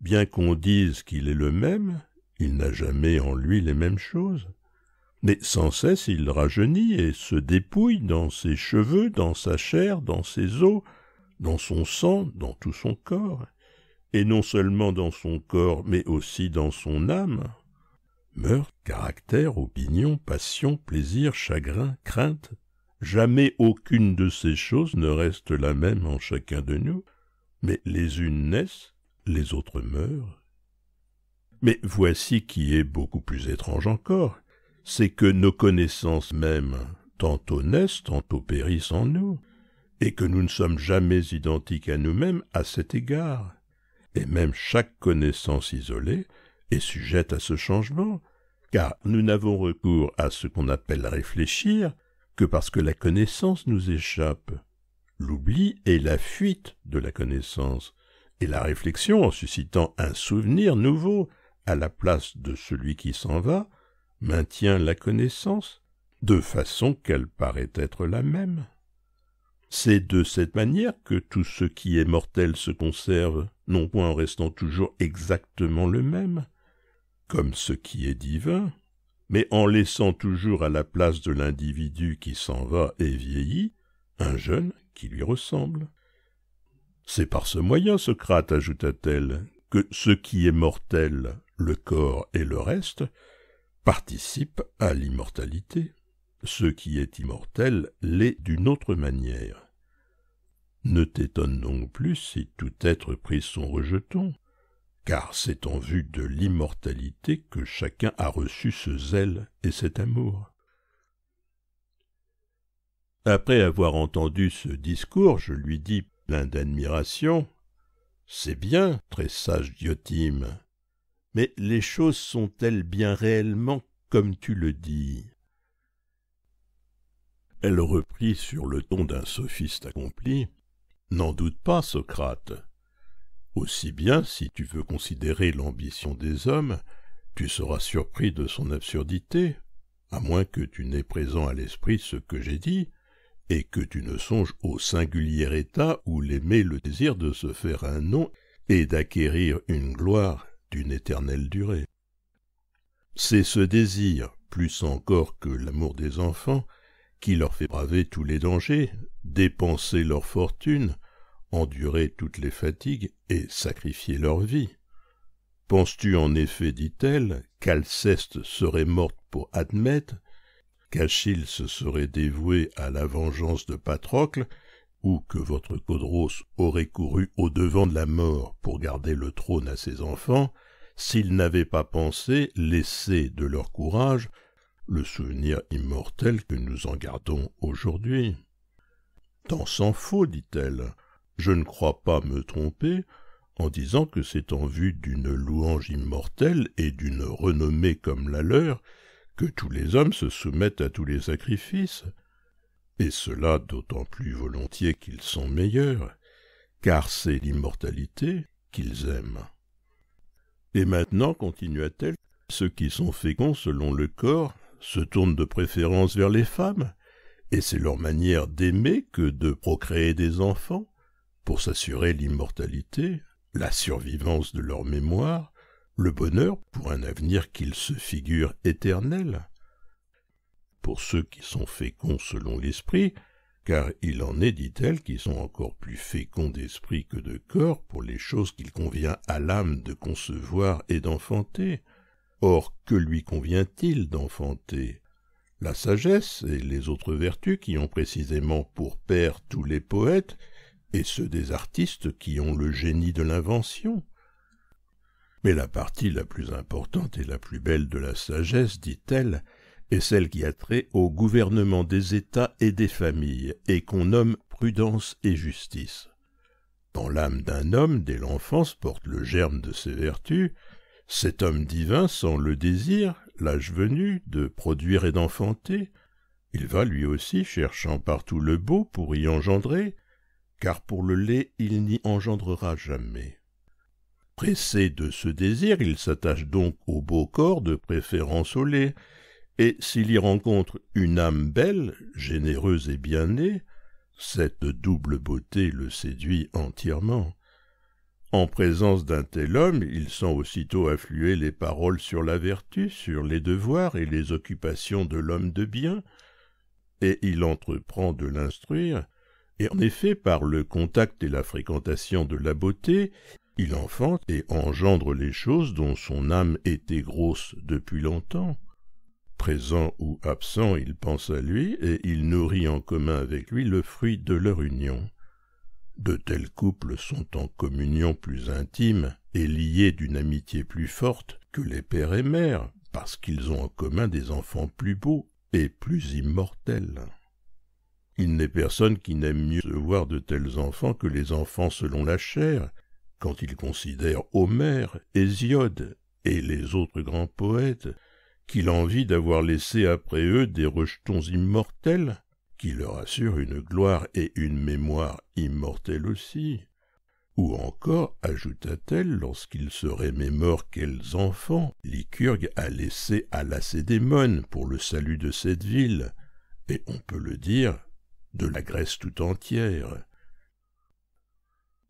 bien qu'on dise qu'il est le même, il n'a jamais en lui les mêmes choses. Mais sans cesse il rajeunit et se dépouille dans ses cheveux, dans sa chair, dans ses os, dans son sang, dans tout son corps, et non seulement dans son corps, mais aussi dans son âme. Meurtre, caractère, opinion, passion, plaisir, chagrin, crainte, jamais aucune de ces choses ne reste la même en chacun de nous, mais les unes naissent, les autres meurent, mais voici qui est beaucoup plus étrange encore, c'est que nos connaissances mêmes tantôt naissent, tantôt périssent en nous, et que nous ne sommes jamais identiques à nous-mêmes à cet égard. Et même chaque connaissance isolée est sujette à ce changement, car nous n'avons recours à ce qu'on appelle réfléchir que parce que la connaissance nous échappe. L'oubli est la fuite de la connaissance, et la réflexion, en suscitant un souvenir nouveau, à la place de celui qui s'en va, maintient la connaissance, de façon qu'elle paraît être la même. C'est de cette manière que tout ce qui est mortel se conserve, non point en restant toujours exactement le même, comme ce qui est divin, mais en laissant toujours à la place de l'individu qui s'en va et vieillit, un jeune qui lui ressemble. C'est par ce moyen, Socrate, ajouta-t-elle, que ce qui est mortel le corps et le reste, participent à l'immortalité. Ce qui est immortel l'est d'une autre manière. Ne t'étonne donc plus si tout être prit son rejeton, car c'est en vue de l'immortalité que chacun a reçu ce zèle et cet amour. Après avoir entendu ce discours, je lui dis plein d'admiration C'est bien, très sage Diotime, mais les choses sont-elles bien réellement comme tu le dis Elle reprit sur le ton d'un sophiste accompli. N'en doute pas, Socrate. Aussi bien, si tu veux considérer l'ambition des hommes, tu seras surpris de son absurdité, à moins que tu n'aies présent à l'esprit ce que j'ai dit, et que tu ne songes au singulier état où l'aimer le désir de se faire un nom et d'acquérir une gloire d'une éternelle durée. C'est ce désir, plus encore que l'amour des enfants, qui leur fait braver tous les dangers, dépenser leur fortune, endurer toutes les fatigues et sacrifier leur vie. Penses-tu en effet, dit-elle, qu'Alceste serait morte pour admettre, qu'Achille se serait dévoué à la vengeance de Patrocle ou que votre Codros aurait couru au-devant de la mort pour garder le trône à ses enfants, s'il n'avait pas pensé laisser de leur courage le souvenir immortel que nous en gardons aujourd'hui. Tant s'en faut, dit-elle. Je ne crois pas me tromper en disant que c'est en vue d'une louange immortelle et d'une renommée comme la leur que tous les hommes se soumettent à tous les sacrifices, et cela d'autant plus volontiers qu'ils sont meilleurs, car c'est l'immortalité qu'ils aiment. Et maintenant, continua-t-elle, ceux qui sont féconds selon le corps se tournent de préférence vers les femmes, et c'est leur manière d'aimer que de procréer des enfants, pour s'assurer l'immortalité, la survivance de leur mémoire, le bonheur pour un avenir qu'ils se figurent éternel pour ceux qui sont féconds selon l'esprit, car il en est, dit-elle, qui sont encore plus féconds d'esprit que de corps pour les choses qu'il convient à l'âme de concevoir et d'enfanter. Or, que lui convient-il d'enfanter La sagesse et les autres vertus qui ont précisément pour père tous les poètes, et ceux des artistes qui ont le génie de l'invention. Mais la partie la plus importante et la plus belle de la sagesse, dit-elle, et celle qui a trait au gouvernement des États et des familles, et qu'on nomme prudence et justice. Dans l'âme d'un homme, dès l'enfance, porte le germe de ses vertus. Cet homme divin sent le désir, l'âge venu, de produire et d'enfanter. Il va lui aussi cherchant partout le beau pour y engendrer, car pour le lait il n'y engendrera jamais. Pressé de ce désir, il s'attache donc au beau corps de préférence au lait, et s'il y rencontre une âme belle, généreuse et bien née, cette double beauté le séduit entièrement. En présence d'un tel homme, il sent aussitôt affluer les paroles sur la vertu, sur les devoirs et les occupations de l'homme de bien, et il entreprend de l'instruire, et en effet, par le contact et la fréquentation de la beauté, il enfante et engendre les choses dont son âme était grosse depuis longtemps. Présent ou absent, il pense à lui, et il nourrit en commun avec lui le fruit de leur union. De tels couples sont en communion plus intime et liés d'une amitié plus forte que les pères et mères, parce qu'ils ont en commun des enfants plus beaux et plus immortels. Il n'est personne qui n'aime mieux se voir de tels enfants que les enfants selon la chair, quand il considère Homère, Hésiode et les autres grands poètes, qu'il envie d'avoir laissé après eux des rejetons immortels, qui leur assurent une gloire et une mémoire immortelles aussi. Ou encore, ajouta-t-elle, lorsqu'il se rémémore quels enfants Lycurgue a laissé à Lacédémone pour le salut de cette ville, et on peut le dire, de la Grèce tout entière.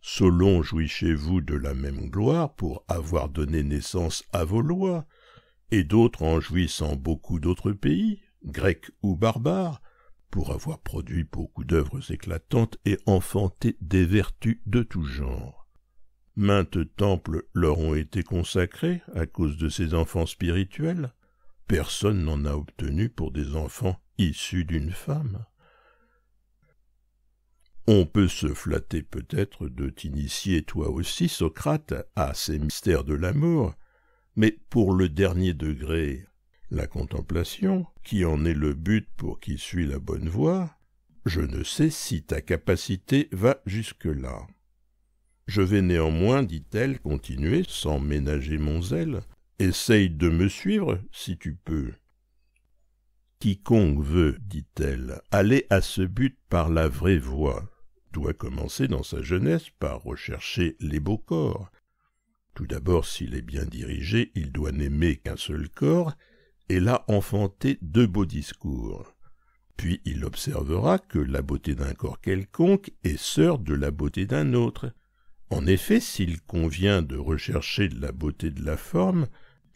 Solon jouit chez vous de la même gloire pour avoir donné naissance à vos lois, et d'autres en jouissent en beaucoup d'autres pays, grecs ou barbares, pour avoir produit beaucoup d'œuvres éclatantes et enfanté des vertus de tout genre. Maintes temples leur ont été consacrés à cause de ces enfants spirituels. Personne n'en a obtenu pour des enfants issus d'une femme. On peut se flatter peut-être de t'initier toi aussi, Socrate, à ces mystères de l'amour, mais pour le dernier degré, la contemplation, qui en est le but pour qui suit la bonne voie, je ne sais si ta capacité va jusque-là. Je vais néanmoins, dit-elle, continuer sans ménager mon zèle. Essaye de me suivre si tu peux. Quiconque veut, dit-elle, aller à ce but par la vraie voie, doit commencer dans sa jeunesse par rechercher les beaux corps, tout d'abord, s'il est bien dirigé, il doit n'aimer qu'un seul corps, et là enfanter deux beaux discours. Puis il observera que la beauté d'un corps quelconque est sœur de la beauté d'un autre. En effet, s'il convient de rechercher la beauté de la forme,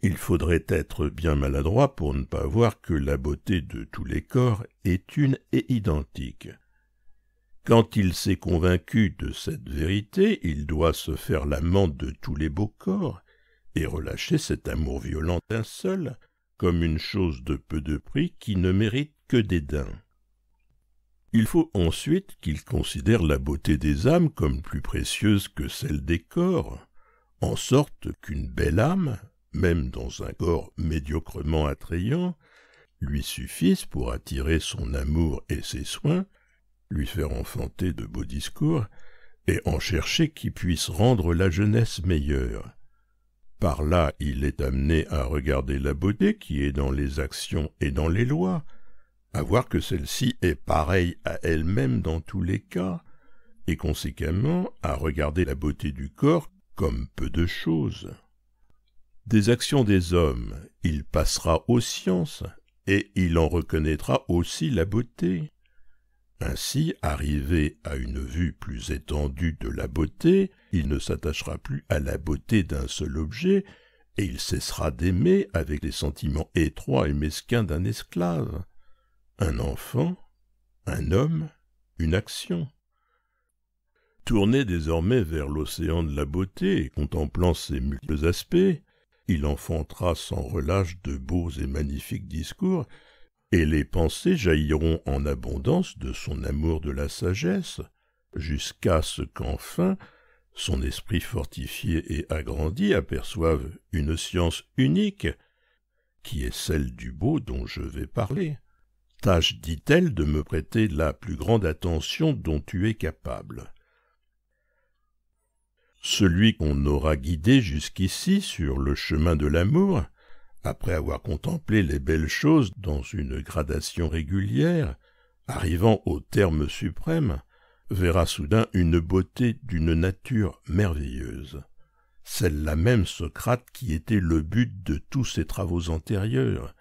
il faudrait être bien maladroit pour ne pas voir que la beauté de tous les corps est une et identique. Quand il s'est convaincu de cette vérité, il doit se faire l'amant de tous les beaux corps, et relâcher cet amour violent d'un seul, comme une chose de peu de prix qui ne mérite que dédain. Il faut ensuite qu'il considère la beauté des âmes comme plus précieuse que celle des corps, en sorte qu'une belle âme, même dans un corps médiocrement attrayant, lui suffise pour attirer son amour et ses soins, lui faire enfanter de beaux discours, et en chercher qui puisse rendre la jeunesse meilleure. Par là il est amené à regarder la beauté qui est dans les actions et dans les lois, à voir que celle-ci est pareille à elle-même dans tous les cas, et conséquemment à regarder la beauté du corps comme peu de choses. Des actions des hommes, il passera aux sciences, et il en reconnaîtra aussi la beauté. Ainsi, arrivé à une vue plus étendue de la beauté, il ne s'attachera plus à la beauté d'un seul objet, et il cessera d'aimer avec les sentiments étroits et mesquins d'un esclave. Un enfant, un homme, une action. Tourné désormais vers l'océan de la beauté et contemplant ses multiples aspects, il enfantera sans relâche de beaux et magnifiques discours et les pensées jailliront en abondance de son amour de la sagesse, jusqu'à ce qu'enfin son esprit fortifié et agrandi aperçoive une science unique, qui est celle du beau dont je vais parler. Tâche, dit-elle, de me prêter la plus grande attention dont tu es capable. Celui qu'on aura guidé jusqu'ici sur le chemin de l'amour, après avoir contemplé les belles choses dans une gradation régulière, arrivant au terme suprême, verra soudain une beauté d'une nature merveilleuse. Celle-là même, Socrate, qui était le but de tous ses travaux antérieurs.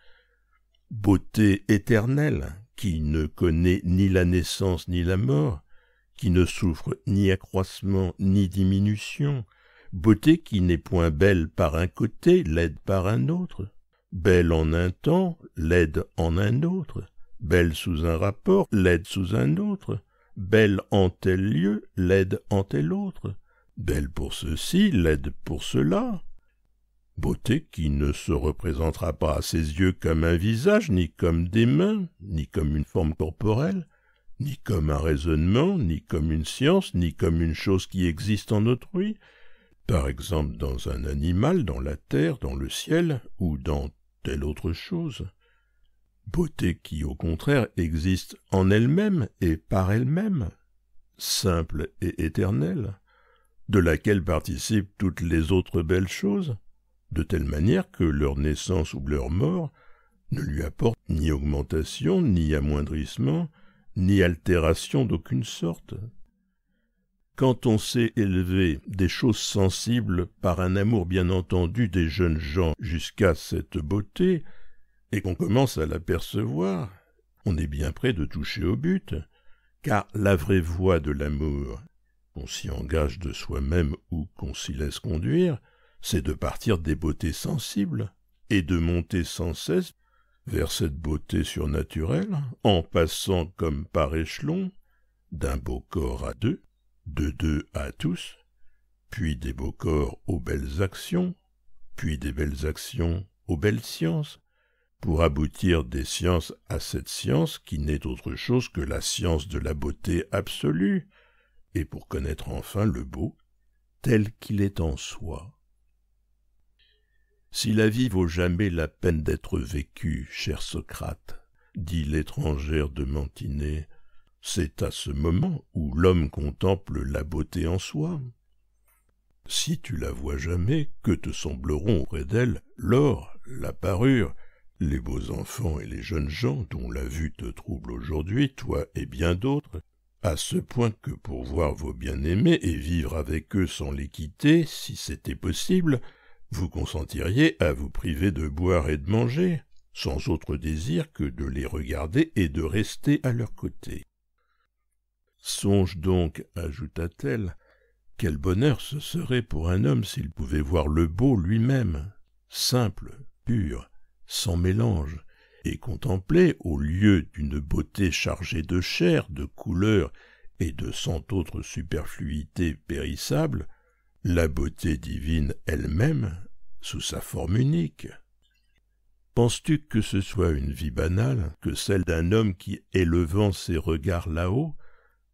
Beauté éternelle, qui ne connaît ni la naissance ni la mort, qui ne souffre ni accroissement ni diminution, beauté qui n'est point belle par un côté, laide par un autre, belle en un temps, laide en un autre, belle sous un rapport, laide sous un autre, belle en tel lieu, laide en tel autre, belle pour ceci, laide pour cela. Beauté qui ne se représentera pas à ses yeux comme un visage, ni comme des mains, ni comme une forme corporelle, ni comme un raisonnement, ni comme une science, ni comme une chose qui existe en autrui, par exemple dans un animal, dans la terre, dans le ciel, ou dans telle autre chose, beauté qui au contraire existe en elle-même et par elle-même, simple et éternelle, de laquelle participent toutes les autres belles choses, de telle manière que leur naissance ou leur mort ne lui apporte ni augmentation, ni amoindrissement, ni altération d'aucune sorte. Quand on sait élever des choses sensibles par un amour bien entendu des jeunes gens jusqu'à cette beauté, et qu'on commence à l'apercevoir, on est bien près de toucher au but, car la vraie voie de l'amour, qu'on s'y engage de soi-même ou qu'on s'y laisse conduire, c'est de partir des beautés sensibles et de monter sans cesse vers cette beauté surnaturelle, en passant comme par échelon d'un beau corps à deux, de deux à tous, puis des beaux corps aux belles actions, puis des belles actions aux belles sciences, pour aboutir des sciences à cette science qui n'est autre chose que la science de la beauté absolue, et pour connaître enfin le beau tel qu'il est en soi. Si la vie vaut jamais la peine d'être vécue, cher Socrate, dit l'étrangère de c'est à ce moment où l'homme contemple la beauté en soi. Si tu la vois jamais, que te sembleront auprès d'elle l'or, la parure, les beaux enfants et les jeunes gens dont la vue te trouble aujourd'hui, toi et bien d'autres, à ce point que pour voir vos bien-aimés et vivre avec eux sans les quitter, si c'était possible, vous consentiriez à vous priver de boire et de manger, sans autre désir que de les regarder et de rester à leur côté. Songe donc, ajouta-t-elle, quel bonheur ce serait pour un homme s'il pouvait voir le beau lui-même, simple, pur, sans mélange, et contempler, au lieu d'une beauté chargée de chair, de couleurs et de cent autres superfluités périssables, la beauté divine elle-même sous sa forme unique. Penses-tu que ce soit une vie banale, que celle d'un homme qui, élevant ses regards là-haut,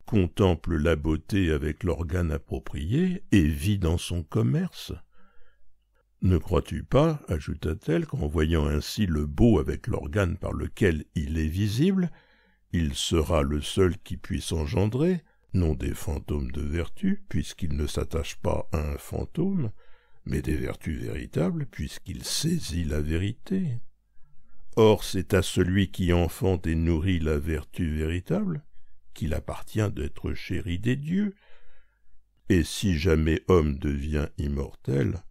contemple la beauté avec l'organe approprié et vit dans son commerce. Ne crois-tu pas, ajouta-t-elle, qu'en voyant ainsi le beau avec l'organe par lequel il est visible, il sera le seul qui puisse engendrer, non des fantômes de vertu, puisqu'il ne s'attache pas à un fantôme, mais des vertus véritables, puisqu'il saisit la vérité. Or c'est à celui qui enfante et nourrit la vertu véritable qu'il appartient d'être chéri des dieux, et si jamais homme devient immortel,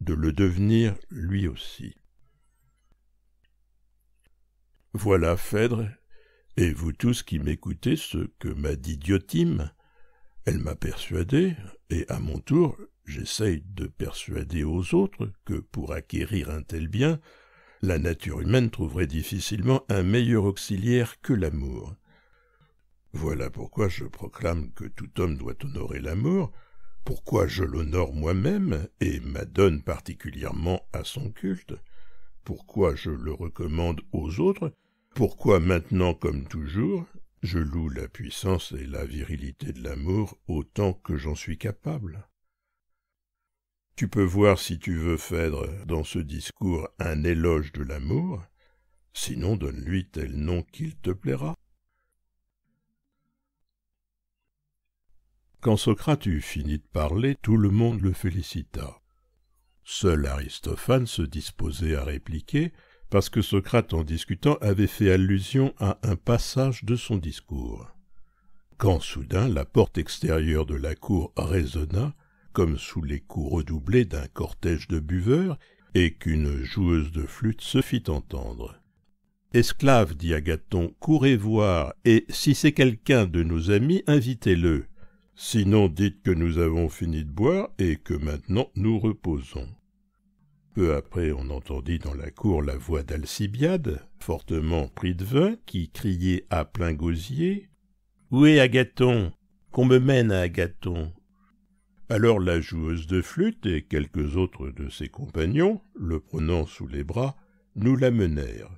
de le devenir lui aussi. Voilà, Phèdre, et vous tous qui m'écoutez ce que m'a dit Diotime, elle m'a persuadé, et à mon tour j'essaye de persuader aux autres que pour acquérir un tel bien, la nature humaine trouverait difficilement un meilleur auxiliaire que l'amour. Voilà pourquoi je proclame que tout homme doit honorer l'amour, pourquoi je l'honore moi-même et m'adonne particulièrement à son culte, pourquoi je le recommande aux autres, pourquoi maintenant comme toujours je loue la puissance et la virilité de l'amour autant que j'en suis capable. Tu peux voir, si tu veux, faire dans ce discours un éloge de l'amour, sinon donne-lui tel nom qu'il te plaira. Quand Socrate eut fini de parler, tout le monde le félicita. Seul Aristophane se disposait à répliquer, parce que Socrate, en discutant, avait fait allusion à un passage de son discours. Quand soudain la porte extérieure de la cour résonna, comme sous les coups redoublés d'un cortège de buveurs, et qu'une joueuse de flûte se fit entendre. Esclave, dit Agathon, courez voir, et si c'est quelqu'un de nos amis, invitez-le. Sinon dites que nous avons fini de boire et que maintenant nous reposons. Peu après on entendit dans la cour la voix d'Alcibiade, fortement pris de vin, qui criait à plein gosier. Où est Agathon? Qu'on me mène à Agathon. Alors la joueuse de flûte et quelques autres de ses compagnons, le prenant sous les bras, nous l'amenèrent.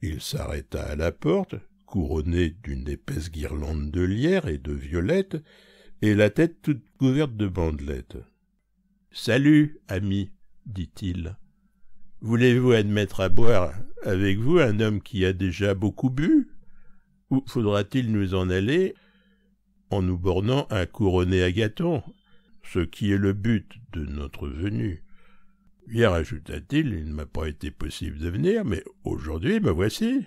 Il s'arrêta à la porte, Couronné d'une épaisse guirlande de lierre et de violette et la tête toute couverte de bandelettes. Salut, ami, dit-il. Voulez-vous admettre à boire avec vous un homme qui a déjà beaucoup bu Ou faudra-t-il nous en aller en nous bornant à couronner à gâtons, ce qui est le but de notre venue Hier, ajouta-t-il, il ne m'a pas été possible de venir, mais aujourd'hui me voici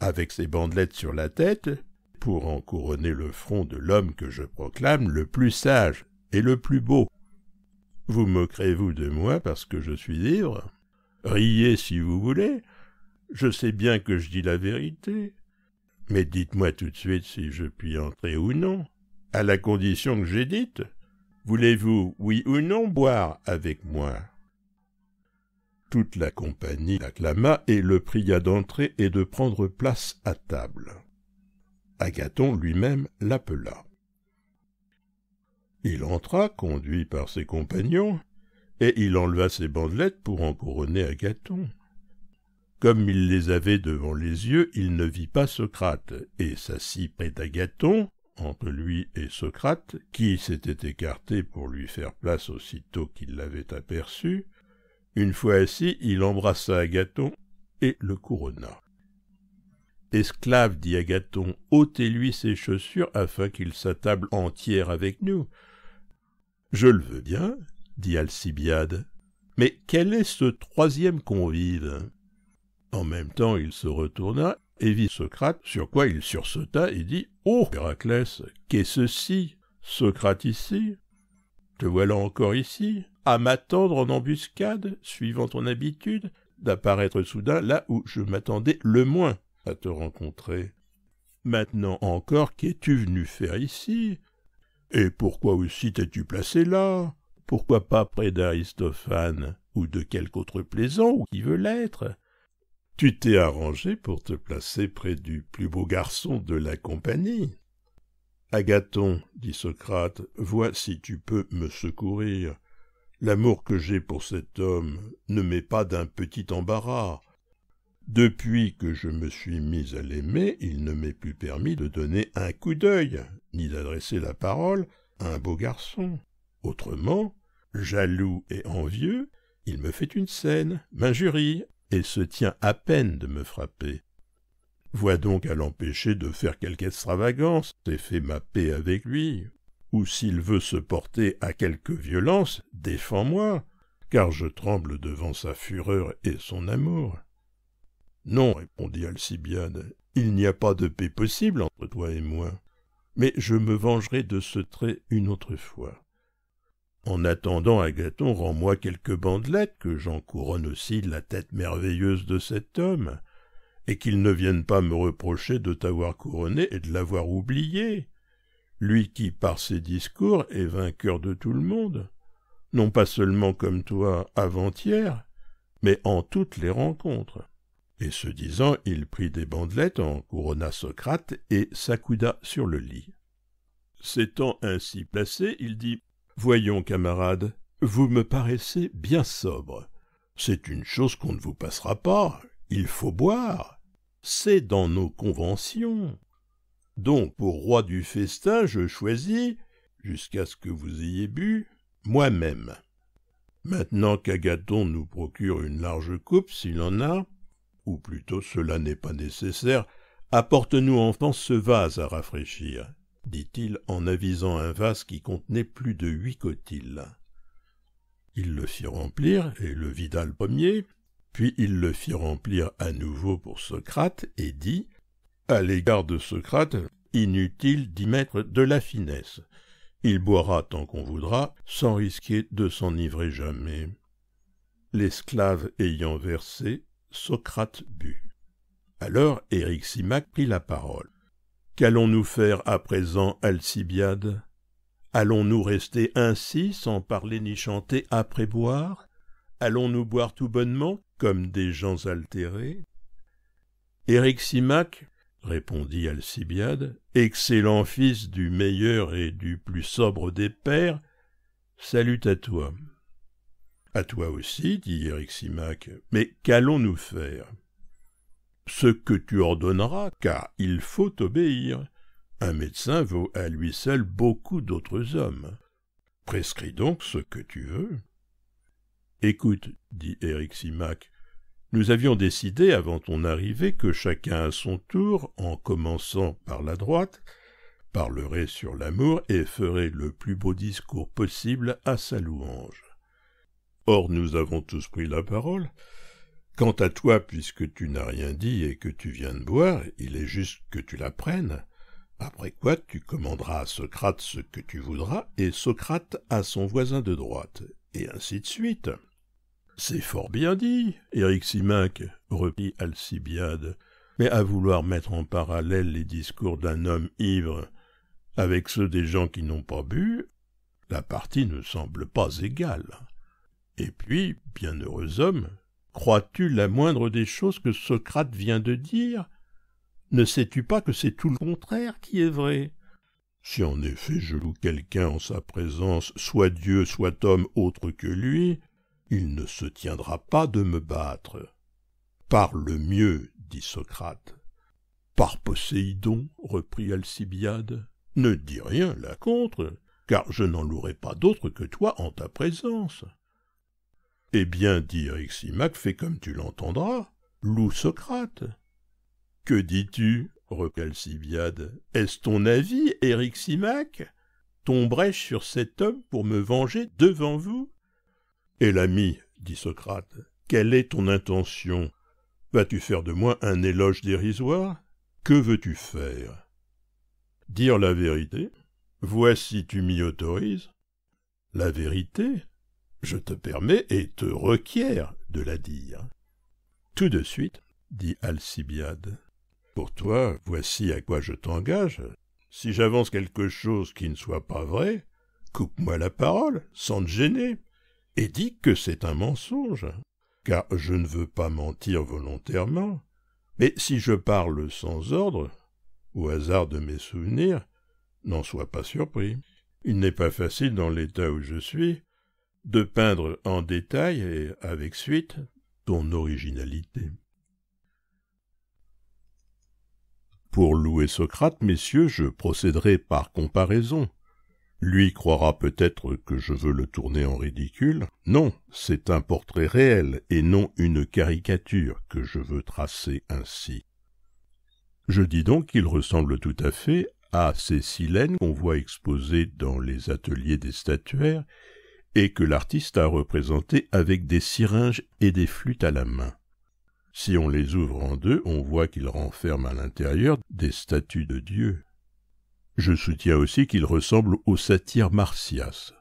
avec ses bandelettes sur la tête, pour en couronner le front de l'homme que je proclame le plus sage et le plus beau. Vous moquerez-vous de moi parce que je suis ivre Riez si vous voulez. Je sais bien que je dis la vérité. Mais dites-moi tout de suite si je puis entrer ou non, à la condition que j'ai dite. Voulez-vous, oui ou non, boire avec moi toute la compagnie l'acclama et le pria d'entrer et de prendre place à table. Agathon lui-même l'appela. Il entra, conduit par ses compagnons, et il enleva ses bandelettes pour en couronner Agathon. Comme il les avait devant les yeux, il ne vit pas Socrate, et s'assit près d'Agathon, entre lui et Socrate, qui s'était écarté pour lui faire place aussitôt qu'il l'avait aperçu, une fois assis, il embrassa Agathon et le couronna. Esclave, dit Agathon, ôtez-lui ses chaussures afin qu'il s'attable entière avec nous. Je le veux bien, dit Alcibiade. Mais quel est ce troisième convive En même temps, il se retourna et vit Socrate, sur quoi il sursauta et dit oh, Héraclès, qu'est ceci Socrate ici Te voilà encore ici à m'attendre en embuscade, suivant ton habitude, d'apparaître soudain là où je m'attendais le moins à te rencontrer. Maintenant encore, qu'es-tu venu faire ici Et pourquoi aussi t'es-tu placé là Pourquoi pas près d'Aristophane ou de quelque autre plaisant ou qui veut l'être Tu t'es arrangé pour te placer près du plus beau garçon de la compagnie. Agathon, dit Socrate, vois si tu peux me secourir. L'amour que j'ai pour cet homme ne m'est pas d'un petit embarras. Depuis que je me suis mis à l'aimer, il ne m'est plus permis de donner un coup d'œil, ni d'adresser la parole à un beau garçon. Autrement, jaloux et envieux, il me fait une scène, m'injurie, et se tient à peine de me frapper. Vois donc à l'empêcher de faire quelque extravagance, et fais ma paix avec lui, s'il veut se porter à quelque violence, défends-moi, car je tremble devant sa fureur et son amour. Non, répondit Alcibiade, il n'y a pas de paix possible entre toi et moi, mais je me vengerai de ce trait une autre fois. En attendant, Agathon, rends-moi quelques bandelettes que j'en couronne aussi la tête merveilleuse de cet homme, et qu'il ne vienne pas me reprocher de t'avoir couronné et de l'avoir oublié lui qui, par ses discours, est vainqueur de tout le monde, non pas seulement comme toi avant-hier, mais en toutes les rencontres. Et ce disant, il prit des bandelettes, en couronna Socrate et s'accouda sur le lit. S'étant ainsi placé, il dit Voyons, camarade, vous me paraissez bien sobre. C'est une chose qu'on ne vous passera pas. Il faut boire. C'est dans nos conventions. Donc, pour roi du festin, je choisis, jusqu'à ce que vous ayez bu, moi-même. Maintenant qu'Agathon nous procure une large coupe, s'il en a, ou plutôt cela n'est pas nécessaire, apporte-nous enfin ce vase à rafraîchir, dit-il en avisant un vase qui contenait plus de huit cotiles. Il le fit remplir et le vida le premier, puis il le fit remplir à nouveau pour Socrate et dit à l'égard de Socrate, inutile d'y mettre de la finesse. Il boira tant qu'on voudra, sans risquer de s'enivrer jamais. L'esclave ayant versé, Socrate but. Alors Simac prit la parole. Qu'allons-nous faire à présent, Alcibiade Allons-nous rester ainsi, sans parler ni chanter, après boire Allons-nous boire tout bonnement, comme des gens altérés répondit Alcibiade, excellent fils du meilleur et du plus sobre des pères, salut à toi. À toi aussi, dit Eryximaque, mais qu'allons-nous faire Ce que tu ordonneras, car il faut obéir. Un médecin vaut à lui seul beaucoup d'autres hommes. Prescris donc ce que tu veux. Écoute, dit nous avions décidé avant ton arrivée que chacun à son tour, en commençant par la droite, parlerait sur l'amour et ferait le plus beau discours possible à sa louange. Or nous avons tous pris la parole. Quant à toi, puisque tu n'as rien dit et que tu viens de boire, il est juste que tu la prennes. Après quoi tu commanderas à Socrate ce que tu voudras, et Socrate à son voisin de droite, et ainsi de suite. C'est fort bien dit, Éric Simac, reprit Alcibiade. Mais à vouloir mettre en parallèle les discours d'un homme ivre avec ceux des gens qui n'ont pas bu, la partie ne semble pas égale. Et puis, bienheureux homme, crois-tu la moindre des choses que Socrate vient de dire Ne sais-tu pas que c'est tout le contraire qui est vrai Si en effet je loue quelqu'un en sa présence, soit Dieu, soit homme autre que lui, il ne se tiendra pas de me battre. Par le mieux, dit Socrate. Par Poséidon, reprit Alcibiade. Ne dis rien la contre, car je n'en louerai pas d'autre que toi en ta présence. Eh bien, dit Eryximaque, fais comme tu l'entendras. Loue Socrate. Que dis-tu reprit Alcibiade. Est-ce ton avis, Ériximaque? Tomberai-je sur cet homme pour me venger devant vous et l'ami, dit Socrate, quelle est ton intention Vas-tu faire de moi un éloge dérisoire Que veux-tu faire Dire la vérité Voici, tu m'y autorises. La vérité Je te permets et te requiers de la dire. Tout de suite, dit Alcibiade. Pour toi, voici à quoi je t'engage. Si j'avance quelque chose qui ne soit pas vrai, coupe-moi la parole, sans te gêner et dit que c'est un mensonge, car je ne veux pas mentir volontairement, mais si je parle sans ordre, au hasard de mes souvenirs, n'en sois pas surpris. Il n'est pas facile, dans l'état où je suis, de peindre en détail et avec suite ton originalité. Pour louer Socrate, messieurs, je procéderai par comparaison, lui croira peut-être que je veux le tourner en ridicule. Non, c'est un portrait réel et non une caricature que je veux tracer ainsi. Je dis donc qu'il ressemble tout à fait à ces silènes qu'on voit exposées dans les ateliers des statuaires et que l'artiste a représentées avec des syringes et des flûtes à la main. Si on les ouvre en deux, on voit qu'ils renferment à l'intérieur des statues de Dieu. Je soutiens aussi qu'il ressemble au satyre Marcias.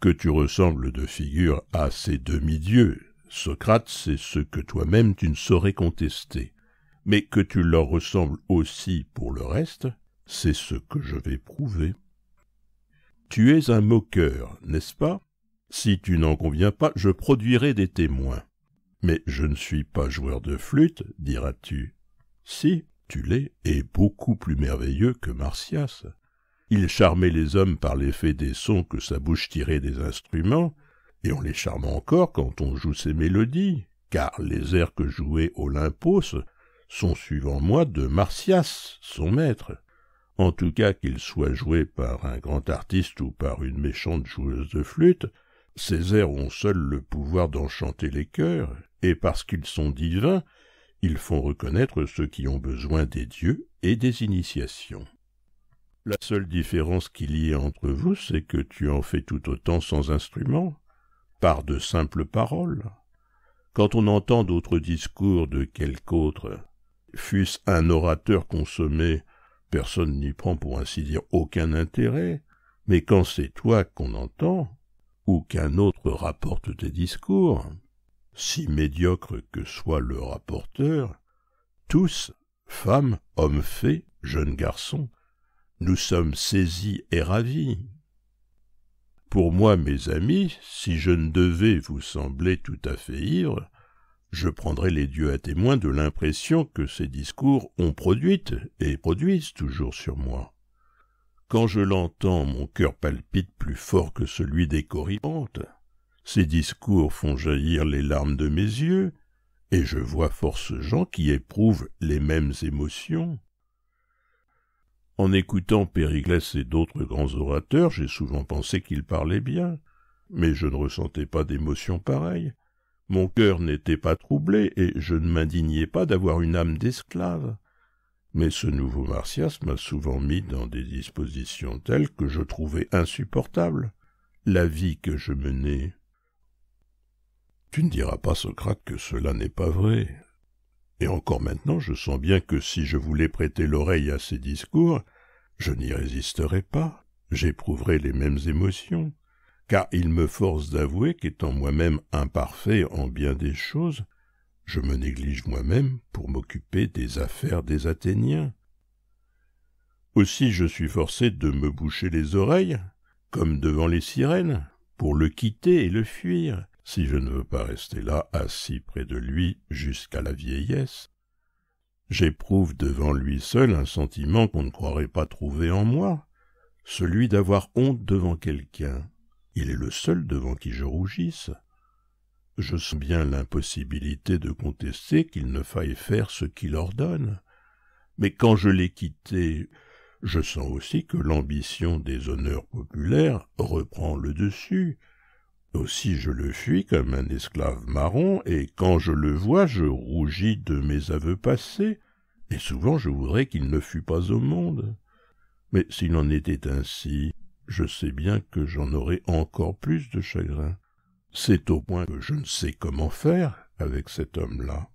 Que tu ressembles de figure à ces demi-dieux, Socrate, c'est ce que toi-même tu ne saurais contester. Mais que tu leur ressembles aussi pour le reste, c'est ce que je vais prouver. Tu es un moqueur, n'est-ce pas Si tu n'en conviens pas, je produirai des témoins. Mais je ne suis pas joueur de flûte, diras-tu. Si, Tulé est beaucoup plus merveilleux que Marcias. Il charmait les hommes par l'effet des sons que sa bouche tirait des instruments, et on les charme encore quand on joue ses mélodies, car les airs que jouait Olympos sont, suivant moi, de Marcias, son maître. En tout cas qu'ils soient joués par un grand artiste ou par une méchante joueuse de flûte, ces airs ont seuls le pouvoir d'enchanter les cœurs, et parce qu'ils sont divins, ils font reconnaître ceux qui ont besoin des dieux et des initiations. La seule différence qu'il y ait entre vous, c'est que tu en fais tout autant sans instrument, par de simples paroles. Quand on entend d'autres discours de quelque autre, fût-ce un orateur consommé, personne n'y prend pour ainsi dire aucun intérêt, mais quand c'est toi qu'on entend, ou qu'un autre rapporte tes discours, si médiocre que soit le rapporteur, tous, femmes, hommes faits, jeunes garçons, nous sommes saisis et ravis. Pour moi, mes amis, si je ne devais vous sembler tout à fait ivre, je prendrais les dieux à témoin de l'impression que ces discours ont produite et produisent toujours sur moi. Quand je l'entends, mon cœur palpite plus fort que celui des corribantes. Ces discours font jaillir les larmes de mes yeux, et je vois force gens qui éprouvent les mêmes émotions. En écoutant Périclès et d'autres grands orateurs, j'ai souvent pensé qu'ils parlaient bien, mais je ne ressentais pas d'émotions pareilles. Mon cœur n'était pas troublé, et je ne m'indignais pas d'avoir une âme d'esclave. Mais ce nouveau Martias m'a souvent mis dans des dispositions telles que je trouvais insupportables. La vie que je menais tu ne diras pas, Socrate, que cela n'est pas vrai. Et encore maintenant, je sens bien que si je voulais prêter l'oreille à ces discours, je n'y résisterais pas, j'éprouverais les mêmes émotions, car il me force d'avouer qu'étant moi-même imparfait en bien des choses, je me néglige moi-même pour m'occuper des affaires des Athéniens. Aussi je suis forcé de me boucher les oreilles, comme devant les sirènes, pour le quitter et le fuir, si je ne veux pas rester là assis près de lui jusqu'à la vieillesse. J'éprouve devant lui seul un sentiment qu'on ne croirait pas trouver en moi, celui d'avoir honte devant quelqu'un. Il est le seul devant qui je rougisse. Je sens bien l'impossibilité de contester qu'il ne faille faire ce qu'il ordonne. Mais quand je l'ai quitté, je sens aussi que l'ambition des honneurs populaires reprend le dessus, aussi je le fuis comme un esclave marron, et quand je le vois, je rougis de mes aveux passés, et souvent je voudrais qu'il ne fût pas au monde. Mais s'il en était ainsi, je sais bien que j'en aurais encore plus de chagrin. C'est au point que je ne sais comment faire avec cet homme-là.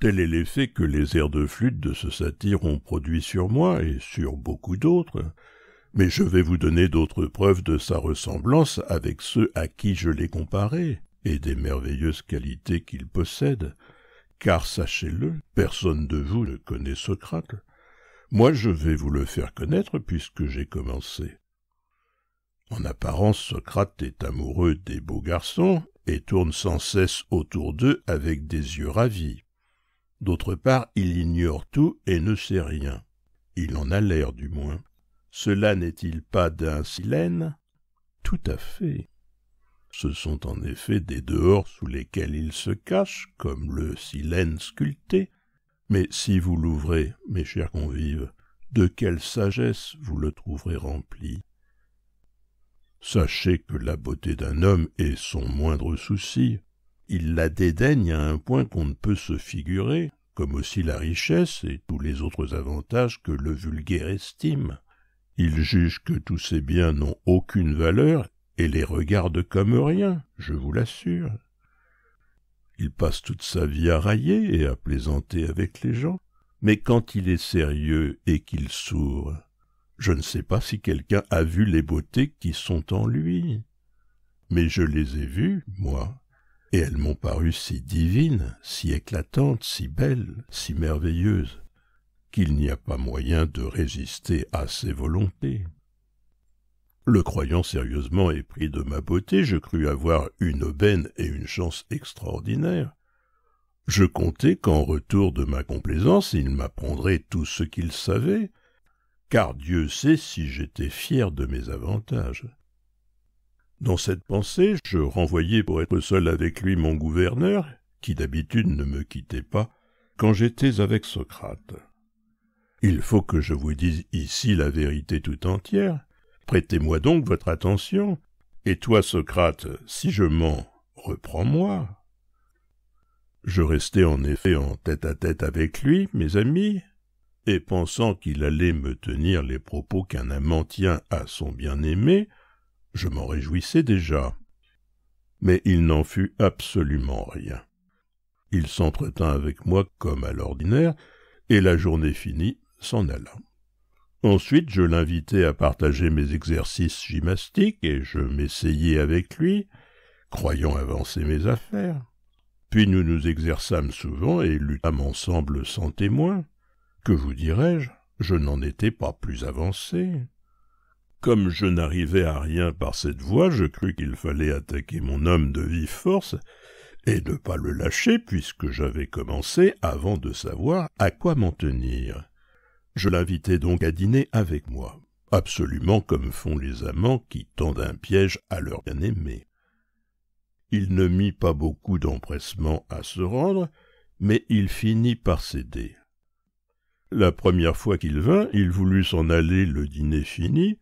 Tel est l'effet que les airs de flûte de ce satyre ont produit sur moi et sur beaucoup d'autres, mais je vais vous donner d'autres preuves de sa ressemblance avec ceux à qui je l'ai comparé, et des merveilleuses qualités qu'il possède. Car sachez-le, personne de vous ne connaît Socrate. Moi je vais vous le faire connaître puisque j'ai commencé. En apparence, Socrate est amoureux des beaux garçons et tourne sans cesse autour d'eux avec des yeux ravis. D'autre part, il ignore tout et ne sait rien. Il en a l'air du moins. Cela n'est-il pas d'un silène Tout à fait. Ce sont en effet des dehors sous lesquels il se cache, comme le silène sculpté. Mais si vous l'ouvrez, mes chers convives, de quelle sagesse vous le trouverez rempli Sachez que la beauté d'un homme est son moindre souci. Il la dédaigne à un point qu'on ne peut se figurer, comme aussi la richesse et tous les autres avantages que le vulgaire estime. Il juge que tous ces biens n'ont aucune valeur et les regarde comme rien, je vous l'assure. Il passe toute sa vie à railler et à plaisanter avec les gens, mais quand il est sérieux et qu'il sourd, je ne sais pas si quelqu'un a vu les beautés qui sont en lui. Mais je les ai vues, moi, et elles m'ont paru si divines, si éclatantes, si belles, si merveilleuses, qu'il n'y a pas moyen de résister à ses volontés. Le croyant sérieusement épris de ma beauté, je crus avoir une aubaine et une chance extraordinaire. Je comptais qu'en retour de ma complaisance, il m'apprendrait tout ce qu'il savait, car Dieu sait si j'étais fier de mes avantages. Dans cette pensée, je renvoyai pour être seul avec lui mon gouverneur, qui d'habitude ne me quittait pas, quand j'étais avec Socrate. Il faut que je vous dise ici la vérité tout entière. Prêtez-moi donc votre attention. Et toi, Socrate, si je mens, reprends-moi. Je restai en effet en tête à tête avec lui, mes amis, et pensant qu'il allait me tenir les propos qu'un amant tient à son bien-aimé, je m'en réjouissais déjà. Mais il n'en fut absolument rien. Il s'entretint avec moi comme à l'ordinaire, et la journée finie, s'en alla. Ensuite, je l'invitai à partager mes exercices gymnastiques et je m'essayai avec lui, croyant avancer mes affaires. Puis nous nous exerçâmes souvent et luttâmes ensemble sans témoin. Que vous dirais-je Je n'en étais pas plus avancé. Comme je n'arrivais à rien par cette voie, je crus qu'il fallait attaquer mon homme de vive force et ne pas le lâcher puisque j'avais commencé avant de savoir à quoi m'en tenir. Je l'invitai donc à dîner avec moi, absolument comme font les amants qui tendent un piège à leur bien-aimé. Il ne mit pas beaucoup d'empressement à se rendre, mais il finit par céder. La première fois qu'il vint, il voulut s'en aller le dîner fini.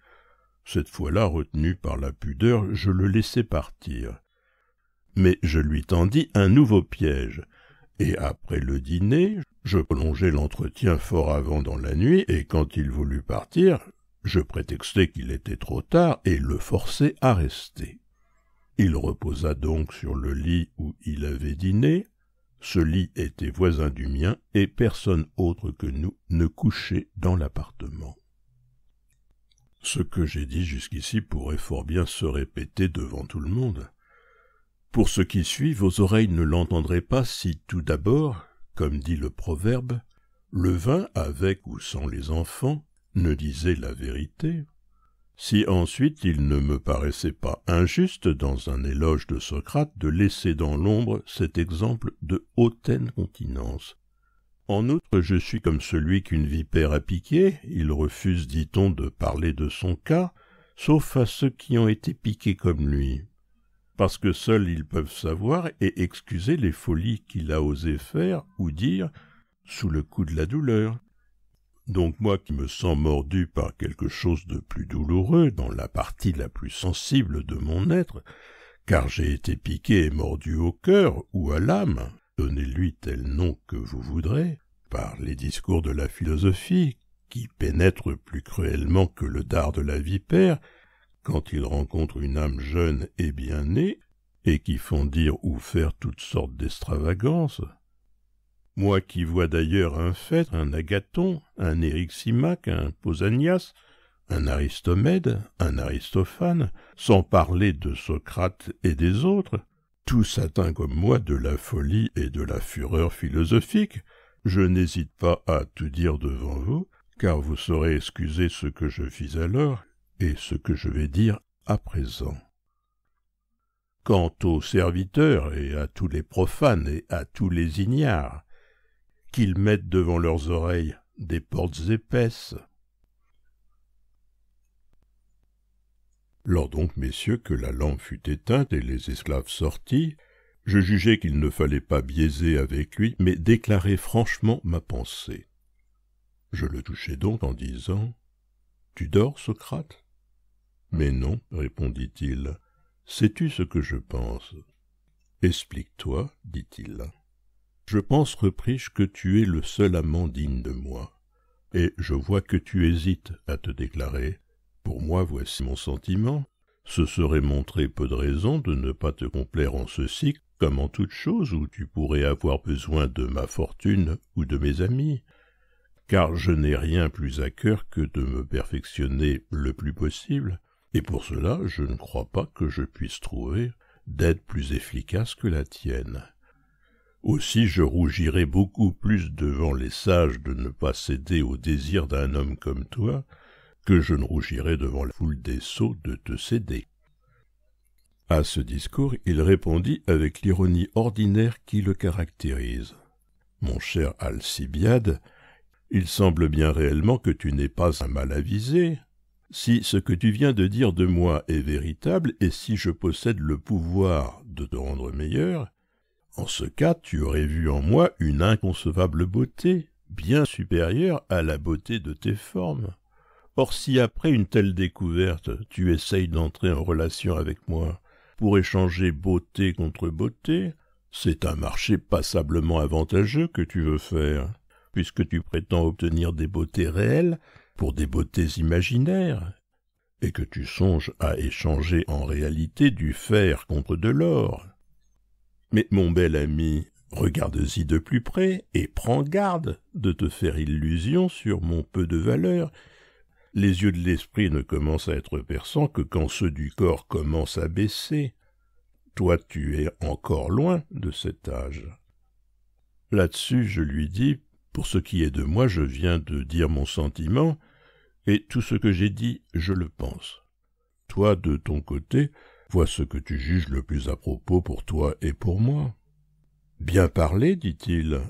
Cette fois-là, retenu par la pudeur, je le laissai partir. Mais je lui tendis un nouveau piège, et après le dîner, je prolongeai l'entretien fort avant dans la nuit, et quand il voulut partir, je prétextai qu'il était trop tard et le forçai à rester. Il reposa donc sur le lit où il avait dîné. Ce lit était voisin du mien, et personne autre que nous ne couchait dans l'appartement. Ce que j'ai dit jusqu'ici pourrait fort bien se répéter devant tout le monde. Pour ce qui suit, vos oreilles ne l'entendraient pas si tout d'abord comme dit le proverbe, le vin avec ou sans les enfants ne disait la vérité. Si ensuite il ne me paraissait pas injuste dans un éloge de Socrate de laisser dans l'ombre cet exemple de hautaine continence. En outre, je suis comme celui qu'une vipère a piqué, il refuse, dit-on, de parler de son cas, sauf à ceux qui ont été piqués comme lui parce que seuls ils peuvent savoir et excuser les folies qu'il a osé faire ou dire sous le coup de la douleur. Donc moi qui me sens mordu par quelque chose de plus douloureux dans la partie la plus sensible de mon être, car j'ai été piqué et mordu au cœur ou à l'âme, donnez-lui tel nom que vous voudrez, par les discours de la philosophie, qui pénètrent plus cruellement que le dard de la vipère, quand ils rencontrent une âme jeune et bien née, et qui font dire ou faire toutes sortes d'extravagances. Moi qui vois d'ailleurs un Phèdre, un Agathon, un Éryximaque, un Posanias, un Aristomède, un Aristophane, sans parler de Socrate et des autres, tous atteints comme moi de la folie et de la fureur philosophique, je n'hésite pas à tout dire devant vous, car vous saurez excuser ce que je fis alors, et ce que je vais dire à présent. Quant aux serviteurs et à tous les profanes et à tous les ignares, qu'ils mettent devant leurs oreilles des portes épaisses. Lors donc, messieurs, que la lampe fut éteinte et les esclaves sortis, je jugeai qu'il ne fallait pas biaiser avec lui, mais déclarer franchement ma pensée. Je le touchai donc en disant Tu dors, Socrate mais non, répondit-il. Sais-tu ce que je pense Explique-toi, dit-il. Je pense, repris-je, que tu es le seul amant digne de moi, et je vois que tu hésites à te déclarer. Pour moi, voici mon sentiment. Ce serait montrer peu de raison de ne pas te complaire en ceci comme en toute chose où tu pourrais avoir besoin de ma fortune ou de mes amis, car je n'ai rien plus à cœur que de me perfectionner le plus possible, et pour cela, je ne crois pas que je puisse trouver d'aide plus efficace que la tienne. Aussi je rougirais beaucoup plus devant les sages de ne pas céder au désir d'un homme comme toi, que je ne rougirais devant la foule des sots de te céder. À ce discours, il répondit avec l'ironie ordinaire qui le caractérise. Mon cher Alcibiade, il semble bien réellement que tu n'es pas un mal avisé, si ce que tu viens de dire de moi est véritable, et si je possède le pouvoir de te rendre meilleur, en ce cas tu aurais vu en moi une inconcevable beauté, bien supérieure à la beauté de tes formes. Or si après une telle découverte tu essayes d'entrer en relation avec moi, pour échanger beauté contre beauté, c'est un marché passablement avantageux que tu veux faire, puisque tu prétends obtenir des beautés réelles pour des beautés imaginaires, et que tu songes à échanger en réalité du fer contre de l'or. Mais mon bel ami, regarde-y de plus près, et prends garde de te faire illusion sur mon peu de valeur. Les yeux de l'esprit ne commencent à être perçants que quand ceux du corps commencent à baisser. Toi tu es encore loin de cet âge. Là-dessus je lui dis pour ce qui est de moi, je viens de dire mon sentiment, et tout ce que j'ai dit, je le pense. Toi, de ton côté, vois ce que tu juges le plus à propos pour toi et pour moi. Bien parlé, dit-il.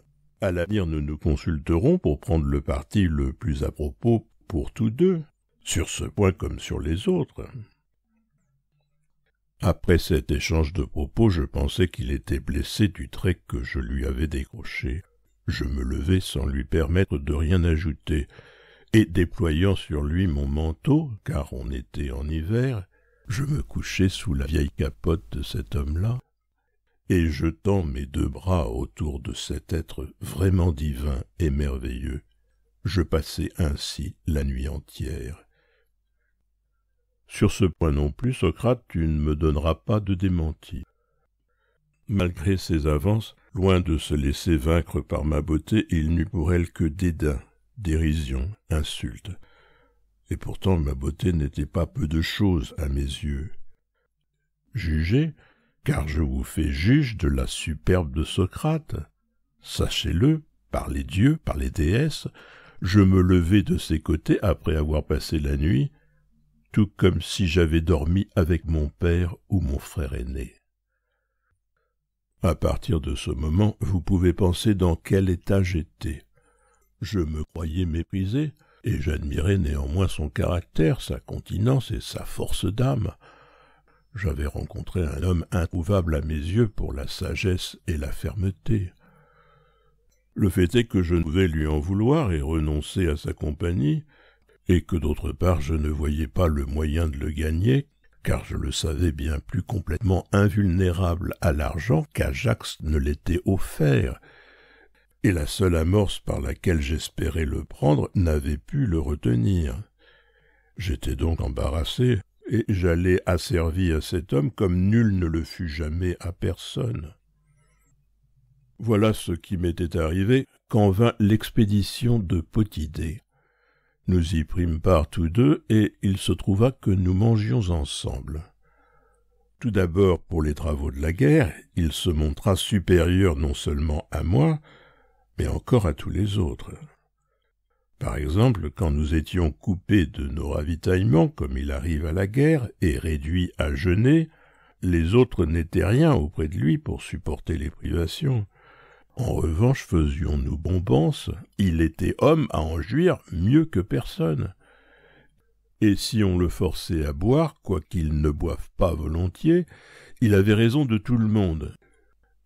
À l'avenir, nous nous consulterons pour prendre le parti le plus à propos pour tous deux, sur ce point comme sur les autres. Après cet échange de propos, je pensais qu'il était blessé du trait que je lui avais décroché. Je me levai sans lui permettre de rien ajouter, et déployant sur lui mon manteau, car on était en hiver, je me couchai sous la vieille capote de cet homme-là, et jetant mes deux bras autour de cet être vraiment divin et merveilleux, je passai ainsi la nuit entière. Sur ce point non plus, Socrate, tu ne me donneras pas de démenti. Malgré ses avances, Loin de se laisser vaincre par ma beauté, il n'eut pour elle que dédain, dérision, insulte. Et pourtant ma beauté n'était pas peu de chose à mes yeux. Jugez, car je vous fais juge de la superbe de Socrate. Sachez-le, par les dieux, par les déesses, je me levai de ses côtés après avoir passé la nuit, tout comme si j'avais dormi avec mon père ou mon frère aîné. À partir de ce moment, vous pouvez penser dans quel état j'étais. Je me croyais méprisé, et j'admirais néanmoins son caractère, sa continence et sa force d'âme. J'avais rencontré un homme introuvable à mes yeux pour la sagesse et la fermeté. Le fait est que je ne pouvais lui en vouloir et renoncer à sa compagnie, et que d'autre part je ne voyais pas le moyen de le gagner car je le savais bien plus complètement invulnérable à l'argent qu'Ajax ne l'était offert, et la seule amorce par laquelle j'espérais le prendre n'avait pu le retenir. J'étais donc embarrassé, et j'allais asservi à cet homme comme nul ne le fut jamais à personne. Voilà ce qui m'était arrivé quand vint l'expédition de Potidée. Nous y prîmes part tous deux, et il se trouva que nous mangions ensemble. Tout d'abord pour les travaux de la guerre, il se montra supérieur non seulement à moi, mais encore à tous les autres. Par exemple, quand nous étions coupés de nos ravitaillements, comme il arrive à la guerre, et réduits à jeûner, les autres n'étaient rien auprès de lui pour supporter les privations. En revanche, faisions-nous bon il était homme à en jouir mieux que personne. Et si on le forçait à boire, quoiqu'il ne boive pas volontiers, il avait raison de tout le monde.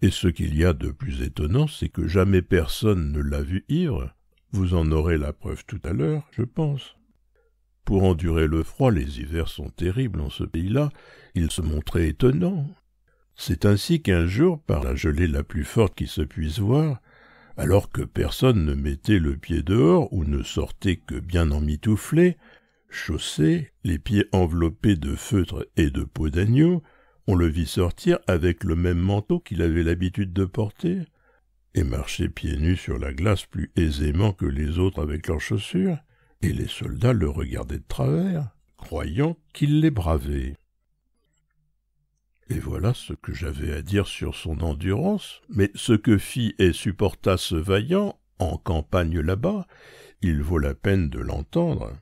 Et ce qu'il y a de plus étonnant, c'est que jamais personne ne l'a vu ivre. Vous en aurez la preuve tout à l'heure, je pense. Pour endurer le froid, les hivers sont terribles en ce pays-là, il se montrait étonnant. C'est ainsi qu'un jour, par la gelée la plus forte qui se puisse voir, alors que personne ne mettait le pied dehors ou ne sortait que bien emmitouflé, chaussé, les pieds enveloppés de feutre et de peau d'agneau, on le vit sortir avec le même manteau qu'il avait l'habitude de porter, et marcher pieds nus sur la glace plus aisément que les autres avec leurs chaussures, et les soldats le regardaient de travers, croyant qu'il les bravait. Et voilà ce que j'avais à dire sur son endurance. Mais ce que fit et supporta ce vaillant, en campagne là-bas, il vaut la peine de l'entendre.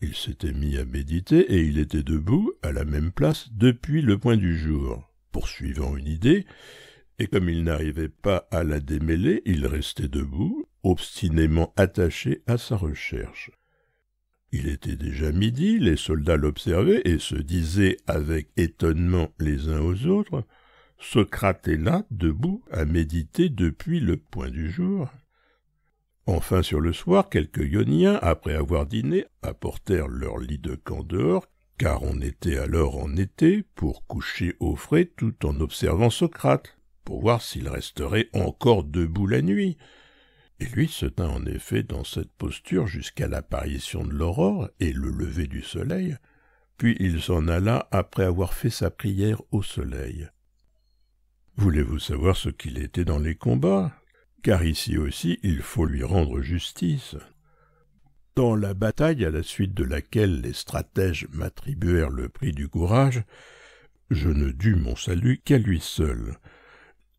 Il s'était mis à méditer, et il était debout, à la même place, depuis le point du jour, poursuivant une idée, et comme il n'arrivait pas à la démêler, il restait debout, obstinément attaché à sa recherche. Il était déjà midi, les soldats l'observaient et se disaient avec étonnement les uns aux autres Socrate est là, debout, à méditer depuis le point du jour. Enfin, sur le soir, quelques Ioniens, après avoir dîné, apportèrent leur lit de camp dehors, car on était alors en été, pour coucher au frais tout en observant Socrate, pour voir s'il resterait encore debout la nuit, et lui se tint en effet dans cette posture jusqu'à l'apparition de l'aurore et le lever du soleil, puis il s'en alla après avoir fait sa prière au soleil. Voulez-vous savoir ce qu'il était dans les combats Car ici aussi il faut lui rendre justice. Dans la bataille à la suite de laquelle les stratèges m'attribuèrent le prix du courage, je ne dus mon salut qu'à lui seul.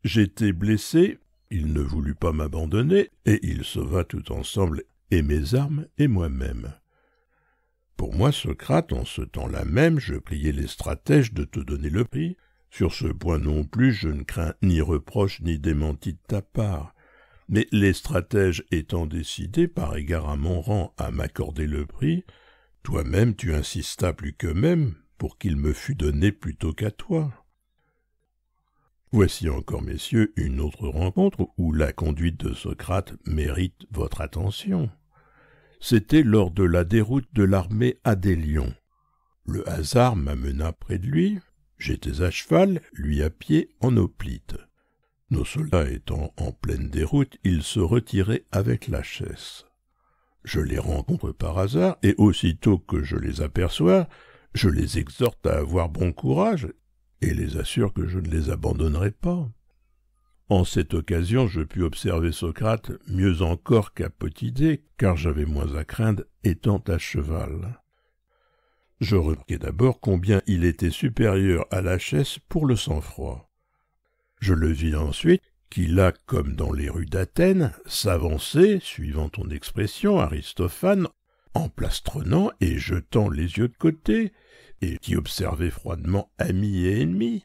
J'étais blessé, il ne voulut pas m'abandonner, et il sauva tout ensemble et mes armes et moi-même. Pour moi, Socrate, en ce temps-là même, je priais les stratèges de te donner le prix. Sur ce point non plus, je ne crains ni reproche ni démenti de ta part. Mais les stratèges étant décidés, par égard à mon rang, à m'accorder le prix, toi-même tu insistas plus qu'eux-mêmes pour qu'il me fût donné plutôt qu'à toi. Voici encore, messieurs, une autre rencontre où la conduite de Socrate mérite votre attention. C'était lors de la déroute de l'armée à Délion. Le hasard m'amena près de lui. J'étais à cheval, lui à pied, en hoplite. Nos soldats étant en pleine déroute, ils se retiraient avec la chaise. Je les rencontre par hasard, et aussitôt que je les aperçois, je les exhorte à avoir bon courage et les assure que je ne les abandonnerai pas. En cette occasion, je pus observer Socrate mieux encore qu'à Potidée, car j'avais moins à craindre étant à cheval. Je remarquai d'abord combien il était supérieur à la chaise pour le sang-froid. Je le vis ensuite qu'il a, comme dans les rues d'Athènes, s'avancer suivant ton expression, Aristophane, en plastronnant et jetant les yeux de côté, et qui observait froidement amis et ennemis.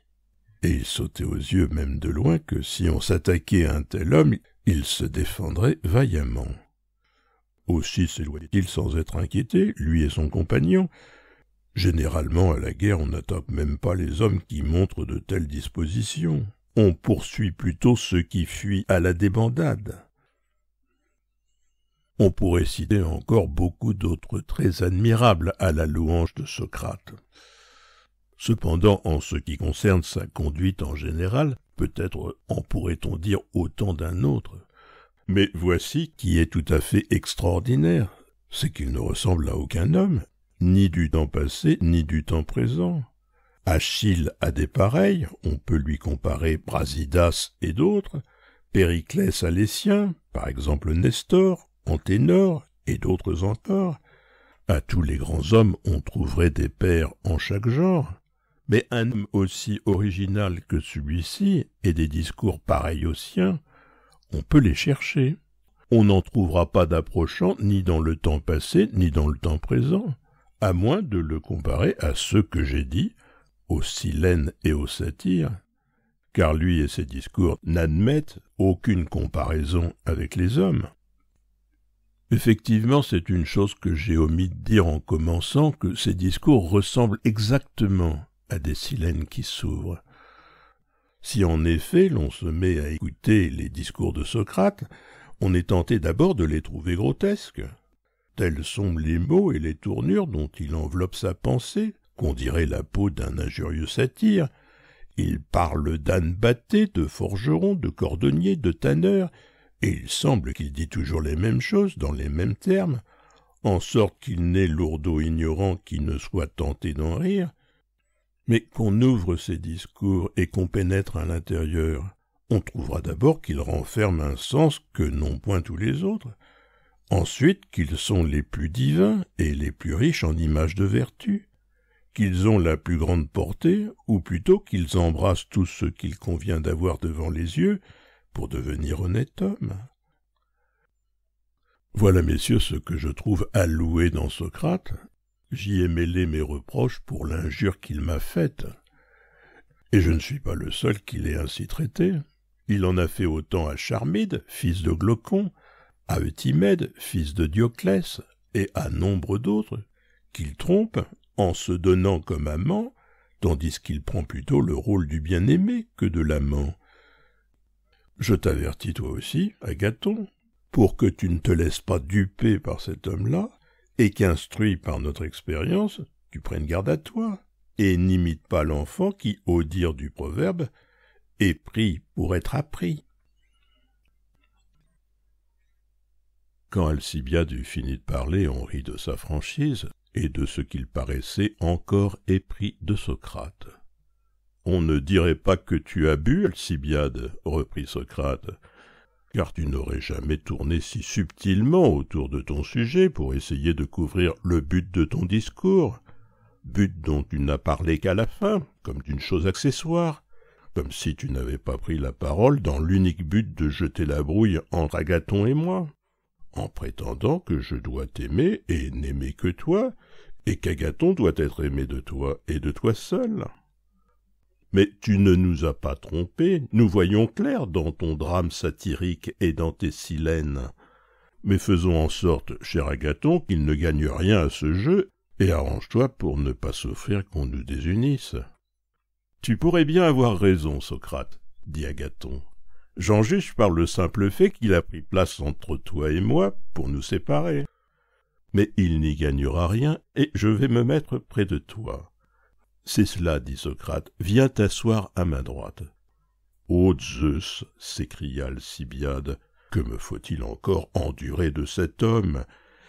Et il sautait aux yeux même de loin que si on s'attaquait à un tel homme, il se défendrait vaillamment. Aussi s'éloignait-il sans être inquiété, lui et son compagnon. Généralement, à la guerre, on n'attaque même pas les hommes qui montrent de telles dispositions. On poursuit plutôt ceux qui fuient à la débandade. On pourrait citer encore beaucoup d'autres traits admirables à la louange de Socrate. Cependant, en ce qui concerne sa conduite en général, peut-être en pourrait-on dire autant d'un autre. Mais voici qui est tout à fait extraordinaire, c'est qu'il ne ressemble à aucun homme, ni du temps passé, ni du temps présent. Achille a des pareils, on peut lui comparer Brasidas et d'autres, Périclès a les siens, par exemple Nestor, ténor, et d'autres encore, à tous les grands hommes on trouverait des pères en chaque genre, mais un homme aussi original que celui-ci, et des discours pareils aux siens, on peut les chercher. On n'en trouvera pas d'approchant ni dans le temps passé ni dans le temps présent, à moins de le comparer à ceux que j'ai dit, aux Silènes et aux Satyres, car lui et ses discours n'admettent aucune comparaison avec les hommes. Effectivement, c'est une chose que j'ai omis de dire en commençant que ces discours ressemblent exactement à des silènes qui s'ouvrent. Si en effet l'on se met à écouter les discours de Socrate, on est tenté d'abord de les trouver grotesques. Tels sont les mots et les tournures dont il enveloppe sa pensée, qu'on dirait la peau d'un injurieux satyre. Il parle d'âne batté de forgeron, de cordonniers, de tanneur, et il semble qu'il dit toujours les mêmes choses dans les mêmes termes, en sorte qu'il n'est lourdeau ignorant qui ne soit tenté d'en rire, mais qu'on ouvre ses discours et qu'on pénètre à l'intérieur, on trouvera d'abord qu'ils renferment un sens que n'ont point tous les autres, ensuite qu'ils sont les plus divins et les plus riches en images de vertu, qu'ils ont la plus grande portée, ou plutôt qu'ils embrassent tout ce qu'il convient d'avoir devant les yeux, pour devenir honnête homme. Voilà, messieurs, ce que je trouve alloué dans Socrate. J'y ai mêlé mes reproches pour l'injure qu'il m'a faite. Et je ne suis pas le seul qui l'ait ainsi traité. Il en a fait autant à Charmide, fils de Glaucon, à Eutymède, fils de Dioclès, et à nombre d'autres, qu'il trompe en se donnant comme amant, tandis qu'il prend plutôt le rôle du bien-aimé que de l'amant, je t'avertis toi aussi, Agathon, pour que tu ne te laisses pas duper par cet homme-là, et qu'instruit par notre expérience, tu prennes garde à toi, et n'imite pas l'enfant qui, au dire du proverbe, est pris pour être appris. Quand Alcibiade eut fini de parler, on rit de sa franchise et de ce qu'il paraissait encore épris de Socrate. On ne dirait pas que tu as bu, Alcibiade, reprit Socrate, car tu n'aurais jamais tourné si subtilement autour de ton sujet pour essayer de couvrir le but de ton discours, but dont tu n'as parlé qu'à la fin, comme d'une chose accessoire, comme si tu n'avais pas pris la parole dans l'unique but de jeter la brouille entre Agathon et moi, en prétendant que je dois t'aimer et n'aimer que toi, et qu'Agathon doit être aimé de toi et de toi seul. Mais tu ne nous as pas trompés, nous voyons clair dans ton drame satirique et dans tes silènes. Mais faisons en sorte, cher Agathon, qu'il ne gagne rien à ce jeu, et arrange-toi pour ne pas souffrir qu'on nous désunisse. Tu pourrais bien avoir raison, Socrate, dit Agathon. J'en juge par le simple fait qu'il a pris place entre toi et moi pour nous séparer. Mais il n'y gagnera rien, et je vais me mettre près de toi. C'est cela, dit Socrate, viens t'asseoir à ma droite. Ô Zeus, s'écria Alcibiade, que me faut-il encore endurer de cet homme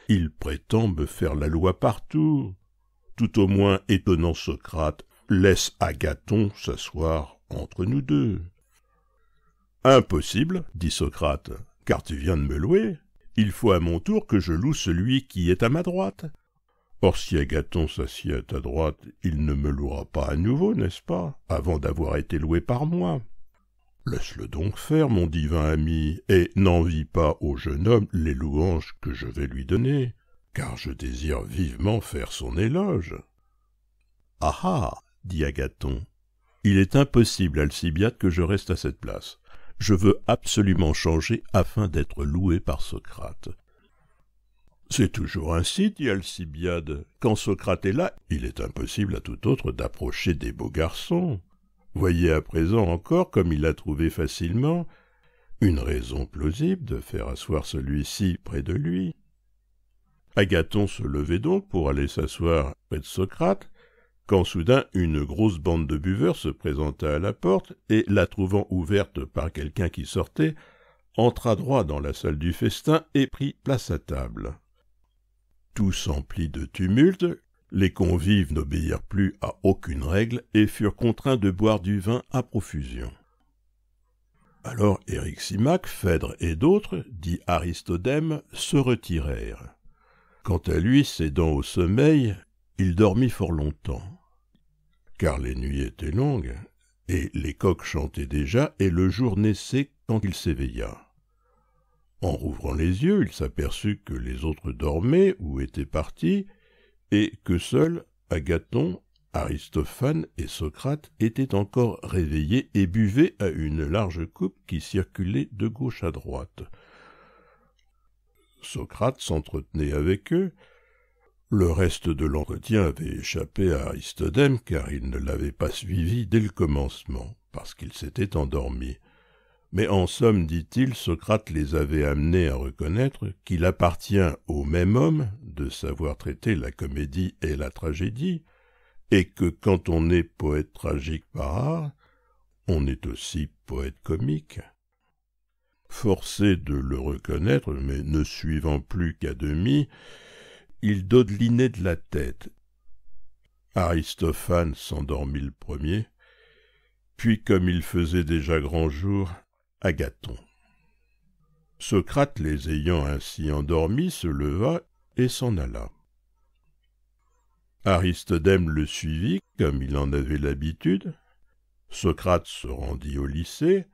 Il prétend me faire la loi partout. Tout au moins, étonnant Socrate, laisse Agathon s'asseoir entre nous deux. Impossible, dit Socrate, car tu viens de me louer. Il faut à mon tour que je loue celui qui est à ma droite. Or, si Agathon s'assied à droite, il ne me louera pas à nouveau, n'est-ce pas, avant d'avoir été loué par moi Laisse-le donc faire, mon divin ami, et n'envie pas au jeune homme les louanges que je vais lui donner, car je désire vivement faire son éloge. Ah ah dit Agathon, il est impossible, Alcibiade, que je reste à cette place. Je veux absolument changer afin d'être loué par Socrate. C'est toujours ainsi, dit Alcibiade. Quand Socrate est là, il est impossible à tout autre d'approcher des beaux garçons. Voyez à présent encore comme il a trouvé facilement une raison plausible de faire asseoir celui-ci près de lui. Agathon se levait donc pour aller s'asseoir près de Socrate, quand soudain une grosse bande de buveurs se présenta à la porte et, la trouvant ouverte par quelqu'un qui sortait, entra droit dans la salle du festin et prit place à table. Tout s'emplit de tumulte, les convives n'obéirent plus à aucune règle et furent contraints de boire du vin à profusion. Alors Éric Phèdre et d'autres, dit Aristodème, se retirèrent. Quant à lui, cédant au sommeil, il dormit fort longtemps. Car les nuits étaient longues, et les coqs chantaient déjà, et le jour naissait quand il s'éveilla. En rouvrant les yeux, il s'aperçut que les autres dormaient ou étaient partis, et que seuls Agathon, Aristophane et Socrate étaient encore réveillés et buvaient à une large coupe qui circulait de gauche à droite. Socrate s'entretenait avec eux. Le reste de l'entretien avait échappé à Aristodème car il ne l'avait pas suivi dès le commencement, parce qu'il s'était endormi mais en somme, dit-il, Socrate les avait amenés à reconnaître qu'il appartient au même homme de savoir traiter la comédie et la tragédie, et que quand on est poète tragique par art, on est aussi poète comique. Forcé de le reconnaître, mais ne suivant plus qu'à demi, il dodelinait de la tête. Aristophane s'endormit le premier, puis comme il faisait déjà grand jour, Agathon. Socrate, les ayant ainsi endormis, se leva et s'en alla. Aristodème le suivit, comme il en avait l'habitude. Socrate se rendit au lycée,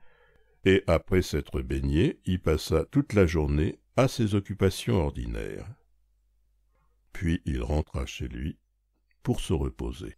et après s'être baigné, y passa toute la journée à ses occupations ordinaires. Puis il rentra chez lui pour se reposer.